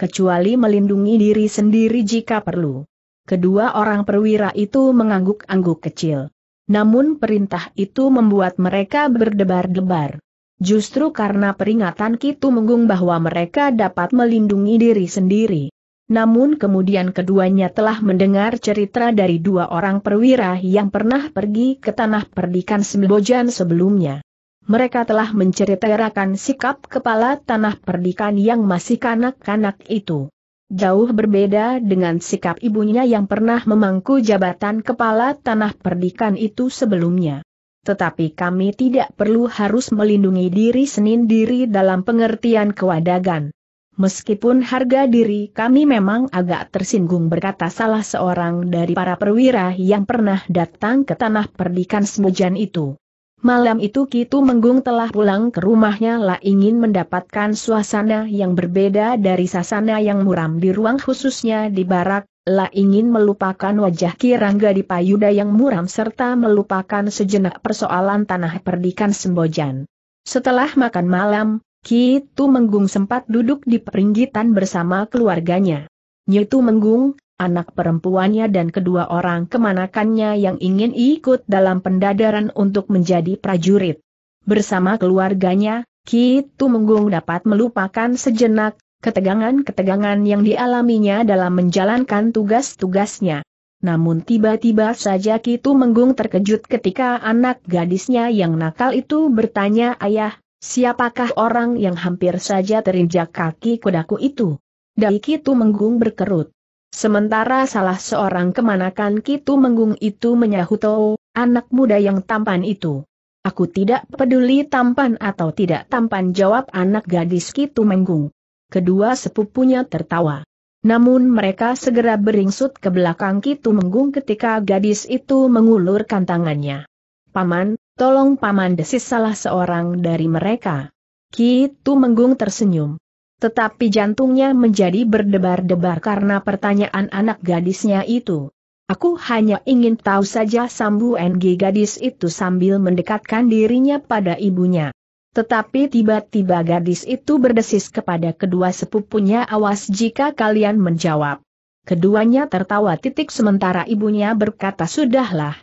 A: Kecuali melindungi diri sendiri jika perlu. Kedua orang perwira itu mengangguk-angguk kecil. Namun perintah itu membuat mereka berdebar-debar. Justru karena peringatan Kitu Menggung bahwa mereka dapat melindungi diri sendiri. Namun kemudian keduanya telah mendengar cerita dari dua orang perwira yang pernah pergi ke tanah perdikan Sembojan sebelumnya mereka telah menceritakan sikap kepala tanah perdikan yang masih kanak-kanak itu. Jauh berbeda dengan sikap ibunya yang pernah memangku jabatan kepala tanah perdikan itu sebelumnya. Tetapi kami tidak perlu harus melindungi diri senin diri dalam pengertian kewadagan. Meskipun harga diri kami memang agak tersinggung berkata salah seorang dari para perwira yang pernah datang ke tanah perdikan Semujan itu. Malam itu Kitu Menggung telah pulang ke rumahnya lah ingin mendapatkan suasana yang berbeda dari sasana yang muram di ruang khususnya di barak, lah ingin melupakan wajah Kirangga di payuda yang muram serta melupakan sejenak persoalan tanah perdikan Sembojan. Setelah makan malam, Kitu Menggung sempat duduk di peringgitan bersama keluarganya. Nyutu Menggung, anak perempuannya dan kedua orang kemanakannya yang ingin ikut dalam pendadaran untuk menjadi prajurit. Bersama keluarganya, Ki Tumenggung dapat melupakan sejenak ketegangan-ketegangan yang dialaminya dalam menjalankan tugas-tugasnya. Namun tiba-tiba saja Ki Tumenggung terkejut ketika anak gadisnya yang nakal itu bertanya ayah, siapakah orang yang hampir saja terinjak kaki kudaku itu? Dari Ki Tumenggung berkerut. Sementara salah seorang kemanakan Kitu Menggung itu menyahut anak muda yang tampan itu. Aku tidak peduli tampan atau tidak tampan jawab anak gadis Kitu Menggung. Kedua sepupunya tertawa. Namun mereka segera beringsut ke belakang Kitu Menggung ketika gadis itu mengulurkan tangannya. Paman, tolong paman desis salah seorang dari mereka. Kitu Menggung tersenyum. Tetapi jantungnya menjadi berdebar-debar karena pertanyaan anak gadisnya itu. Aku hanya ingin tahu saja Sambu NG gadis itu sambil mendekatkan dirinya pada ibunya. Tetapi tiba-tiba gadis itu berdesis kepada kedua sepupunya awas jika kalian menjawab. Keduanya tertawa titik sementara ibunya berkata sudahlah.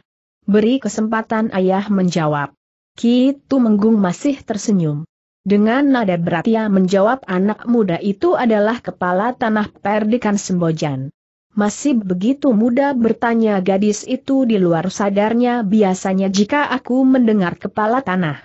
A: Beri kesempatan ayah menjawab. Kitu Menggung masih tersenyum. Dengan nada berat ia menjawab anak muda itu adalah kepala tanah perdikan Sembojan. Masih begitu muda bertanya gadis itu di luar sadarnya biasanya jika aku mendengar kepala tanah.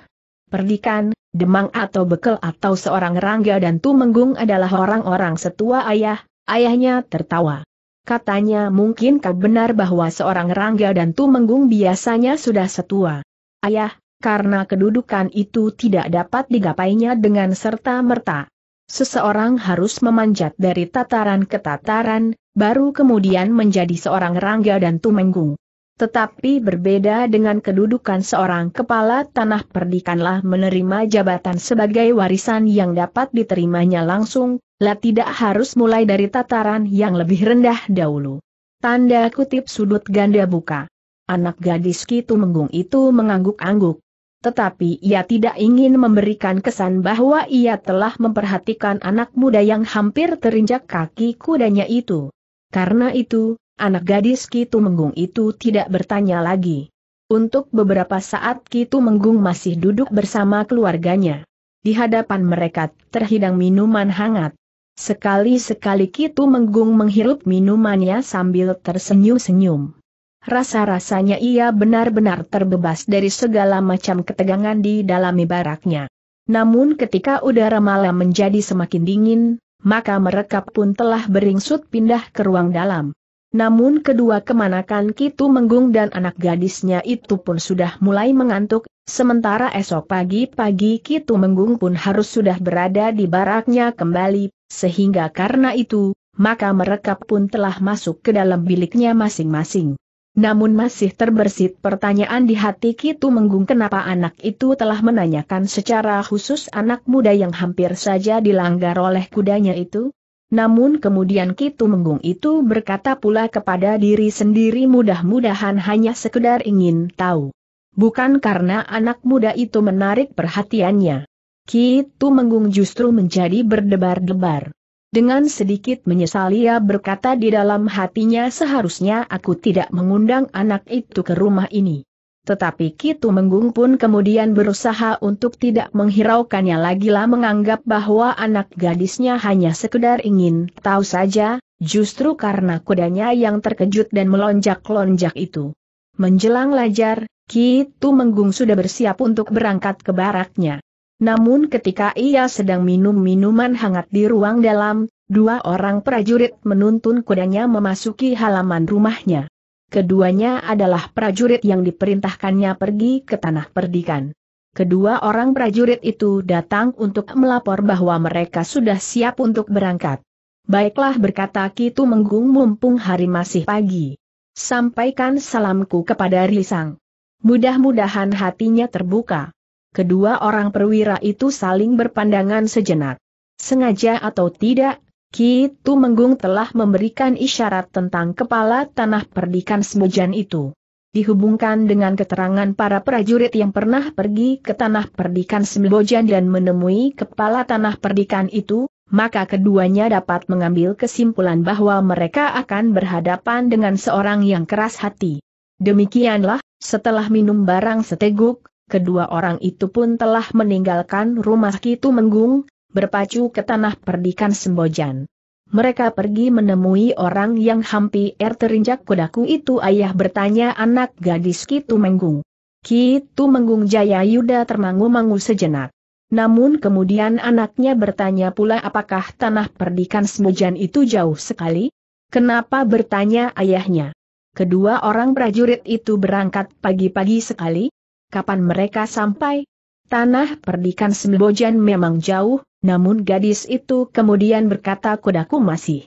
A: Perdikan, Demang atau Bekel atau seorang Rangga dan Tumenggung adalah orang-orang setua ayah, ayahnya tertawa. Katanya mungkin kau benar bahwa seorang Rangga dan Tumenggung biasanya sudah setua. Ayah, karena kedudukan itu tidak dapat digapainya dengan serta-merta. Seseorang harus memanjat dari tataran ke tataran, baru kemudian menjadi seorang rangga dan tumenggung. Tetapi berbeda dengan kedudukan seorang kepala tanah perdikanlah menerima jabatan sebagai warisan yang dapat diterimanya langsung, lah tidak harus mulai dari tataran yang lebih rendah dahulu. Tanda kutip sudut ganda buka. Anak gadis kitu menggung itu mengangguk-angguk tetapi ia tidak ingin memberikan kesan bahwa ia telah memperhatikan anak muda yang hampir terinjak kaki kudanya itu. Karena itu, anak gadis Kitu Menggung itu tidak bertanya lagi. Untuk beberapa saat Kitu Menggung masih duduk bersama keluarganya. Di hadapan mereka terhidang minuman hangat. Sekali-sekali Kitu Menggung menghirup minumannya sambil tersenyum-senyum. Rasa-rasanya ia benar-benar terbebas dari segala macam ketegangan di dalam baraknya. Namun ketika udara malam menjadi semakin dingin, maka mereka pun telah beringsut pindah ke ruang dalam. Namun kedua kemanakan Kitu Menggung dan anak gadisnya itu pun sudah mulai mengantuk, sementara esok pagi-pagi Kitu Menggung pun harus sudah berada di baraknya kembali, sehingga karena itu, maka mereka pun telah masuk ke dalam biliknya masing-masing. Namun masih terbersit pertanyaan di hati Kitu Menggung kenapa anak itu telah menanyakan secara khusus anak muda yang hampir saja dilanggar oleh kudanya itu? Namun kemudian Kitu Menggung itu berkata pula kepada diri sendiri mudah-mudahan hanya sekedar ingin tahu. Bukan karena anak muda itu menarik perhatiannya. Kitu Menggung justru menjadi berdebar-debar. Dengan sedikit menyesal ia berkata di dalam hatinya seharusnya aku tidak mengundang anak itu ke rumah ini. Tetapi Kitu Menggung pun kemudian berusaha untuk tidak menghiraukannya lagi lah menganggap bahwa anak gadisnya hanya sekedar ingin tahu saja, justru karena kudanya yang terkejut dan melonjak-lonjak itu. Menjelang lajar, Kitu Menggung sudah bersiap untuk berangkat ke baraknya. Namun ketika ia sedang minum minuman hangat di ruang dalam, dua orang prajurit menuntun kudanya memasuki halaman rumahnya. Keduanya adalah prajurit yang diperintahkannya pergi ke tanah perdikan. Kedua orang prajurit itu datang untuk melapor bahwa mereka sudah siap untuk berangkat. Baiklah berkata Kitu Menggung mumpung hari masih pagi. Sampaikan salamku kepada Risang. Mudah-mudahan hatinya terbuka. Kedua orang perwira itu saling berpandangan sejenak. Sengaja atau tidak, Ki Tu Menggung telah memberikan isyarat tentang kepala tanah perdikan Semujan itu. Dihubungkan dengan keterangan para prajurit yang pernah pergi ke tanah perdikan Sembojan dan menemui kepala tanah perdikan itu, maka keduanya dapat mengambil kesimpulan bahwa mereka akan berhadapan dengan seorang yang keras hati. Demikianlah, setelah minum barang seteguk, kedua orang itu pun telah meninggalkan rumah Kitu Menggung, berpacu ke tanah perdikan Sembojan. Mereka pergi menemui orang yang hampir terinjak kudaku itu ayah bertanya anak gadis Kitu Menggung. Kitu Menggung Jaya Yuda termangu-mangu sejenak. Namun kemudian anaknya bertanya pula apakah tanah perdikan Sembojan itu jauh sekali? Kenapa bertanya ayahnya? Kedua orang prajurit itu berangkat pagi-pagi sekali, kapan mereka sampai? Tanah perdikan Sembojan memang jauh, namun gadis itu kemudian berkata kudaku masih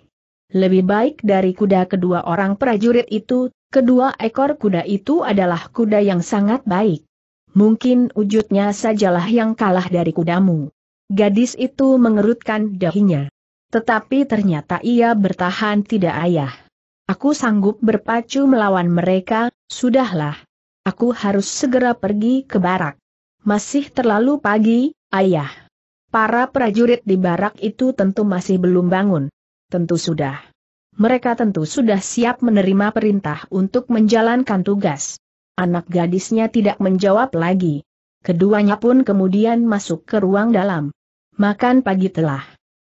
A: lebih baik dari kuda kedua orang prajurit itu, kedua ekor kuda itu adalah kuda yang sangat baik. Mungkin wujudnya sajalah yang kalah dari kudamu. Gadis itu mengerutkan dahinya. Tetapi ternyata ia bertahan tidak ayah. Aku sanggup berpacu melawan mereka, sudahlah, Aku harus segera pergi ke barak. Masih terlalu pagi, ayah. Para prajurit di barak itu tentu masih belum bangun. Tentu sudah. Mereka tentu sudah siap menerima perintah untuk menjalankan tugas. Anak gadisnya tidak menjawab lagi. Keduanya pun kemudian masuk ke ruang dalam. Makan pagi telah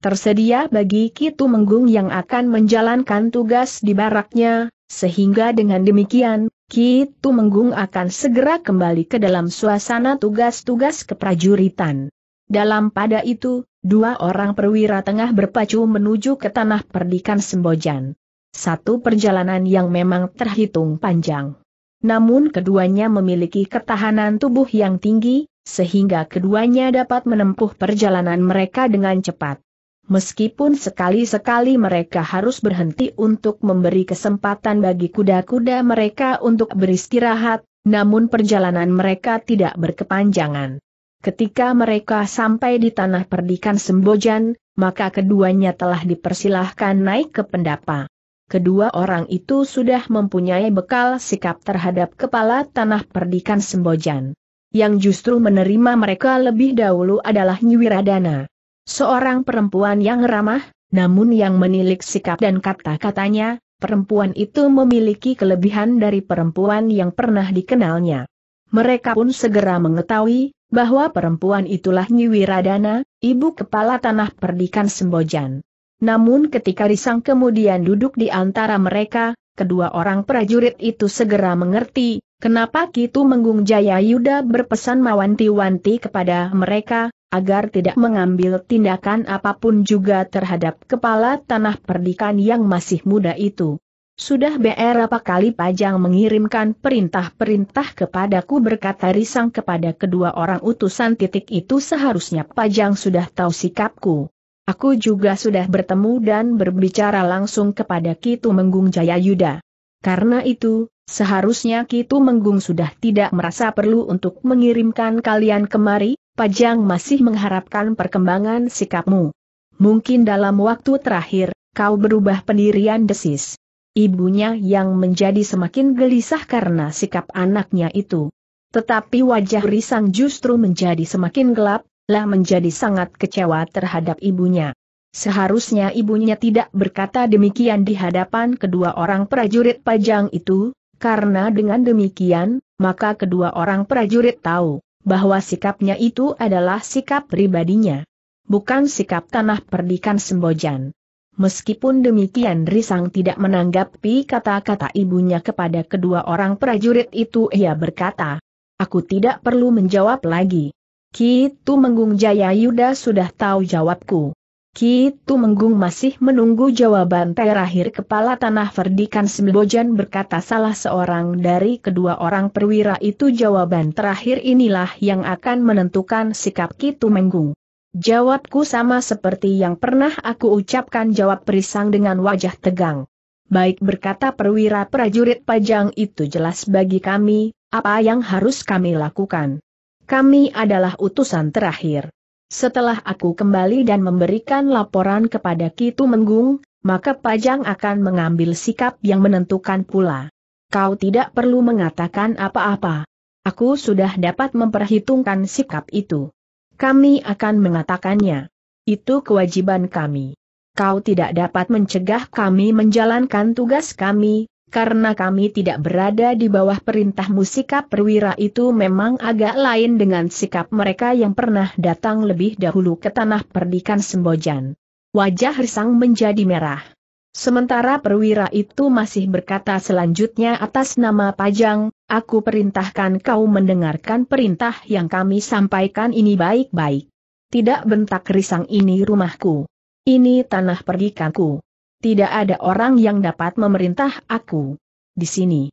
A: tersedia bagi Kitu Menggung yang akan menjalankan tugas di baraknya, sehingga dengan demikian, Ki Tumenggung akan segera kembali ke dalam suasana tugas-tugas keprajuritan. Dalam pada itu, dua orang perwira tengah berpacu menuju ke tanah perdikan Sembojan. Satu perjalanan yang memang terhitung panjang. Namun keduanya memiliki ketahanan tubuh yang tinggi, sehingga keduanya dapat menempuh perjalanan mereka dengan cepat. Meskipun sekali-sekali mereka harus berhenti untuk memberi kesempatan bagi kuda-kuda mereka untuk beristirahat, namun perjalanan mereka tidak berkepanjangan. Ketika mereka sampai di tanah perdikan Sembojan, maka keduanya telah dipersilahkan naik ke pendapa. Kedua orang itu sudah mempunyai bekal sikap terhadap kepala tanah perdikan Sembojan. Yang justru menerima mereka lebih dahulu adalah Nyiwiradana. Seorang perempuan yang ramah, namun yang menilik sikap dan kata-katanya, perempuan itu memiliki kelebihan dari perempuan yang pernah dikenalnya. Mereka pun segera mengetahui, bahwa perempuan itulah Nyiwiradana, ibu kepala tanah perdikan Sembojan. Namun ketika Risang kemudian duduk di antara mereka, kedua orang prajurit itu segera mengerti, Kenapa Kitu Menggung Jaya Yuda berpesan mawanti wanti kepada mereka, agar tidak mengambil tindakan apapun juga terhadap kepala tanah perdikan yang masih muda itu. Sudah berapa kali Pajang mengirimkan perintah-perintah kepadaku berkata risang kepada kedua orang utusan titik itu seharusnya Pajang sudah tahu sikapku. Aku juga sudah bertemu dan berbicara langsung kepada Kitu Menggung Jaya Yuda. Karena itu, Seharusnya Kitu Menggung sudah tidak merasa perlu untuk mengirimkan kalian kemari, Pajang masih mengharapkan perkembangan sikapmu. Mungkin dalam waktu terakhir, kau berubah pendirian desis. Ibunya yang menjadi semakin gelisah karena sikap anaknya itu. Tetapi wajah Risang justru menjadi semakin gelap, lah menjadi sangat kecewa terhadap ibunya. Seharusnya ibunya tidak berkata demikian di hadapan kedua orang prajurit pajang itu, karena dengan demikian, maka kedua orang prajurit tahu bahwa sikapnya itu adalah sikap pribadinya. Bukan sikap tanah perdikan Sembojan. Meskipun demikian Risang tidak menanggapi kata-kata ibunya kepada kedua orang prajurit itu ia berkata, Aku tidak perlu menjawab lagi. Kitu Menggung Jaya Yuda sudah tahu jawabku. Ki Menggung masih menunggu jawaban terakhir kepala tanah Verdikan Sembojan berkata salah seorang dari kedua orang perwira itu jawaban terakhir inilah yang akan menentukan sikap Ki Menggung. Jawabku sama seperti yang pernah aku ucapkan jawab perisang dengan wajah tegang. Baik berkata perwira prajurit pajang itu jelas bagi kami, apa yang harus kami lakukan. Kami adalah utusan terakhir. Setelah aku kembali dan memberikan laporan kepada Kitu Menggung, maka Pajang akan mengambil sikap yang menentukan pula. Kau tidak perlu mengatakan apa-apa. Aku sudah dapat memperhitungkan sikap itu. Kami akan mengatakannya. Itu kewajiban kami. Kau tidak dapat mencegah kami menjalankan tugas kami, karena kami tidak berada di bawah perintahmu sikap perwira itu memang agak lain dengan sikap mereka yang pernah datang lebih dahulu ke tanah perdikan Sembojan. Wajah Risang menjadi merah. Sementara perwira itu masih berkata selanjutnya atas nama Pajang, aku perintahkan kau mendengarkan perintah yang kami sampaikan ini baik-baik. Tidak bentak risang ini rumahku. Ini tanah perdikanku. Tidak ada orang yang dapat memerintah aku. Di sini.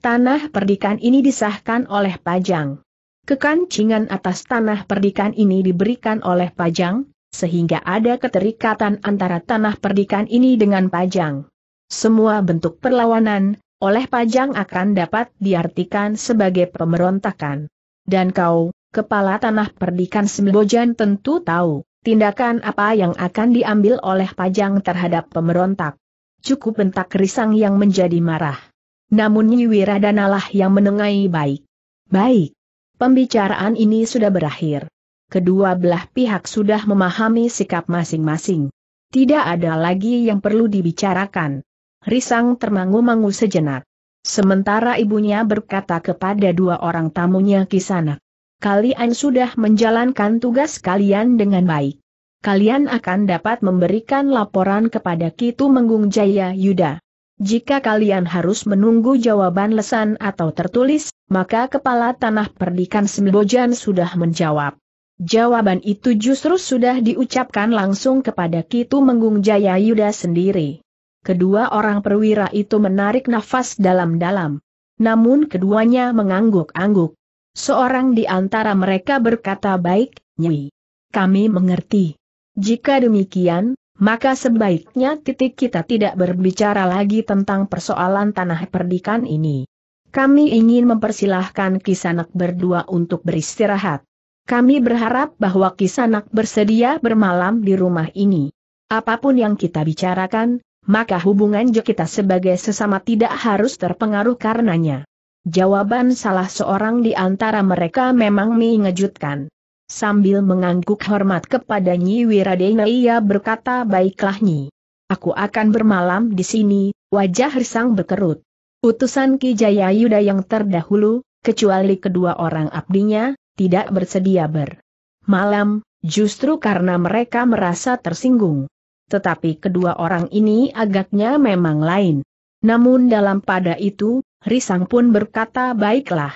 A: Tanah perdikan ini disahkan oleh Pajang. Kekancingan atas tanah perdikan ini diberikan oleh Pajang, sehingga ada keterikatan antara tanah perdikan ini dengan Pajang. Semua bentuk perlawanan, oleh Pajang akan dapat diartikan sebagai pemberontakan. Dan kau, kepala tanah perdikan Sembojan tentu tahu tindakan apa yang akan diambil oleh Pajang terhadap pemberontak. Cukup bentak risang yang menjadi marah. Namun Nyiwiradanalah yang menengahi baik. Baik. Pembicaraan ini sudah berakhir. Kedua belah pihak sudah memahami sikap masing-masing. Tidak ada lagi yang perlu dibicarakan. Risang termangu-mangu sejenak. Sementara ibunya berkata kepada dua orang tamunya kisanak kalian sudah menjalankan tugas kalian dengan baik. Kalian akan dapat memberikan laporan kepada Kitu Menggung Jaya Yuda. Jika kalian harus menunggu jawaban lesan atau tertulis, maka Kepala Tanah Perdikan Sembojan sudah menjawab. Jawaban itu justru sudah diucapkan langsung kepada Kitu Menggung Jaya Yuda sendiri. Kedua orang perwira itu menarik nafas dalam-dalam. Namun keduanya mengangguk-angguk. Seorang di antara mereka berkata baik, Nyi. Kami mengerti. Jika demikian, maka sebaiknya titik kita tidak berbicara lagi tentang persoalan tanah perdikan ini. Kami ingin mempersilahkan Kisanak berdua untuk beristirahat. Kami berharap bahwa Kisanak bersedia bermalam di rumah ini. Apapun yang kita bicarakan, maka hubungan kita sebagai sesama tidak harus terpengaruh karenanya. Jawaban salah seorang di antara mereka memang mengejutkan. Sambil mengangguk hormat kepada Nyi Wiradena ia berkata baiklah Nyi. Aku akan bermalam di sini, wajah Risang berkerut. Utusan Ki Yuda yang terdahulu, kecuali kedua orang abdinya, tidak bersedia ber. Malam, justru karena mereka merasa tersinggung. Tetapi kedua orang ini agaknya memang lain. Namun dalam pada itu, Risang pun berkata baiklah.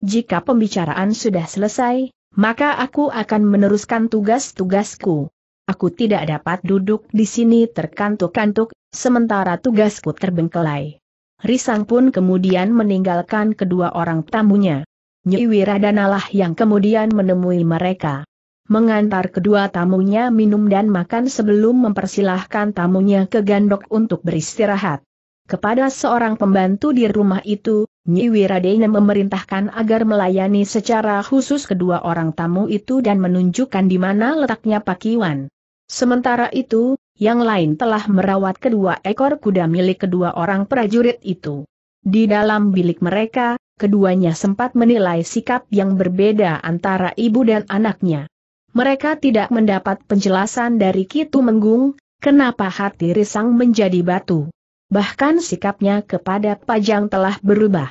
A: Jika pembicaraan sudah selesai, maka aku akan meneruskan tugas-tugasku. Aku tidak dapat duduk di sini terkantuk-kantuk, sementara tugasku terbengkelai. Risang pun kemudian meninggalkan kedua orang tamunya. Nyi Wiradanalah yang kemudian menemui mereka. Mengantar kedua tamunya minum dan makan sebelum mempersilahkan tamunya ke gandok untuk beristirahat. Kepada seorang pembantu di rumah itu, Nyi Wiradeina memerintahkan agar melayani secara khusus kedua orang tamu itu dan menunjukkan di mana letaknya pakiwan. Sementara itu, yang lain telah merawat kedua ekor kuda milik kedua orang prajurit itu. Di dalam bilik mereka, keduanya sempat menilai sikap yang berbeda antara ibu dan anaknya. Mereka tidak mendapat penjelasan dari Kitu Menggung, kenapa hati Risang menjadi batu. Bahkan sikapnya kepada Pajang telah berubah.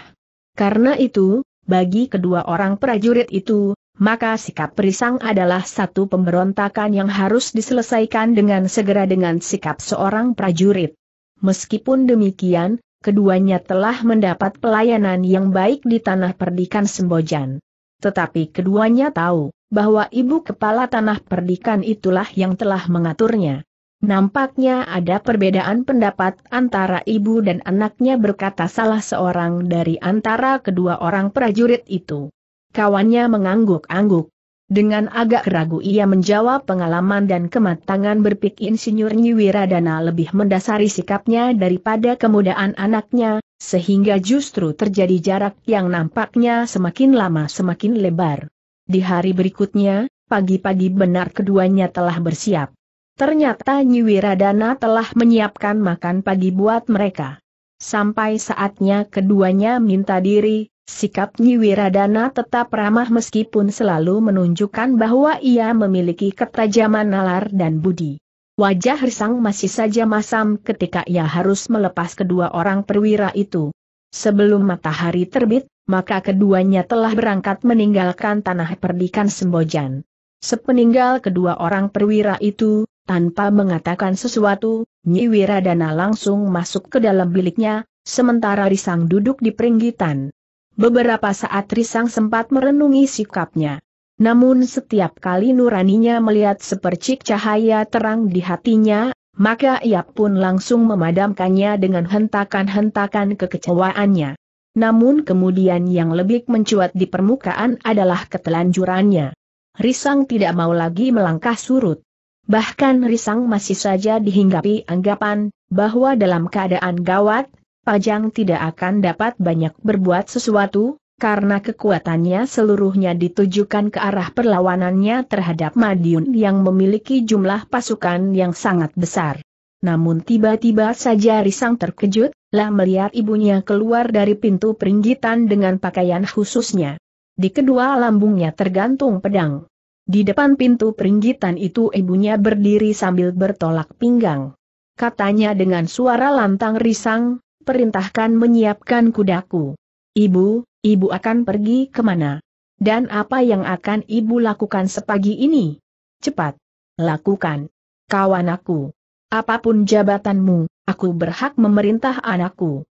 A: Karena itu, bagi kedua orang prajurit itu, maka sikap Perisang adalah satu pemberontakan yang harus diselesaikan dengan segera dengan sikap seorang prajurit. Meskipun demikian, keduanya telah mendapat pelayanan yang baik di tanah perdikan Sembojan. Tetapi keduanya tahu bahwa ibu kepala tanah perdikan itulah yang telah mengaturnya. Nampaknya ada perbedaan pendapat antara ibu dan anaknya berkata salah seorang dari antara kedua orang prajurit itu. Kawannya mengangguk-angguk. Dengan agak ragu ia menjawab pengalaman dan kematangan berpikir Insinyur Nyiwiradana lebih mendasari sikapnya daripada kemudaan anaknya, sehingga justru terjadi jarak yang nampaknya semakin lama semakin lebar. Di hari berikutnya, pagi-pagi benar keduanya telah bersiap. Ternyata Nyiwiradana telah menyiapkan makan pagi buat mereka. Sampai saatnya keduanya minta diri, sikap Nyiwiradana tetap ramah meskipun selalu menunjukkan bahwa ia memiliki ketajaman nalar dan budi. Wajah Risang masih saja masam ketika ia harus melepas kedua orang perwira itu. Sebelum matahari terbit, maka keduanya telah berangkat meninggalkan tanah perdikan Sembojan. Sepeninggal kedua orang perwira itu, tanpa mengatakan sesuatu, Nyi Wiradana langsung masuk ke dalam biliknya, sementara Risang duduk di peringgitan. Beberapa saat Risang sempat merenungi sikapnya. Namun setiap kali nuraninya melihat sepercik cahaya terang di hatinya, maka ia pun langsung memadamkannya dengan hentakan-hentakan kekecewaannya. Namun kemudian yang lebih mencuat di permukaan adalah ketelanjurannya. Risang tidak mau lagi melangkah surut. Bahkan Risang masih saja dihinggapi anggapan bahwa dalam keadaan gawat, Pajang tidak akan dapat banyak berbuat sesuatu, karena kekuatannya seluruhnya ditujukan ke arah perlawanannya terhadap Madiun yang memiliki jumlah pasukan yang sangat besar. Namun tiba-tiba saja Risang terkejut, lah melihat ibunya keluar dari pintu peringgitan dengan pakaian khususnya. Di kedua lambungnya tergantung pedang. Di depan pintu peringgitan itu ibunya berdiri sambil bertolak pinggang. Katanya dengan suara lantang risang, perintahkan menyiapkan kudaku. Ibu, ibu akan pergi kemana? Dan apa yang akan ibu lakukan sepagi ini? Cepat. Lakukan. Kawan aku. Apapun jabatanmu, aku berhak memerintah anakku.